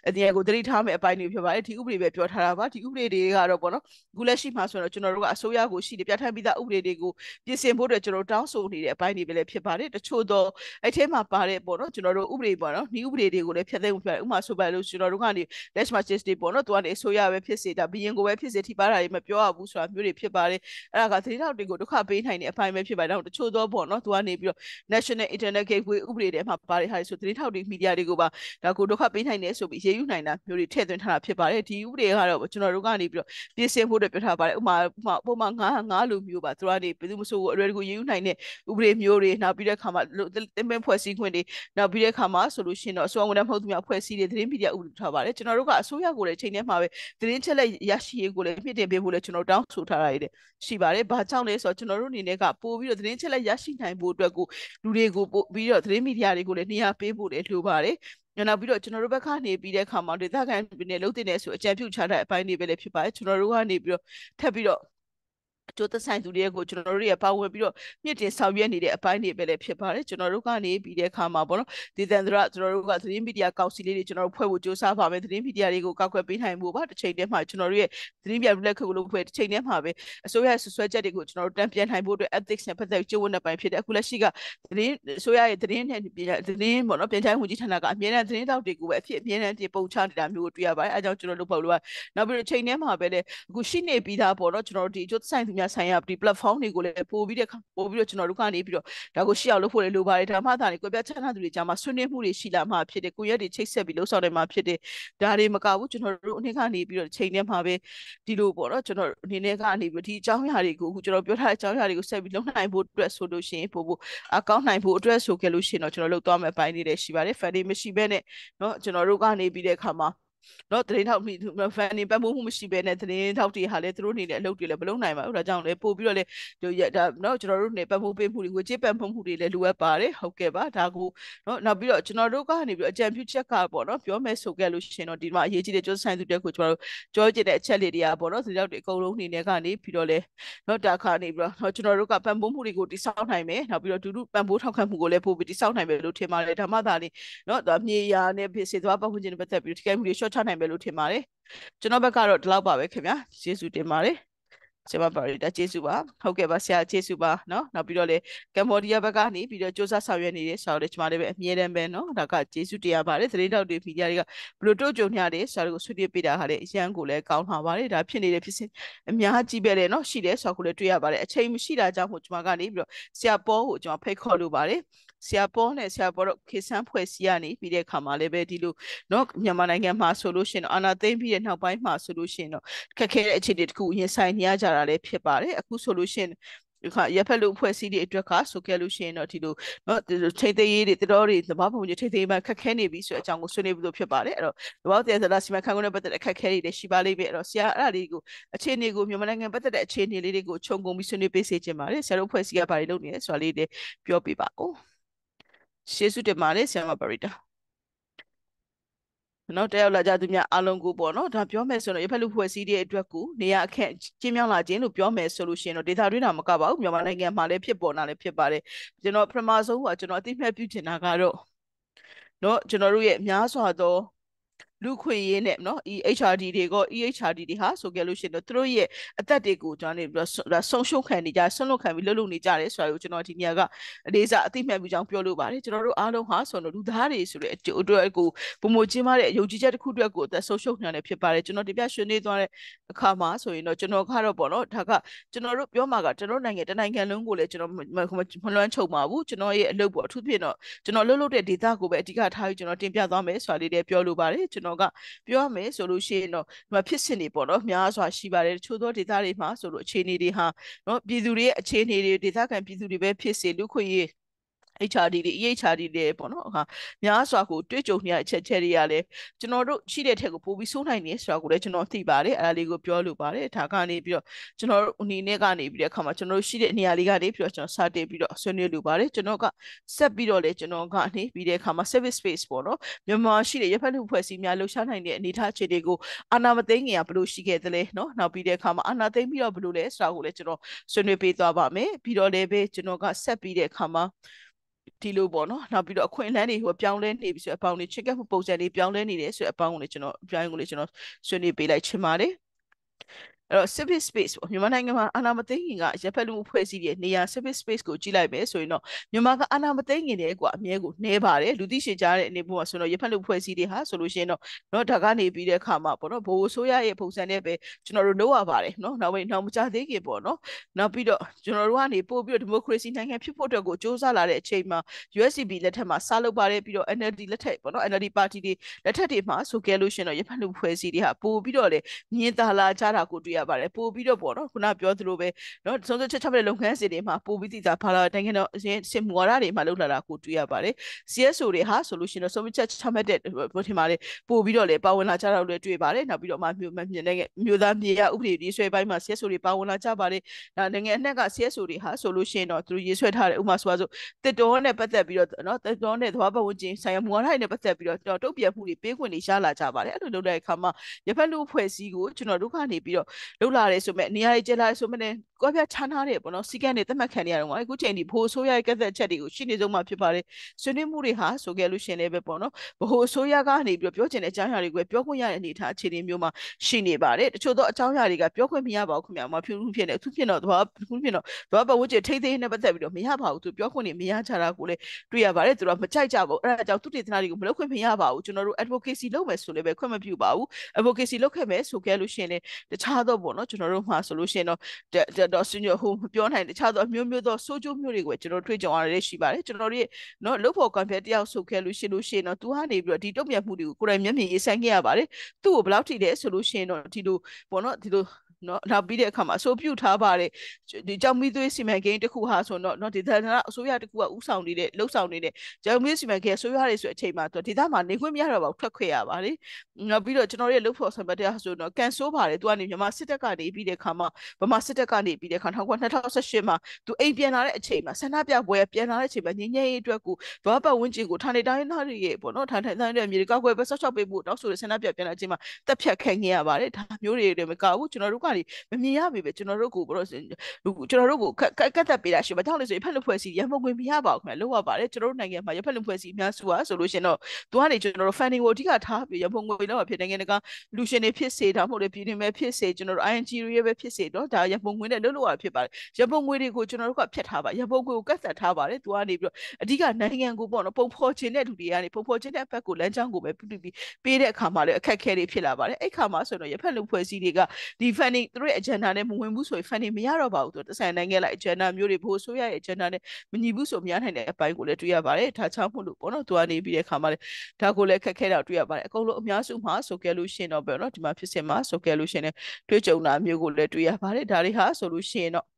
S1: အတရားကိုသတိထားမယ်အပိုင်းတွေဖြစ်ပါတယ်ဒီဥပဒေပဲပြောထားတာပါဒီဥပဒေတွေကတော့ပေါ့နော်အခုလက်ရှိမှာဆိုတော့ကျွန်တော်တို့ကအစိုးရကိုရှိတယ်ပြဋ္ဌာန်းပြီးသားဥပပဒေတွေကိုပြင်ဆင်ဖို့အတွက်ကျွန်တော်တောင်းဆိုနေတဲ့အပိုင်းတွေပဲလည်းဖြစ်ပါတယ်တချို့တော့အဲ့ထဲမှာပါတဲ့ပေါ့နော်ကျွန်တော်တို့ဥပဒေပေါ့နော်ဒီဥပဒေတွေကိုလည်းဖျက်သိမ်းမှုဖြစ်တယ်ဥပမာဆိုပါလို့ကျွန်တော်တို့ကနေ let's match this တွေပေါ့နော်သူကနေအစိုးရပဲဖြစ်စေတာဘီရင်ကိုပဲဖြစ်စေထိပါတာတွေမပြောရဘူးဆိုတာမျိုးတွေဖြစ်ပါတယ်အဲ့ဒါကသတင်းထောက်တွေကိုဒုက္ခပေးနိုင်တဲ့အပိုင်းပဲဖြစ်ပါတယ်တော့တချို့တော့ပေါ့နော်သူကနေပြီးတော့ National Internet Gateway ဥပဒေထဲမှာပါတဲ့ဟာတွေဆိုသတင်းထောက်တွေမီဒီယာတွေကိုပါဒါကိုဒုက္ခပေးနိုင်တယ်ဆိုပြီးရေးယူနိုင်တာမျိုးတွေထည့်သွင်းထားတာဖြစ်ပါတယ်ဒီဥပဒေကတော့ကျွန်တော်တို့ကနေပြီးတော့ပြင်ဆင်ဖို့အတွက်ပြောထားပါတယ်ဥပမာဥပမာပုံမှန်9 9လူမျိုးပါသူတို့ကနေဘယ်သူမှဆိုအရွယ်တကူရည်ယူနိုင်တဲ့ဥပဒေမျိုးတွေနောက်ပြီးတဲ့အခါမှာတင်ပင်းဖွဲ့စည်းခွင့်တွေနောက်ပြီးတဲ့အခါမှာဆိုလို့ရှိရင်တော့အစိုးရဝန်ထမ်းမဟုတ်သူများဖွဲ့စည်းတွေသတင်းမီဒီယာဥပဒေထားပါတယ်ကျွန်တော်တို့ကအစိုးရကိုလည်းချိန်ထဲမှာပဲသတင်းချက်လက်ရရှိရေးကိုလည်းမြင့်တင်ပေးဖို့လည်းကျွန်တော်တောင်းဆိုထားတာတွေရှိပါတယ်။ဘာကြောင့်လဲဆိုတော့ကျွန်တော်တို့အနေနဲ့ကပို့ပြီးတော့သတင်းချက်လက်ရရှိနိုင်ဖို့အတွက်ကိုလူတွေကိုပို့ပြီးတော့သတင်းမီဒီယာတွေကိုလည်းနေရာပေးဖို့လည်းလိုပါတယ်။နောက်ပြီးတော့ကျွန်တော်တို့ဘက်ကနေပြီးတဲ့အခါမှာဒေသခံတွေနဲ့လုပ်တင်နေဆိုအကြံပြုချတဲ့အပိုင်းတွေပဲလည်းဖြစ်ပါတယ်။ကျွန်တော်တို့ကနေပြီးတော့ထပ်ပြီးတော့အကျိုးသက်ဆိုင်သူတွေကိုကျွန်တော်တို့တွေပါဝင်ပြီးတော့မြင့်တင်ဆောင်ရွက်နေတဲ့အပိုင်းတွေပဲလည်းဖြစ်ပါတယ်ကျွန်တော်တို့ကနေပြီးတဲ့အခါမှာပေါ့နော်ဒေသန္တရကျွန်တော်တို့ကသတင်းမီဒီယာကောင်စီလေးတွေကျွန်တော်တို့ဖွဲ့ဖို့ကြိုးစားပါမယ်သတင်းမီဒီယာတွေကိုကောက်ွယ်ပေးနိုင်ဖို့ပါတစ်ချိန်တည်းမှာကျွန်တော်တို့ရဲ့သတင်းပြန်လက်ခွင့်ကိုလုပ်ဖွဲ့တစ်ချိန်တည်းမှာပဲအစိုးရဆွဆွဲချက်တွေကိုကျွန်တော်တို့တန်ပြန်နိုင်ဖို့အတွက် ethics နဲ့ပတ်သက်ကျိုးဝင်တဲ့ပိုင်းဖြစ်တယ်အခုလက်ရှိကသတင်းအစိုးရရဲ့သတင်းနဲ့သတင်းပေါ့နော်ပြန်ကြားမှုကြီးဌာနကအမြဲတမ်းသတင်းတောက်တွေကိုပဲအဖြစ်အမြဲတမ်းပုံချနေတာမျိုးကိုတွေ့ရပါတယ်အဲကြောင့်ကျွန်တော်တို့ပေါ့လို့ကနောက်ပြီးတော့ချိန်တည်းမှာပဲလေအခုရှိနေပြီးသားပေါ့နော်ကျွန်တော်တို့ဒီအကျိုးသက်ဆိုင်သူများဆိုင်ရာဒီ platform တွေကိုလည်းပို့ပြီးတဲ့ပို့ပြီးတော့ကျွန်တော်တို့ကနေပြီးတော့ဒါကိုရှေ့အောင်လုပ်ဖို့လည်းလိုပါတယ်ဒါမှသာလေကိုပြချမ်းသာသူတွေကြားမှာဆွေးနွေးမှုတွေရှိလာမှာဖြစ်တယ်ကိုရက်တွေချိတ်ဆက်ပြီးလှုပ်ဆောင်နေမှာဖြစ်တယ်ဒါတွေမကဘူးကျွန်တော်တို့အနေကနေပြီးတော့ချိန်ထဲမှာပဲဒီလိုပေါ့နော်ကျွန်တော်အနေနဲ့ကနေပြီးဒီအကြောင်းအရာတွေကိုအခုကျွန်တော်ပြောထားတဲ့အကြောင်းအရာတွေကိုဆက်ပြီးလုပ်နိုင်ဖို့အတွက်ဆိုလို့ရှိရင်ပို့ဖို့အကောင့်နိုင်ဖို့အတွက်ဆိုခဲ့လို့ရှိရင်တော့ကျွန်တော်လုပ်သွားမယ့်အပိုင်းတွေလည်းရှိပါတယ် funding မရှိဘဲနဲ့เนาะကျွန်တော်တို့ကနေပြီးတဲ့အခါမှာတော့သတင်းထောက်မိဖန်နေပတ်မှုမှုမရှိဘဲနဲ့သတင်းထောက်တွေဟာလည်းသူတို့နေတဲ့အလုပ်တွေလည်းမလုပ်နိုင်ပါဘူးဒါကြောင့်လည်းပို့ပြီးတော့လည်းဒါနော်ကျွန်တော်တို့နေပတ်မှုပေးမှုတွေငွေကြေးပံ့ပိုးမှုတွေလည်းလိုအပ်ပါတယ်ဟုတ်ကဲ့ပါဒါကိုနော်နောက်ပြီးတော့ကျွန်တော်တို့ကနေပြီးတော့အကြံပြုချက်ကပေါ့နော်ပြောမယ်ဆိုခဲ့လို့ရှင်တော့ဒီမှာအရေးကြီးတဲ့ကျွမ်းဆိုင်သူတက်ကိုကျွန်တော်တို့ကြောကျင်တဲ့အချက်လေးတွေကပေါ့နော်သတင်းထောက်တွေအကုန်လုံးနေနဲ့ကနေပြီးတော့လည်းနော်ဒါခါနေပြီးတော့နော်ကျွန်တော်တို့ကပံ့ပိုးမှုတွေကိုတိစောက်နိုင်မယ်နောက်ပြီးတော့ဒူဒူပံ့ပိုးထောက်ခံမှုကိုလည်းပို့ပြီးတိစောက်နိုင်မယ်လို့ထင်ပါတယ်ဒါမှသာလေနော်မြေယာနဲ့ဖြစ်စေသွားပတ်ဝန်းကျင်နဲ့ပတ်သက်ပြီးတော့ထိခိုက်မှုတွေ short ချနိုင်မယ်လို့ထင်ပါတယ်ကျွန်တော်ဘက်ကတော့ဒီလောက်ပါပဲခင်ဗျာယေရှုတင်ပါတယ်ဆရာမပါရီတာကျေးဇူးပါဟုတ်ကဲ့ပါဆရာကျေးဇူးပါเนาะနောက်ပြီးတော့လေကမ္ဘောဒီးယားဘက်ကနေပြီးတော့စ조사ဆောင်ရွက်နေတဲ့ဆရာတို့ကျမတို့ပဲအမြဲတမ်းပဲเนาะဒါကကျေးဇူးတရားပါတယ်သတင်းတောက်တွေမီဒီယာတွေကဘလို့တို့ကြုံရတယ်ဆရာတို့ကိုဆွေးနွေးပေးတာဟာလေအရန်ကိုလည်းကောင်းလာပါတယ်ဒါဖြစ်နေတဲ့ဖြစ်စဉ်အများကြီးပဲလေเนาะရှိတယ်ဆရာကိုလည်းတွေ့ရပါတယ်အချိန်မရှိတာကြောင့်မို့ကျမကနေပြီးတော့ဆရာပေါ်ကိုကျမဖိတ်ခေါ်လို့ပါတယ်ဆရာပေါ်နဲ့ဆရာပေါ်တို့ခေဆန်းဖွဲ့စည်းရနေပြီးတဲ့အခါမှာလည်းပဲဒီလိုเนาะမြန်မာနိုင်ငံမှာဆိုလို့ရှိရင်တော့အာဏာသိမ်းပြီးတဲ့နောက်ပိုင်းမှာဆိုလို့ရှိရင်တော့ခက်ခဲတဲ့အခြေအနေတခုရင်ဆိုင်နေရကြတာလည်းဖြစ်ပါတယ်အခုဆိုလို့ရှိရင်ဒီခါရဖက်လူအဖွဲ့အစည်းတွေအတွက်ကဆိုခဲ့လို့ရှိရင်တော့ဒီလိုနော်ထိသိရေးတွေတတော်တွေသဘာဝပုံကြီးထိသိမှခက်ခဲနေပြီဆိုတဲ့အကြောင်းကိုဆွေးနွေးပြီးလို့ဖြစ်ပါတယ်အဲ့တော့သဘာဝတရားစလာစီမံခန့်ခွဲနဲ့ပတ်သက်တဲ့အခက်ခဲတွေလည်းရှိပါလိမ့်မယ်အဲ့တော့ဆရာအဲ့ဒါလေးကိုအခြေအနေကိုမြန်မာနိုင်ငံပတ်သက်တဲ့အခြေအနေလေးတွေကိုခြုံငုံပြီးဆွေးနွေးပေးစေချင်ပါတယ်ဆရာတို့အဖွဲ့အစည်းကဘာတွေလုပ်နေလဲဆိုတာလေးတွေပြောပြပါဦးရှေးစုတင်ပါတယ်ဆရာမပါရီတာနော်တယောက်လာကြသူများအားလုံးကိုပေါ့နော်ဒါပြောမယ်ဆိုတော့ရဖက်လူဖွဲ့စည်းတဲ့အတွက်ကိုနေရာအခက်ကျင်းမြောင်းလာခြင်းလို့ပြောမယ်ဆိုလို့ရှိရင်တော့ဒေတာတွင်းတာမကပါဘူးမြန်မာနိုင်ငံမှာလည်းဖြစ်ပေါ်လာလည်းဖြစ်ပါတယ်ကျွန်တော်ပထမဆုံးကကျွန်တော်အသိမှတ်ပြုချင်တာကတော့နော်ကျွန်တော်တို့ရဲ့အများစွာသောလူခွင့်ရေးနဲ့နော် EHRD တွေက EHRD တွေဟာဆိုကြလို့ရှိရင်တော့သူတို့ရဲ့အသက်တွေကိုကျွန်တော်နေပြီးတော့ဆုံရှုံခံနေကြဆွန့်လွတ်ခံပြီးလှုပ်လှုပ်နေကြတယ်ဆိုတာကိုကျွန်တော်ဒီနေရာကလေးစားအသိမှတ်ပြုကြောင်းပြောလိုပါတယ်ကျွန်တော်တို့အားလုံးဟာဆိုတော့လူသားတွေဆိုတဲ့အကျိုးအတွက်ကိုပုံမချင်းမတဲ့ယုံကြည်ချက်တစ်ခုအတွက်ကိုအသက်ဆုံးရှုံးနေတယ်ဖြစ်ပါတယ်ကျွန်တော်ဒီပြဆွေးနွေးသွားတဲ့အခါမှာဆိုရင်တော့ကျွန်တော်ကတော့ပေါ့နော်ဒါကကျွန်တော်တို့ပြောမှာကကျွန်တော်နိုင်ငံတနိုင်ငံလုံးကိုလည်းကျွန်တော်မလွှမ်းခြုံပါဘူးကျွန်တော်ရဲ့အလုပ်ပေါ့အထူးဖြင့်တော့ကျွန်တော်လှုပ်လှုပ်တဲ့ဒေတာကိုပဲအဓိကထားပြီးကျွန်တော်တင်ပြသွားမယ်ဆိုတာလေးလည်းပြောလိုပါတယ်ကျွန်တော်တော့ကပြောရမယ်ဆိုလို့ရှိရင်တော့ဒီမှာဖြစ်စဉ်တွေပေါ့နော်များစွာရှိပါတယ်တချို့သောဒေသတွေမှာဆိုလို့အခြေအနေတွေဟာနော်ပြည်သူတွေရဲ့အခြေအနေတွေဒေသခံပြည်သူတွေပဲဖြစ်စေလူခွင့်ရေး HRD တွေ EHRD တွေပေါ့နော်ဟာများစွာကိုတွေ့ကြုံနေရတဲ့အချက်ချက်တွေကလည်းကျွန်တော်တို့ရှိတဲ့ထက်ကိုပိုပြီးဆိုးနိုင်နေဆိုတာကိုလည်းကျွန်တော်သိပါတယ်အဲ့ဒါလေးကိုပြောလိုပါတယ်ဒါကနေပြီးတော့ကျွန်တော်တို့အနေနဲ့ကနေပြီးတဲ့အခါမှာကျွန်တော်တို့ရှိတဲ့နေရာလေးကနေပြီးတော့ကျွန်တော်စတင်ပြီးတော့ဆွေးနွေးလိုပါတယ်ကျွန်တော်ကဆက်ပြီးတော့လည်းကျွန်တော်ကနေပြီးတဲ့အခါမှာ service space ပေါ့နော်မြန်မာရှိတဲ့ရပ်ဖက်လူဖွဲ့စည်းများလှူရှားနိုင်တဲ့အနေအထားအခြေတွေကိုအာနာမသိငင်ကဘလို့ရှိခဲ့သလဲเนาะနောက်ပြီးတဲ့အခါမှာအာနာသိပြီးတော့ဘလို့လဲဆိုတာကိုလည်းကျွန်တော်ဆွေးနွေးပေးသွားပါမယ်ပြီးတော့လည်းပဲကျွန်တော်ကဆက်ပြီးတဲ့အခါမှာဒီလိုပေါ့နော်နောက်ပြီးတော့အခွင့်အလမ်းတွေဟိုပြောင်းလဲနေပြီဆိုအပေါင်းတွေချစ်ကပ်မှုပုံစံတွေပြောင်းလဲနေတယ်ဆိုအပေါင်းကိုလည်းကျွန်တော်အပြောင်းကိုလည်းကျွန်တော်ဆွေးနွေးပေးလိုက်ချင်ပါတယ်အဲ့တော့ civic space ပေါ့မြန်မာနိုင်ငံမှာအာဏာမသိမ်းခင်ကရပ်ဖက်လူမှုဖွဲ့စည်းတဲ့နေရာ civic space ကိုကြည့်လိုက်မယ်ဆိုရင်တော့မြန်မာကအာဏာမသိမ်းခင်တည်းကအမြဲကိုနှဲပါတယ်လူသိရှင်ကြားတဲ့အနေပေါ်မှာဆိုတော့ရပ်ဖက်လူဖွဲ့စည်းတွေဟာဆိုလို့ရှိရင်တော့เนาะဒါကနေပြီးတဲ့အခါမှာပေါ့နော်ဘိုးဆိုးရရဲ့ပုံစံနဲ့ပဲကျွန်တော်တို့လုပ်ရပါတယ်เนาะနောက်ပိုင်းနောက်မကြသေးခင်ပေါ့နော်နောက်ပြီးတော့ကျွန်တော်တို့ကနေပို့ပြီးတော့ democracy နိုင်ငံဖြစ်ဖို့အတွက်ကိုစ조사လာတဲ့အချိန်မှာ USCB လက်ထက်မှာစလုပ်ပါတယ်ပြီးတော့ NLD လက်ထက်ပေါ့နော် NLD ပါတီတွေလက်ထက်တွေမှာဆိုကြလို့ရှိရင်တော့ရပ်ဖက်လူဖွဲ့စည်းတွေဟာပို့ပြီးတော့လေမြင်သာလာကြတာကိုတွေ့ရပါတယ်ပို့ပြီးတော့ပေါ့နော်ခုနပြောသလိုပဲနော်ဆုံးဆုံးချက်ချမဲ့လုပ်ငန်းစဉ်တွေမှာပို့ပြီးသိတာဘာလာနိုင်ငံတော်အရင်စစ်မော်ဒါတွေမှာလုပ်လာတာကိုတွေ့ရပါတယ် CSO တွေဟာဆိုလို့ရှိရင်တော့ဆုံးဖြတ်ချက်ချမဲ့တဲ့ဘုထင်ပါတယ်ပို့ပြီးတော့လည်းပါဝင်လာကြတော့လည်းတွေ့ပါတယ်နောက်ပြီးတော့မှမြို့မြင်တဲ့မြို့သားမြေရဥပဒေရေးဆွဲပိုင်းမှာ CSO တွေပါဝင်လာကြပါတယ်ဒါနိုင်ငံအနှက်က CSO တွေဟာဆိုလို့ရှိရင်တော့သူရေးဆွဲထားတဲ့ဥမာဆိုပါစို့တစ်တော်နဲ့ပတ်သက်ပြီးတော့နော်တစ်တော်နဲ့သဘာဝဝင်ချင်းဆိုင်ရာမော်ဒါတွေနဲ့ပတ်သက်ပြီးတော့တုတ်ပြတ်မှုတွေပေးခွင့်တွေရလာကြပါတယ်အဲ့လိုလုပ်တဲ့အခါမှာရဖက်လူအဖွဲ့အစည်းကိုကျွန်တော်တို့ကနေပြီးတော့လောက်လာတယ်ဆိုမဲ့နေရာကြီးကျလာတယ်ဆိုမဲ့ကွာပြချားနာတယ်ပေါ့နော်စီကန်းတွေသတ်မှတ်ခံနေရတော့အခုချိန်ဒီဘိုးအစိုးရရဲ့ကက်သက်ချက်တွေကိုရှင်းနေဆုံးမှဖြစ်ပါတယ်ဆွေးနွေးမှုတွေဟာဆိုခဲ့လို့ရှင်လည်းပဲပေါ့နော်ဘိုးအစိုးရကနေပြီးတော့ပြောချင်တဲ့အကြောင်းအရာတွေကိုပြောခွင့်ရတဲ့အနေအထားအခြေအနေမျိုးမှာရှိနေပါတယ်တချို့သောအကြောင်းအရာတွေကပြောခွင့်မရပါဘူးခင်ဗျာမဖြစ်ဘူးဖြစ်နေအထူးဖြစ်တော့သွားဘူးဖြစ်တော့သွားပတ်ဝန်းကျင်ထိသိနဲ့ပတ်သက်ပြီးတော့မရပါဘူးသူပြောခွင့်နေမရချတာကိုလည်းတွေ့ရပါတယ်သူတို့ကမကြိုက်ကြဘူးအဲ့ဒါကြောင့်သူတေသနာတွေကိုမလုပ်ခွင့်မရပါဘူးကျွန်တော်တို့ advocacy လုပ်မယ်ဆိုလည်းပဲခွင့်မပြုပါဘူး advocacy လုပ်ခဲ့မယ်ဆိုခဲ့လို့ရှင်လည်းတခြားသောတော့ပေါ့နော်ကျွန်တော်တို့မှာဆိုလို့ရှိရင်တော့ဒေါ်စညိုဟိုပြောနိုင်တခြားသောမျိုးမျိုးသောစိုးကျိုးမျိုးတွေကိုကျွန်တော်တွေ့ကြုံရတဲ့ရှိပါတယ်ကျွန်တော်တို့ရဲ့နော်လုတ်ဖို့ကွန်ဖက်တယောက်ဆုတ်ခဲ့လို့ရှိလို့ရှိရင်တော့သူကနေပြီးတော့ဒီတုံ့ပြန်မှုတွေကိုကိုယ်တိုင်မျက်မြင်ရေးဆိုင်ခဲ့ရပါတယ်သူ့ကိုဘယ်လောက်ထိလဲဆိုလို့ရှိရင်တော့ဒီလိုပေါ့နော်ဒီလိုနော်နောက်ပြီးတဲ့အခါမှာအဆိုပြုထားပါတဲ့ဒီကြောင်မီးသွေးစီမံကိန်းတစ်ခုဟာဆိုတော့နော်ဒေသနာအစိုးရတစ်ခုကဥဆောင်နေတဲ့လှုပ်ဆောင်နေတဲ့ကြောင်မီးစီမံကိန်းအစိုးရတွေဆိုအချိန်မှာသူဒေသမှာနေခွင့်မရတော့ပါဘူးထွက်ခွင့်ရပါလေနောက်ပြီးတော့ကျွန်တော်တို့ရဲ့လှုပ်ဖော်ဆောင်ပတ်တရားဆိုတော့ကန်ဆိုးပါတယ်သူကနေမြန်မာစစ်တပ်ကနေပြီးတဲ့အခါမှာဗမာစစ်တပ်ကနေပြီးတဲ့အခါ2018မှာသူအိမ်ပြန်လာတဲ့အချိန်မှာဆန္ဒပြပွဲပြန်လာတဲ့အချိန်မှာငင်းငယ်ရေးအတွက်ကိုဒွါပတ်ဝန်းကျင်ကိုဌာနေတိုင်းသားတွေရဲ့ပေါ့နော်ဌာနေတိုင်းတွေအမြေကောက်ွယ်ပဲဆော့ဆော့ပေးဖို့တောက်ဆိုတဲ့ဆန္ဒပြပြန်လာချိန်မှာတက်ဖြတ်ခံခဲ့ရပါတယ်ဒါမျိုးတွေတွေမကဘူးကျွန်တော်တို့ကတွေမမြင်ရပေပဲကျွန်တော်တို့ကိုဘလို့ကျွန်တော်တို့ကိုကတ်ကတ်သက်ပေးတာရှင်မကြောက်လို့ဆိုရင်ဖက်လူဖွဲ့စီရမုံခွင့်မရပါဘူးခင်ဗျလောက်ရပါတယ်ကျွန်တော်တို့နိုင်ငံမှာရဖက်လူဖွဲ့စီအများစုอ่ะဆိုလို့ရှင်တော့သူကနေကျွန်တော်တို့ funding ကိုအဓိကထားပြီးရမုံငွေလောက်ဖြစ်နိုင်ငံတကာလူရှင်တွေဖြစ်စေဒါမှမဟုတ်လေပြည်တွင်းပဲဖြစ်စေကျွန်တော်တို့ ING တွေပဲဖြစ်စေတော့ဒါရမုံငွေနဲ့လောက်လောက်ဖြစ်ပါတယ်ရမုံငွေတွေကိုကျွန်တော်တို့ကဖြတ်ထားပါရမုံငွေကိုကတ်သက်ထားပါတယ်သူကနေပြီးတော့အဓိကနိုင်ငံကိုပေါ့နော်ပုံဖော်ခြင်းတဲ့လူတွေကနေပုံဖော်ခြင်းတဲ့ဘက်ကိုလမ်းကြောင်းကိုပဲပြုပြီးပေးတဲ့အခါမှာလည်းအခက်အခဲတွေဖြစ်လာပါတယ်အဲ့ခါမှာဆိုတော့ရဖက်လူဖွဲ့စီတွေကဒီ funding funding သူတို့ရဲ့ agenda နဲ့မဝင်ဘူးဆိုရင် funding မရတော့ပါဘူးသူတဆန်နိုင်ငံလိုက် agenda မျိုးတွေဘိုးဆိုရရဲ့ agenda နဲ့မညီဘူးဆိုမရနိုင်တဲ့အပိုင်းကိုလည်းတွေ့ရပါတယ်ဒါချောင်းမှုလို့ပေါ့နော်သူကနေပြီးတဲ့ခါမှာလည်းဒါကိုလည်းခက်ခဲတာတွေ့ရပါတယ်အကုန်လုံးအများစုမှာဆိုခဲ့လို့ရှိရင်တော့ပေါ့နော်ဒီမှာဖြစ်စင်မှာဆိုခဲ့လို့ရှိရင်တွေ့ကြုံတာမျိုးကိုလည်းတွေ့ရပါတယ်ဒါတွေဟာဆိုလို့ရှိရင်တော့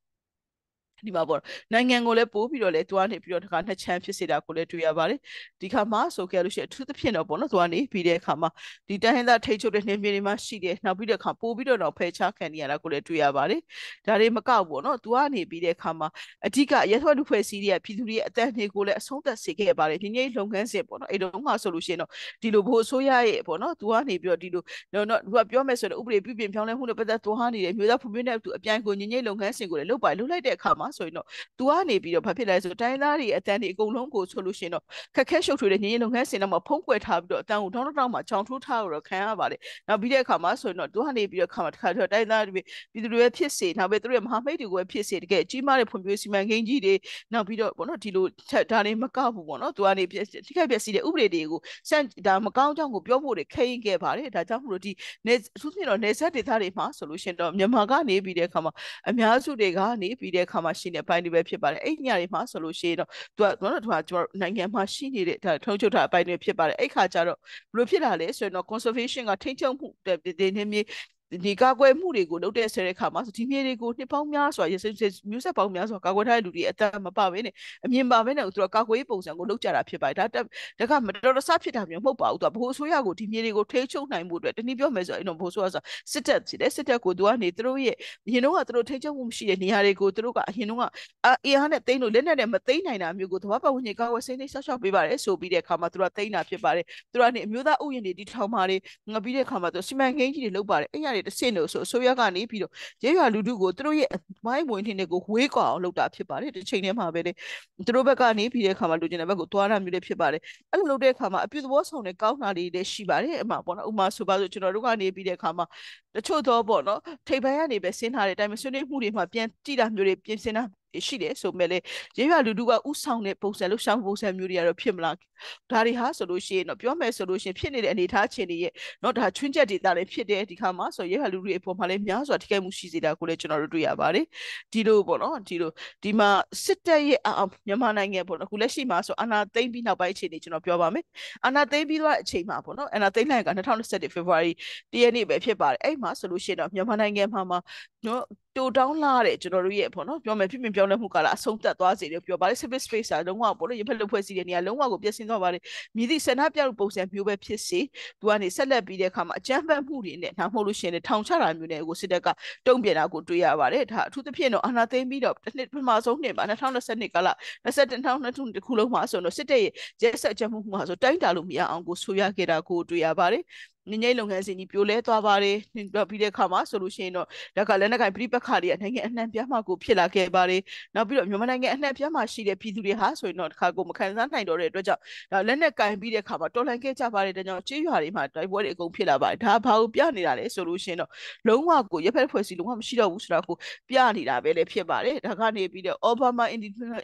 S1: ဒီမှာပေါ့နိုင်ငံကိုလည်းပို့ပြီးတော့လဲသွားနေပြီးတော့တခါနှစ်ချမ်းဖြစ်စေတာကိုလည်းတွေ့ရပါတယ်ဒီခါမှာဆိုခဲ့လို့ရှိရင်အထူးသဖြင့်တော့ပေါ့နော်သွားနေပြီးတဲ့အခါမှာဒီတိုင်းဟင်းသားထိတ်ချုပ်တဲ့နေမြေတွေမှာရှိတယ်နောက်ပြီးတဲ့အခါပို့ပြီးတော့တော့ဖယ်ချခံနေရတာကိုလည်းတွေ့ရပါတယ်ဒါတွေမကောက်ပေါ့နော်သူကနေပြီးတဲ့အခါမှာအဓိကရဲထွက်လူဖွဲ့စည်းတွေကပြည်သူတွေရဲ့အသက်တွေကိုလည်းအဆုံးသတ်စေခဲ့ပါတယ်ညီငယ်လုပ်ငန်းစဉ်ပေါ့နော်အဲ့တော့မှဆိုလို့ရှိရင်တော့ဒီလိုဘို့အစိုးရရဲ့ပေါ့နော်သူကနေပြီးတော့ဒီလိုတော့တော့သူကပြောမယ်ဆိုတော့ဥပဒေပြုပြင်ပြောင်းလဲမှုနဲ့ပတ်သက်သွားနေတဲ့မျိုးသားဖွံ့ဖြိုးတဲ့သူအပြိုင်ကိုညီငယ်လုပ်ငန်းစဉ်ကိုလည်းလုပ်ပါလုပ်လိုက်တဲ့အခါမှာဆိုရင်တော့ तू ကနေပြီးတော့ဘာဖြစ်လဲဆိုတိုင်းသားတွေအတန်းတွေအကုန်လုံးကိုဆိုလို့ရှိရင်တော့ခက်ခဲရှုပ်ထွေးတဲ့ညင်ရင်လုပ်ငန်းစဉ်တော့မှဖုံးကွယ်ထားပြီးတော့အတန်းကိုတောင်းတောင်းမှချောင်ထိုးထားတော့ခံရပါလေနောက်ပြီးတဲ့အခါမှာဆိုရင်တော့ तू ကနေပြီးတော့ခါမှာတစ်ခါတော့တိုင်းသားတွေပြည်သူတွေဖြစ်စေနောက်ပြီးသူတို့ရဲ့မဟာမိတ်တွေကိုပဲဖြစ်စေတကယ်ကြီးမားတဲ့ဖွံ့ဖြိုးစီမံကိန်းကြီးတွေနောက်ပြီးတော့ပေါ့နော်ဒီလိုဒါတွေမကဘူးပေါ့နော် तू ကနေပြတိခိုက်ပြစီတဲ့ဥပဒေတွေကိုစဒါမကောင်းကြောင်းကိုပြောဖို့တွေခဲရင်ခဲ့ပါတယ်ဒါကြောင့်မလို့ဒီနေအထူးသဖြင့်တော့နေဆက်ဒေသတွေမှာဆိုလို့ရှိရင်တော့မြန်မာကနေပြီးတဲ့အခါမှာအများစုတွေကနေပြီးတဲ့အခါမှာရှိနေပိုင်းတွေပဲဖြစ်ပါတယ်အဲ့ညတွေမှာဆိုလို့ရှိရင်တော့သူကနော်သူကကျွန်တော်နိုင်ငံမှာရှိနေတဲ့ဒါထုံးချုပ်ထားအပိုင်းတွေဖြစ်ပါတယ်အဲ့ခါကျတော့ဘယ်လိုဖြစ်တာလဲဆိုရင်တော့ conservation ကထိန်းချုပ်မှုဒီနေ့မြေဒီကာကွယ်မှုတွေကိုလုပ်တဲ့ဆဲတဲ့ခါမှာဆိုဒီမြေတွေကိုနှစ်ပေါင်းများစွာရစမျိုးဆက်ပေါင်းများစွာကာကွယ်ထားတဲ့လူတွေအသက်မပပဲနဲ့အမြင်ပါပဲနဲ့သူတို့ကာကွယ်ရေးပုံစံကိုလုပ်ကြတာဖြစ်ပါတယ်ဒါတကမတော်တဆဖြစ်တာမျိုးမဟုတ်ပါဘူးသူကဘိုးအစိုးရကိုဒီမြေတွေကိုထိချုပ်နိုင်မှုအတွက်တနည်းပြောမယ်ဆိုရင်တော့ဘိုးအစိုးရဆိုစစ်တပ်ဖြစ်တယ်စစ်တပ်ကိုသူကနေသူတို့ရဲ့အရင်တော့ကသူတို့ထိချုပ်မှုမရှိတဲ့နေရာတွေကိုသူတို့ကအရင်တော့ကအေးအားနဲ့တိမ့်လို့လက်နဲ့နဲ့မတိမ့်နိုင်တာမျိုးကိုသဘာဝဝင်ကြီးကာကွယ်စိတ်နှိပ်ဆောက်ရှောက်ပေးပါတယ်ဆိုပြီးတဲ့အခါမှာသူကတိမ့်တာဖြစ်ပါတယ်သူကနေအမျိုးသားဥယျာဉ်တွေတီထောင်ပါတယ်ငပြီးတဲ့အခါမှာသူစီမံကိန်းကြီးတွေလုပ်ပါတယ်အဲ့ရကနေတစ်ဆင့်လို့ဆိုအစိုးရကနေပြီးတော့ရဲရွာလူထုကိုသူတို့ရဲ့မိုင်းဝင်ထင်းတွေကိုဝေးကွာအောင်လုပ်တာဖြစ်ပါတယ်တစ်ချိန်တည်းမှာပဲလေသူတို့ဘက်ကနေပြီးတဲ့အခါမှာလူကျင်တဲ့ဘက်ကိုသွားတာမျိုးတွေဖြစ်ပါတယ်အဲ့လိုလုပ်တဲ့အခါမှာအပြုသဘောဆောင်တဲ့ကောင်းတာတွေလည်းရှိပါတယ်အမှပေါ့နော်ဥမာဆိုပါဆိုကျွန်တော်တို့ကနေပြီးတဲ့အခါမှာတချို့သောပေါ့နော်ထိပ်ပိုင်းကနေပဲဆင်းထားတဲ့တိုင်မဆွေးနွေးမှုတွေမှာပြန်ကြည့်တာမျိုးတွေပြင်ဆင်တာရှိတယ်ဆိုမဲ့လေရေရွာလူလူကဥဆောင်တဲ့ပုံစံလှုပ်ရှားပုံစံမျိုးတွေကတော့ဖြစ်မလားဒါတွေဟာဆိုလို့ရှိရင်တော့ပြောမယ်ဆိုလို့ရှိရင်ဖြစ်နေတဲ့အနေအထားချင်းတွေရဲ့เนาะဒါချွင်းချက်ဒေတာတွေဖြစ်တဲ့ဒီခါမှာဆိုရေရွာလူလူတွေအပေါ်မှာလည်းများစွာထိခိုက်မှုရှိစေတာကိုလည်းကျွန်တော်တို့တွေ့ရပါတယ်ဒီလိုပေါ့နော်ဒီလိုဒီမှာစစ်တပ်ရဲ့အာမြန်မာနိုင်ငံပေါ့နော်အခုလက်ရှိမှာဆိုအာနာသိမ့်ပြီးနောက်ပိုင်းအခြေအနေကျွန်တော်ပြောပါမယ်အာနာသိမ့်ပြီးတော့အချိန်မှာပေါ့နော်အာနာသိမ့်လိုက်က2021 February တရက်နေ့ပဲဖြစ်ပါတယ်အဲ့မှာဆိုလို့ရှိရင်တော့မြန်မာနိုင်ငံမှာမှာနော်တိုးတောင်းလာတဲ့ကျွန်တော်တို့ရဲ့ပေါ့နော်ပြောမယ်ဖြစ်ဖြစ်ပြောင်းလဲမှုကလာအဆုံးသတ်သွားစေတယ်ပြောပါလေ service space ကလုံးဝပေါ့လေရဖက်လုပ်ဖွဲ့စည်းတဲ့နေရာလုံးဝကိုပြည့်စင်သွားပါလေမြည်သည့်ဆန္ဒပြမှုပုံစံမျိုးပဲဖြစ်စေသူကနေဆက်လက်ပြီးတဲ့အခါမှာအကြမ်းဖက်မှုတွေနဲ့ဒါမှမဟုတ်လို့ရှိရင်ထောင်ချတာမျိုးနဲ့ကိုစစ်တပ်ကတုံ့ပြန်တာကိုတွေ့ရပါတယ်ဒါအထူးသဖြင့်တော့အာဏာသိမ်းပြီးတော့တစ်နှစ်ပထမဆုံးနှစ်ပါ2022ကလာ21ထောင်နှစ်တခုလုံးမှာဆိုတော့စစ်တပ်ရဲ့ရဲဆက်ကြမ်းမှုမှာဆိုတိုင်းတာလို့မရအောင်ကိုဆွေးရခဲ့တာကိုတွေ့ရပါတယ်ငငယ်လုပ်ငန်းစဉ်ကြီးပြိုလဲသွားပါတယ်ပြီးတဲ့အခါမှာဆိုလို့ရှိရင်တော့ဒါကလက်နက်ကင်ပြိပက္ခတွေကနိုင်ငံအနှံ့ပြားမှာကိုဖြစ်လာခဲ့ပါတယ်နောက်ပြီးတော့မြန်မာနိုင်ငံအနှံ့ပြားမှာရှိတဲ့ပြည်သူတွေဟာဆိုရင်တော့တခါကိုမခံစားနိုင်တော့တဲ့အတွက်ကြောင့်ဒါလက်နက်ကင်ပြီးတဲ့အခါမှာတော်လှန်ခဲ့ကြပါတယ်ဒါကြောင့်ချေးရွာတွေမှာတိုက်ပွဲတွေအကုန်ဖြစ်လာပါတယ်ဒါဘာကိုပြနေတာလဲဆိုလို့ရှိရင်တော့လုံးဝကိုရပ်ဖက်ဖွဲ့စည်းလုံးဝမရှိတော့ဘူးဆိုတာကိုပြနေတာပဲလေဖြစ်ပါတယ်ဒါကနေပြီးတော့ Obama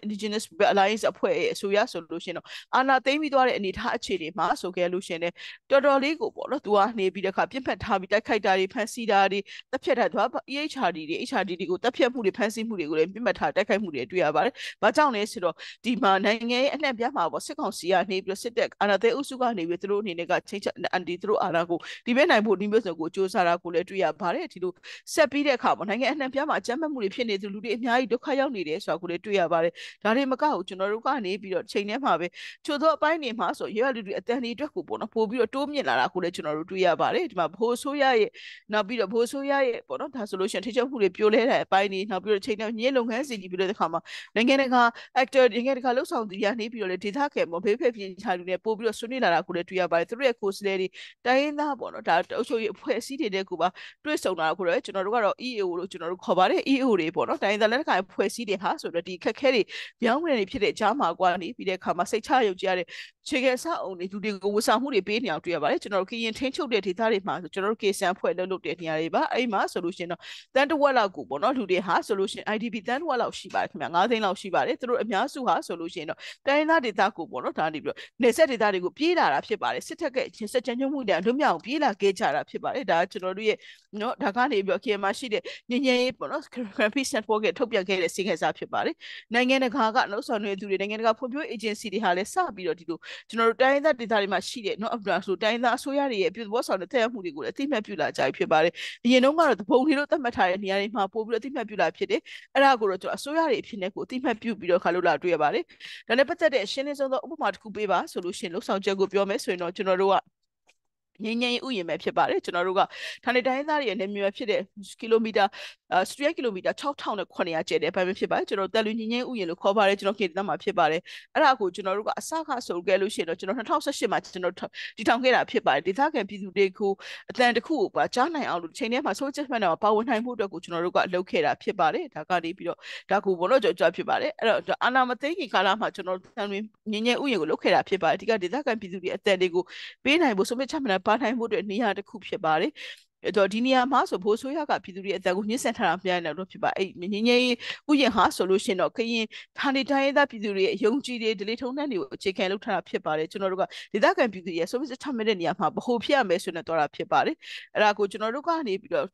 S1: Indigenous Alliance အဖွဲ့ရဲ့အဆိုရဆိုလို့ရှိရင်တော့အာဏာသိမ်းပြီးသွားတဲ့အနေအထားအခြေအနေမှာဆိုခဲ့လို့ရှိရင်တော်တော်လေးကိုပေါ့နော်သူကနေပြီးတခါပြစ်မှတ်ထားပြီးတိုက်ခိုက်တာတွေဖန်ဆီးတာတွေတပ်ဖြတ်တာသူက EHRD တွေ HRD တွေကိုတပ်ဖြတ်မှုတွေဖန်ဆီးမှုတွေကိုလည်းပြစ်မှတ်ထားတိုက်ခိုက်မှုတွေတွေ့ရပါတယ်။ဘာကြောင့်လဲဆိုတော့ဒီမှာနိုင်ငံရဲ့အနှံ့ပြားမှာပေါ့စစ်ကောင်စီကနေပြီးစစ်တပ်အာဏာသိမ်းအုပ်စုကနေပြီးသူတို့အနေနဲ့ကချိန်ချက်အန်တီသူတို့အာဏာကိုဒီဘက်နိုင်ဖို့ဒီမျိုးစုံကိုစ조사တာကိုလည်းတွေ့ရပါတယ်။ဒီလိုဆက်ပြီးတဲ့အခါမှာနိုင်ငံအနှံ့ပြားမှာအကြမ်းဖက်မှုတွေဖြစ်နေသူလူတွေအများကြီးဒုက္ခရောက်နေတယ်ဆိုတာကိုလည်းတွေ့ရပါတယ်။ဒါတွေမကဘူးကျွန်တော်တို့ကနေပြီးတော့ချိန်ထဲမှာပဲချို့သောအပိုင်းတွေမှာဆိုရွေးရလူတွေအတန်ဒီအတွက်ကိုပေါ့နော်ပို့ပြီးတော့တိုးမြင့်လာတာကိုလည်းကျွန်တော်တို့တွေ့ရပါတယ်ဒီမှာဘိုးဆိုးရရဲ့နောက်ပြီးတော့ဘိုးဆိုးရရဲ့ပေါ့နော်ဒါဆိုလို့ရှိရင်ထိချုပ်မှုတွေပြိုလဲတဲ့အပိုင်းတွေနောက်ပြီးတော့ချိန်တော့ညင်းလုပ်ငန်းစီကြီးပြီးတော့ဒီခါမှာနိုင်ငံတကာ actor နိုင်ငံတကာလှုပ်ဆောင်သူရနေပြီးတော့လေဒေသခံမော်ဘေးဖက်ပြင်ချာလူတွေပို့ပြီးတော့ဆွေးနွေးလာတာကိုလည်းတွေ့ရပါတယ်သူတို့ရဲ့ course တွေတိုင်းရင်းသားပေါ့နော်ဒါအုပ်ချုပ်ရေးအဖွဲ့အစည်းတွေတဲ့ကိုပါတွေ့ဆုံလာတာကိုလည်းကျွန်တော်တို့ကတော့ EAO လို့ကျွန်တော်တို့ခေါ်ပါတယ် EAO တွေပေါ့နော်တိုင်းရင်းသားလက်နက်ကိုင်အဖွဲ့အစည်းတွေဟာဆိုတော့ဒီခက်ခဲတွေပြောင်းလဲနေဖြစ်တဲ့အကြောင်းမှာကွာနေပြီးတဲ့အခါမှာစိတ်ချရုပ်ကြရတဲ့ခြေကဲဆောက်အောင်တွေလူတွေကိုဝန်ဆောင်မှုတွေပေးနေအောင်တွေ့ရပါတယ်ကျွန်တော်တို့ခရင်ထထိန်းချုပ်တဲ့ဒေသတွေမှာဆိုကျွန်တော်တို့ KSN ဖွဲ့လုပ်လုပ်တဲ့နေရာတွေပါအဲ့မှာဆိုလို့ရှိရင်တော့တန်တဝက်လောက်ကိုပေါ့နော်လူတွေဟာဆိုလို့ရှိရင် IDP တန်တဝက်လောက်ရှိပါတယ်ခင်ဗျာ9သိန်းလောက်ရှိပါတယ်သူတို့အများစုဟာဆိုလို့ရှိရင်တော့တိုင်းသားဒေသကိုပေါ့နော်ဒါနေပြီးတော့နေဆက်ဒေသတွေကိုပြေးလာတာဖြစ်ပါတယ်စစ်ထက်ကရင်ဆက်ချမ်းချမ်းမှုတွေလွတ်မြောက်ပြေးလာခဲ့ကြတာဖြစ်ပါတယ်ဒါကျွန်တော်တို့ရဲ့နော်ဒါကနေပြီးတော့ KM ရှိတဲ့ညဉ့်ညဉ့်ရေးပေါ့နော် Graphic Network ကထုတ်ပြန်ခဲ့တဲ့စီခေတ်စာဖြစ်ပါတယ်နိုင်ငံတကာကနော်ဆောင်ရွက်သူတွေနိုင်ငံတကာဖွံ့ဖြိုး agency တွေဟာလည်းစပြီးတော့ဒီလိုကျွန်တော်တို့တိုင်းသားဒေသတွေမှာရှိတဲ့နော်အပ္ပဒါဆိုတိုင်းသားအစိုးရတွေရဲ့ပြုသဘောဆောင်တဲ့ထည့်မှုတွေကိုလည်းအတိမတ်ပြုလာကြပြီဖြစ်ပါတယ်အရင်တုန်းကတော့တပုံလေးတို့သတ်မှတ်ထားတဲ့နေရာတွေမှာပို့ပြီးတော့အတိမတ်ပြုလာဖြစ်တယ်အဲ့ဒါကိုတော့ကျွန်တော်အစိုးရတွေအဖြစ်နဲ့ကိုအတိမတ်ပြုပြီးတော့ခါလို့လာတွေ့ရပါတယ်ဒါနဲ့ပတ်သက်တဲ့အရှင်းလင်းဆုံးသောဥပမာတစ်ခုပေးပါဆိုလို့ရှိရင်လှုပ်ဆောင်ချက်ကိုပြောမယ်ဆိုရင်တော့ကျွန်တော်တို့ကငင်းငင်းဥယျာဉ်ပဲဖြစ်ပါတယ်ကျွန်တော်တို့ကဌာနေတိုင်းသားတွေရဲ့နယ်မြေပဲဖြစ်တဲ့ကီလိုမီတာစတူရကီလိုမီတာ6900ကျယ်တဲ့ဘိုင်ပဲဖြစ်ပါတယ်ကျွန်တော်တက်လူငင်းငင်းဥယျာဉ်လို့ခေါ်ပါတယ်ကျွန်တော်ခေတ္တမှာဖြစ်ပါတယ်အဲ့ဒါကိုကျွန်တော်တို့ကအစခဆုံးခဲ့လို့ရှိရင်တော့ကျွန်တော်2018မှာကျွန်တော်တည်ထောင်ခဲ့တာဖြစ်ပါတယ်ဒေသခံပြည်သူတွေကိုအတန်တစ်ခုကိုပါကြားနိုင်အောင်လို့ချိန်ထဲမှာ social media မှာပါဝင်နိုင်မှုအတွက်ကိုကျွန်တော်တို့ကလုပ်ခဲ့တာဖြစ်ပါတယ်ဒါကနေပြီးတော့ဒါကူဘောတော့ကြောက်ကြဖြစ်ပါတယ်အဲ့တော့အာနာမသိခင်ကာလမှာကျွန်တော်တန်ရင်းငင်းငင်းဥယျာဉ်ကိုလုပ်ခဲ့တာဖြစ်ပါတယ်ဒီကဒေသခံပြည်သူတွေအတန်တွေကိုပေးနိုင်ဖို့ဆုံးဖြတ်ချက်မှန်ပါနိုင်မှုတွေနေရာတစ်ခုဖြစ်ပါတယ်အဲ့တော့ဒီနေရာမှာဆိုဘိုးဆိုးရကပြည်သူတွေအသက်ကိုညှဉ်းဆဲထားတာပြန်နေတော့ဖြစ်ပါအဲ့ငင်းငယ်ဥယျာဉ်ဟာဆိုလို့ရှိရင်တော့ခရင်ဌာနေတိုင်းရသားပြည်သူတွေအယုံကြည်တွေဒလေထုံးနှံ့တွေကိုအခြေခံလုပ်ထားတာဖြစ်ပါတယ်ကျွန်တော်တို့ကဒေသခံပြည်သူရဲ့ဆိုပြီးစချမဲ့တဲ့နေရာမှာဗဟိုဖြစ်ရမယ်ဆိုနေတော့တာဖြစ်ပါတယ်အဲ့ဒါကိုကျွန်တော်တို့ကနေပြီးတော့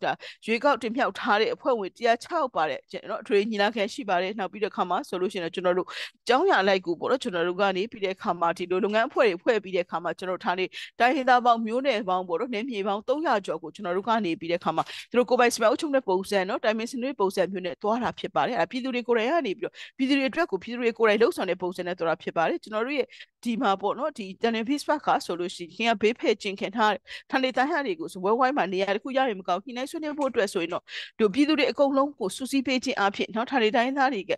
S1: ရွေးကောက်တင်မြှောက်ထားတဲ့အဖွဲ့ဝင်106ပါတယ်ကျွန်တော်အထွေညီလာခံရှိပါတယ်နောက်ပြီးတော့ခါမှာဆိုလို့ရှိရင်တော့ကျွန်တော်တို့ကျောင်းရလိုက်ကိုပေါ့နော်ကျွန်တော်တို့ကနေပြီးတဲ့ခါမှာဒီလိုလုပ်ငန်းအဖွဲ့တွေဖွဲ့ပြီးတဲ့ခါမှာကျွန်တော်တို့ဌာနေတိုင်းရသားပေါင်းမျိုးနယ်ပေါင်းပေါ့နော်နည်းမြေပေါင်း300ကျော်ကိုကျွန်တော်တော်တို့ကနေပြီးတဲ့ခါမှာသူတို့ကိုပိုင်စပယ်အုပ်ချုပ်တဲ့ပုံစံနော်တိုင်မင်စနွေးပုံစံမျိုးနဲ့သွားတာဖြစ်ပါတယ်အဲ့ဒါပြည်သူတွေကိုယ်တိုင်ကနေပြီးတော့ပြည်သူတွေအတွက်ကိုပြည်သူတွေကိုယ်တိုင်လှုပ်ဆောင်တဲ့ပုံစံနဲ့သွားတာဖြစ်ပါတယ်ကျွန်တော်တို့ရဲ့ဒီမှာပေါ့နော်ဒီ channel Facebook ကဆိုလို့ရှိရင်ကဘေးဖယ်ကျင်ခင်ထားတယ်။ထန်လေတန်းဟန်တွေကိုဝဲဝိုင်းမှာနေရာတစ်ခုရရင်မကောင်းခင်နိုင်ဆွေးနွေးဖို့အတွက်ဆိုရင်တော့တို့ပြည်သူတွေအကုန်လုံးကိုစူးစီးပေးခြင်းအဖြစ်နော်ထန်လေတိုင်းသားတွေက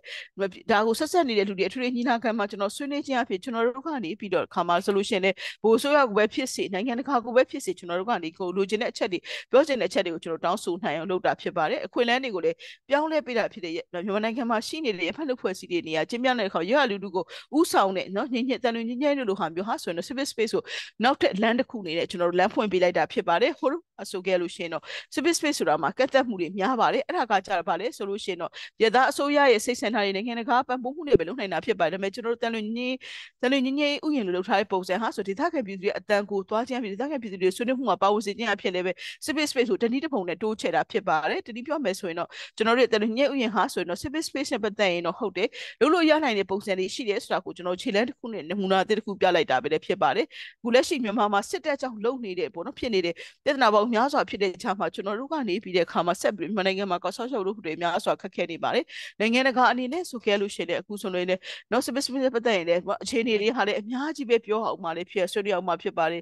S1: ဒါကိုဆက်ဆက်နေတဲ့လူတွေအထူးတွေညီလာခံမှာကျွန်တော်ဆွေးနွေးခြင်းအဖြစ်ကျွန်တော်တို့ကနေပြီးတော့ခါမှာဆိုလို့ရှိရင်လည်းဘိုးဆိုရကိုပဲဖြစ်စေနိုင်ငံတကာကိုပဲဖြစ်စေကျွန်တော်တို့ကနေကိုလိုချင်တဲ့အချက်တွေပြောချင်တဲ့အချက်တွေကိုကျွန်တော်တောင်းဆိုနိုင်အောင်လုပ်တာဖြစ်ပါတယ်။အခွင့်အလမ်းတွေကိုလည်းပြောင်းလဲပေးတာဖြစ်တဲ့မြန်မာနိုင်ငံမှာရှိနေတဲ့ဖက်လုပ်ဖွဲ့စည်းတဲ့နေရာချင်းပြတဲ့အခါရွာလူလူကိုဥဆောင်တဲ့နော်ညီညွတ်တယ်ငြိမ်းလို့လိုဟာမျိုးဟာဆိုရင်တော့ civic space ကိုနောက်ထပ် land တစ်ခုအနေနဲ့ကျွန်တော်တို့ land ဖွင့်ပေးလိုက်တာဖြစ်ပါတယ်ဟိုလိုအဆိုခဲ့လို့ရှိရင်တော့ civic space ဆိုတာမှာကန့်သက်မှုတွေများပါတယ်အဲ့ဒါကကြတာပါလေဆိုလို့ရှိရင်တော့ရသားအစိုးရရဲ့စိတ်ဆန္ဒတွေနိုင်ငံတကာပံ့ပိုးမှုတွေပဲလုပ်နိုင်တာဖြစ်ပါတယ်ဒါပေမဲ့ကျွန်တော်တို့တန်လွင်ညင်းတန်လွင်ညင်းရဲ့ဥယျာဉ်လိုလုပ်ထားတဲ့ပုံစံဟာဆိုဒေသခံပြည်သူတွေအတန်ကိုသွားခြင်းအပြင်ဒေသခံပြည်သူတွေဆွေးနွေးမှုမှာပါဝင်စေခြင်းအဖြစ်လည်းပဲ civic space ကိုတနည်းတစ်ပုံနဲ့တိုးချဲ့တာဖြစ်ပါတယ်တနည်းပြောမယ်ဆိုရင်တော့ကျွန်တော်တို့တန်လွင်ညင်းဥယျာဉ်ဟာဆိုရင်တော့ civic space နဲ့ပတ်သက်ရင်တော့ဟုတ်တယ်လုပ်လို့ရနိုင်တဲ့ပုံစံတွေရှိတယ်ဆိုတာကိုကျွန်တော်ခြေလှမ်းတစ်ခုနဲ့နမူနာအသစ်တစ်ခုပြလိုက်တာပဲလေဖြစ်ပါတယ်အခုလက်ရှိမြန်မာမှာစစ်တပ်ကြောင့်လုံနေတဲ့ပေါ့နော်ဖြစ်နေတဲ့ပြဿနာပေါင်းများစွာဖြစ်တဲ့ကြားမှာကျွန်တော်တို့ကနေပြီးတဲ့အခါမှာဆက်ပြီးနိုင်ငံမှာကောက်ဆောက်ရှောက်လို့တွေများစွာခက်ခဲနေပါတယ်နိုင်ငံတကာအနေနဲ့ဆိုခဲ့လို့ရှိရင်အခုဆိုလို့လည်း no service ပတ်သက်ရင်လည်းအခြေအနေလေးဟာလည်းအများကြီးပဲပြောအောင်ပါလေဖြစ်ဆွေးနွေးအောင်ပါဖြစ်ပါတယ်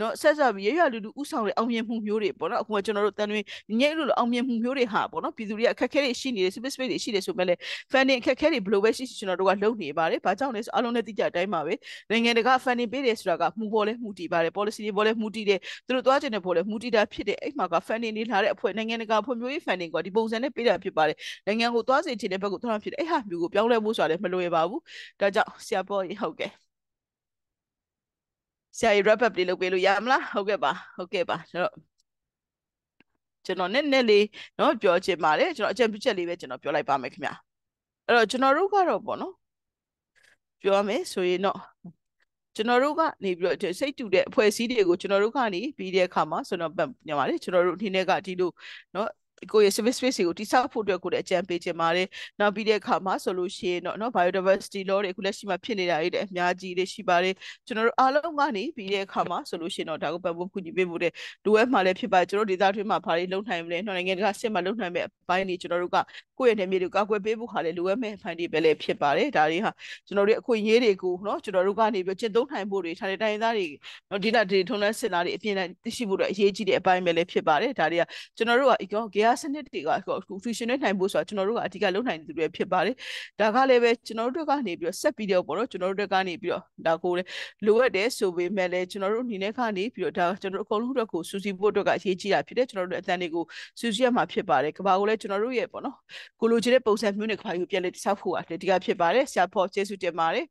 S1: နော်ဆက်စားပြီးရရလူလူဥဆောင်တဲ့အောင်မြင်မှုမျိုးတွေပေါ့နော်အခုကကျွန်တော်တို့တန်တွင်ငြိမ့်လို့အောင်မြင်မှုမျိုးတွေဟာပေါ့နော်ပြည်သူတွေကအခက်အခဲတွေရှိနေတယ် service space တွေရှိတယ်ဆိုပေမဲ့ funding အခက်အခဲတွေဘယ်လိုပဲရှိရှိကျွန်တော်တို့ကလုပ်နေပါတယ်ဘာကြောင့်လဲဆိုအလုံးနဲ့တိကျအတိုင်းပါပဲနိုင်ငံတကာ funding ပေးတယ်ဆိုတာကမှုပေါ်လဲမှုတည်ပါတယ် policy တွေပေါ်လဲမှုတည်တယ်သူတို့သွားကျင်တဲ့ပေါ်လဲမှုတည်တာဖြစ်တယ်အဲ့မှာက funding တွေလာတဲ့အဖွဲ့နိုင်ငံတကာဖွံ့ဖြိုးရေး funding ကဒီပုံစံနဲ့ပေးတာဖြစ်ပါတယ်နိုင်ငံကိုသွားစေချင်တဲ့ဘက်ကိုသွားဖြစ်တယ်အဲ့ဟာမျိုးကိုပြောင်းလဲဖို့ဆိုတာလည်းမလွယ်ပါဘူးဒါကြောင့်ဆရာပေါ်ရေဟုတ်ကဲ့ဆရာကြီး wrap up လေးလုပ်ပေးလို့ရမလားဟုတ်ကဲ့ပါဟုတ်ကဲ့ပါကျွန်တော်ကျွန်တော်နည်းနည်းလေးเนาะပြောချင်ပါတယ်ကျွန်တော်အကြံပြုချက်လေးပဲကျွန်တော်ပြောလိုက်ပါမယ်ခင်ဗျာအဲ့တော့ကျွန်တော်တို့ကတော့ပေါ့နော်ပြောရမယ်ဆိုရင်တော့ကျွန်တော်တို့ကနေပြီးတော့စိတ်တူတဲ့အဖွဲ့အစည်းတွေကိုကျွန်တော်တို့ကနေပြီးတဲ့အခါမှာဆိုတော့ညပါတယ်ကျွန်တော်တို့အနေနဲ့ကဒီလိုเนาะကိုယ့်ရဲ့ service space တွေကိုတိစောက်ဖို့အတွက်ကိုလည်းအကြံပေးချင်ပါတယ်။နောက်ပြီးတဲ့အခါမှာဆိုလို့ရှိရင်တော့နော် biodiversity law တွေအခုလက်ရှိမှာဖြစ်နေတာတွေလည်းအများကြီးတွေရှိပါတယ်။ကျွန်တော်တို့အားလုံးကနေပြီးတဲ့အခါမှာဆိုလို့ရှိရင်တော့ဒါကိုပတ်ဖို့ကူညီပေးဖို့တဲ့လိုအပ်မှလည်းဖြစ်ပါတယ်။ကျွန်တော်ဒေသထွေးမှာဘာတွေလုပ်နိုင်မလဲ။နိုင်ငံတကာစစ်မှာလုပ်နိုင်မဲ့အပိုင်းတွေကျွန်တော်တို့ကကိုယ့်ရဲ့နယ်မြေတွေကိုကာကွယ်ပေးဖို့ဟာလည်းလိုအပ်မဲ့အပိုင်းတွေပဲလည်းဖြစ်ပါတယ်။ဒါတွေဟာကျွန်တော်တို့အခွင့်အရေးတွေကိုနော်ကျွန်တော်တို့ကနေပြီးကျင့်သုံးနိုင်ဖို့တွေထားတဲ့တိုင်းသားတွေနော်ဒီနာဒီထုံးတဲ့စစ်သားတွေအပြင်လိုက်သိရှိဖို့တော့အရေးကြီးတဲ့အပိုင်းပဲလည်းဖြစ်ပါတယ်။ဒါတွေကကျွန်တော်တို့က ego gear တရားစနစ်တွေကအခု fusion နဲ့နိုင်ဖို့ဆိုတာကျွန်တော်တို့ကအဓိကလုပ်နိုင်သူတွေဖြစ်ပါတယ်ဒါကလည်းပဲကျွန်တော်တို့ကနေပြီးတော့ဆက်ပြီးတော့ပေါ့နော်ကျွန်တော်တို့ကနေပြီးတော့ဒါကိုလိုအပ်တယ်ဆိုပေမဲ့လည်းကျွန်တော်တို့အနေနဲ့ကနေပြီးတော့ဒါကျွန်တော်တို့အကုန်လုံးအတွက်ကိုစူးစီးဖို့အတွက်ကအရေးကြီးတာဖြစ်တယ်ကျွန်တော်တို့အတန်တွေကိုစူးစီးရမှာဖြစ်ပါတယ်ကဘာကိုလည်းကျွန်တော်တို့ရဲ့ပေါ့နော်ကိုလိုချင်တဲ့ပုံစံမျိုးနဲ့ကဘာကိုပြန်လဲတခြားဖို့အဓိကဖြစ်ပါတယ်ဆရာဖို့ကျေးဇူးတင်ပါတယ်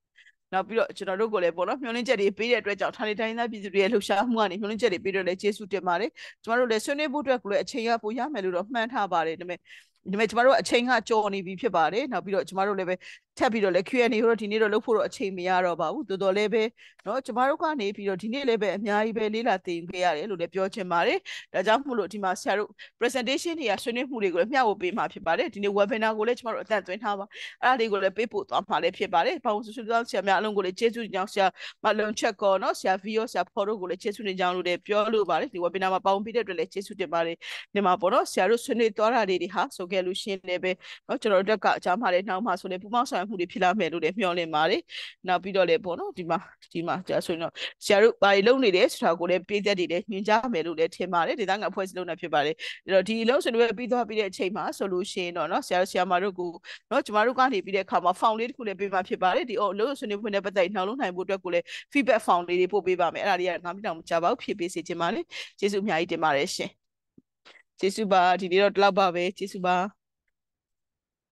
S1: နောက်ပြီးတော့ကျွန်တော်တို့ကိုလည်းပေါ့နော်မျှော်လင့်ချက်တွေပေးတဲ့အတွက်ကြောင့်ဌာနေတိုင်းသားပြည်သူတွေရဲ့လှုပ်ရှားမှုကနေမျှော်လင့်ချက်တွေပေးတော့လည်းကျေးဇူးတင်ပါတယ်ကျမတို့လည်းဆွေးနွေးဖို့အတွက်ကိုလည်းအချိန်ရဖို့ရမယ်လို့တော့မှန်းထားပါတယ်ဒါပေမဲ့ဒါပေမဲ့ကျမတို့အချိန်ကကြော်နေပြီဖြစ်ပါတယ်နောက်ပြီးတော့ကျမတို့လည်းပဲထပ်ပြီးတော့လည်း Q&A ဟိုတော့ဒီနေ့တော့လုပ်ဖို့တော့အချိန်မရတော့ပါဘူးတော်တော်လေးပဲเนาะကျမတို့ကနေပြီးတော့ဒီနေ့လည်းပဲအများကြီးပဲလေ့လာသင်ပေးရတယ်လို့လည်းပြောချင်ပါတယ်ဒါကြောင့်မို့လို့ဒီမှာဆရာတို့ presentation တွေကဆွေးနွေးမှုတွေကိုလည်းမျှဝေပေးမှာဖြစ်ပါတယ်ဒီနေ့ webinar ကိုလည်းကျမတို့အသံသွင်းထားပါအဲ့ဒါတွေကိုလည်းပေးပို့သွားမှာလည်းဖြစ်ပါတယ်ဘာလို့ဆိုဆိုတော့ဆရာများအလုံးကိုလည်းကျေးဇူးတင်ကြောင်းဆရာမလုံချက်ကောเนาะဆရာ VO ဆရာ Photo ကိုလည်းကျေးဇူးတင်ကြောင်းလို့လည်းပြောလို့ပါတယ်ဒီ webinar မှာပေါင်းပြီးတဲ့အတွက်လည်းကျေးဇူးတင်ပါတယ်ဒီမှာပေါ့เนาะဆရာတို့ဆွေးနွေးသွားတာတွေဟာဆိုခဲ့လို့ရှင်းလည်းပဲเนาะကျွန်တော်တို့ကအကြောင်းမှလည်းနှောင်းမှဆိုလည်းပူပေါင်းဆောင်မှုတွေဖြစ်လာမယ်လို့လည်းမျှော်လင့်ပါတယ်နောက်ပြီးတော့လည်းပေါ့နော်ဒီမှာဒီမှာကျဆိုရင်တော့ဆရာတို့ဘာတွေလုပ်နေလဲဆိုတာကိုလည်းပေးသက်တွေလည်းညွှန်ကြားမယ်လို့လည်းထင်ပါတယ်ဒေသခံအဖွဲ့အစည်းလုံးနဲ့ဖြစ်ပါတယ်အဲ့တော့ဒီအလုံးစင်တွေပြီးသွားပြီးတဲ့အချိန်မှာဆိုလို့ရှိရင်တော့နော်ဆရာဆရာမတို့ကိုနော်ကျမတို့ကနေပြီးတဲ့အခါမှာ found လေးတစ်ခုလည်းပေးမှဖြစ်ပါတယ်ဒီအလုံးစင်တွေနဲ့ပတ်သက်နှောင်းလုံးနိုင်ဖို့အတွက်ကိုလည်း feedback found လေးတွေပို့ပေးပါမယ်အဲ့ဒါလေးကငါမတောင်မကြပါဘူးဖြစ်ပေးစေချင်ပါတယ်ကျေးဇူးအများကြီးတင်ပါတယ်ရှင်ကျေးဇူးပါဒီနေ့တော့ဒီလောက်ပါပဲကျေးဇူးပါ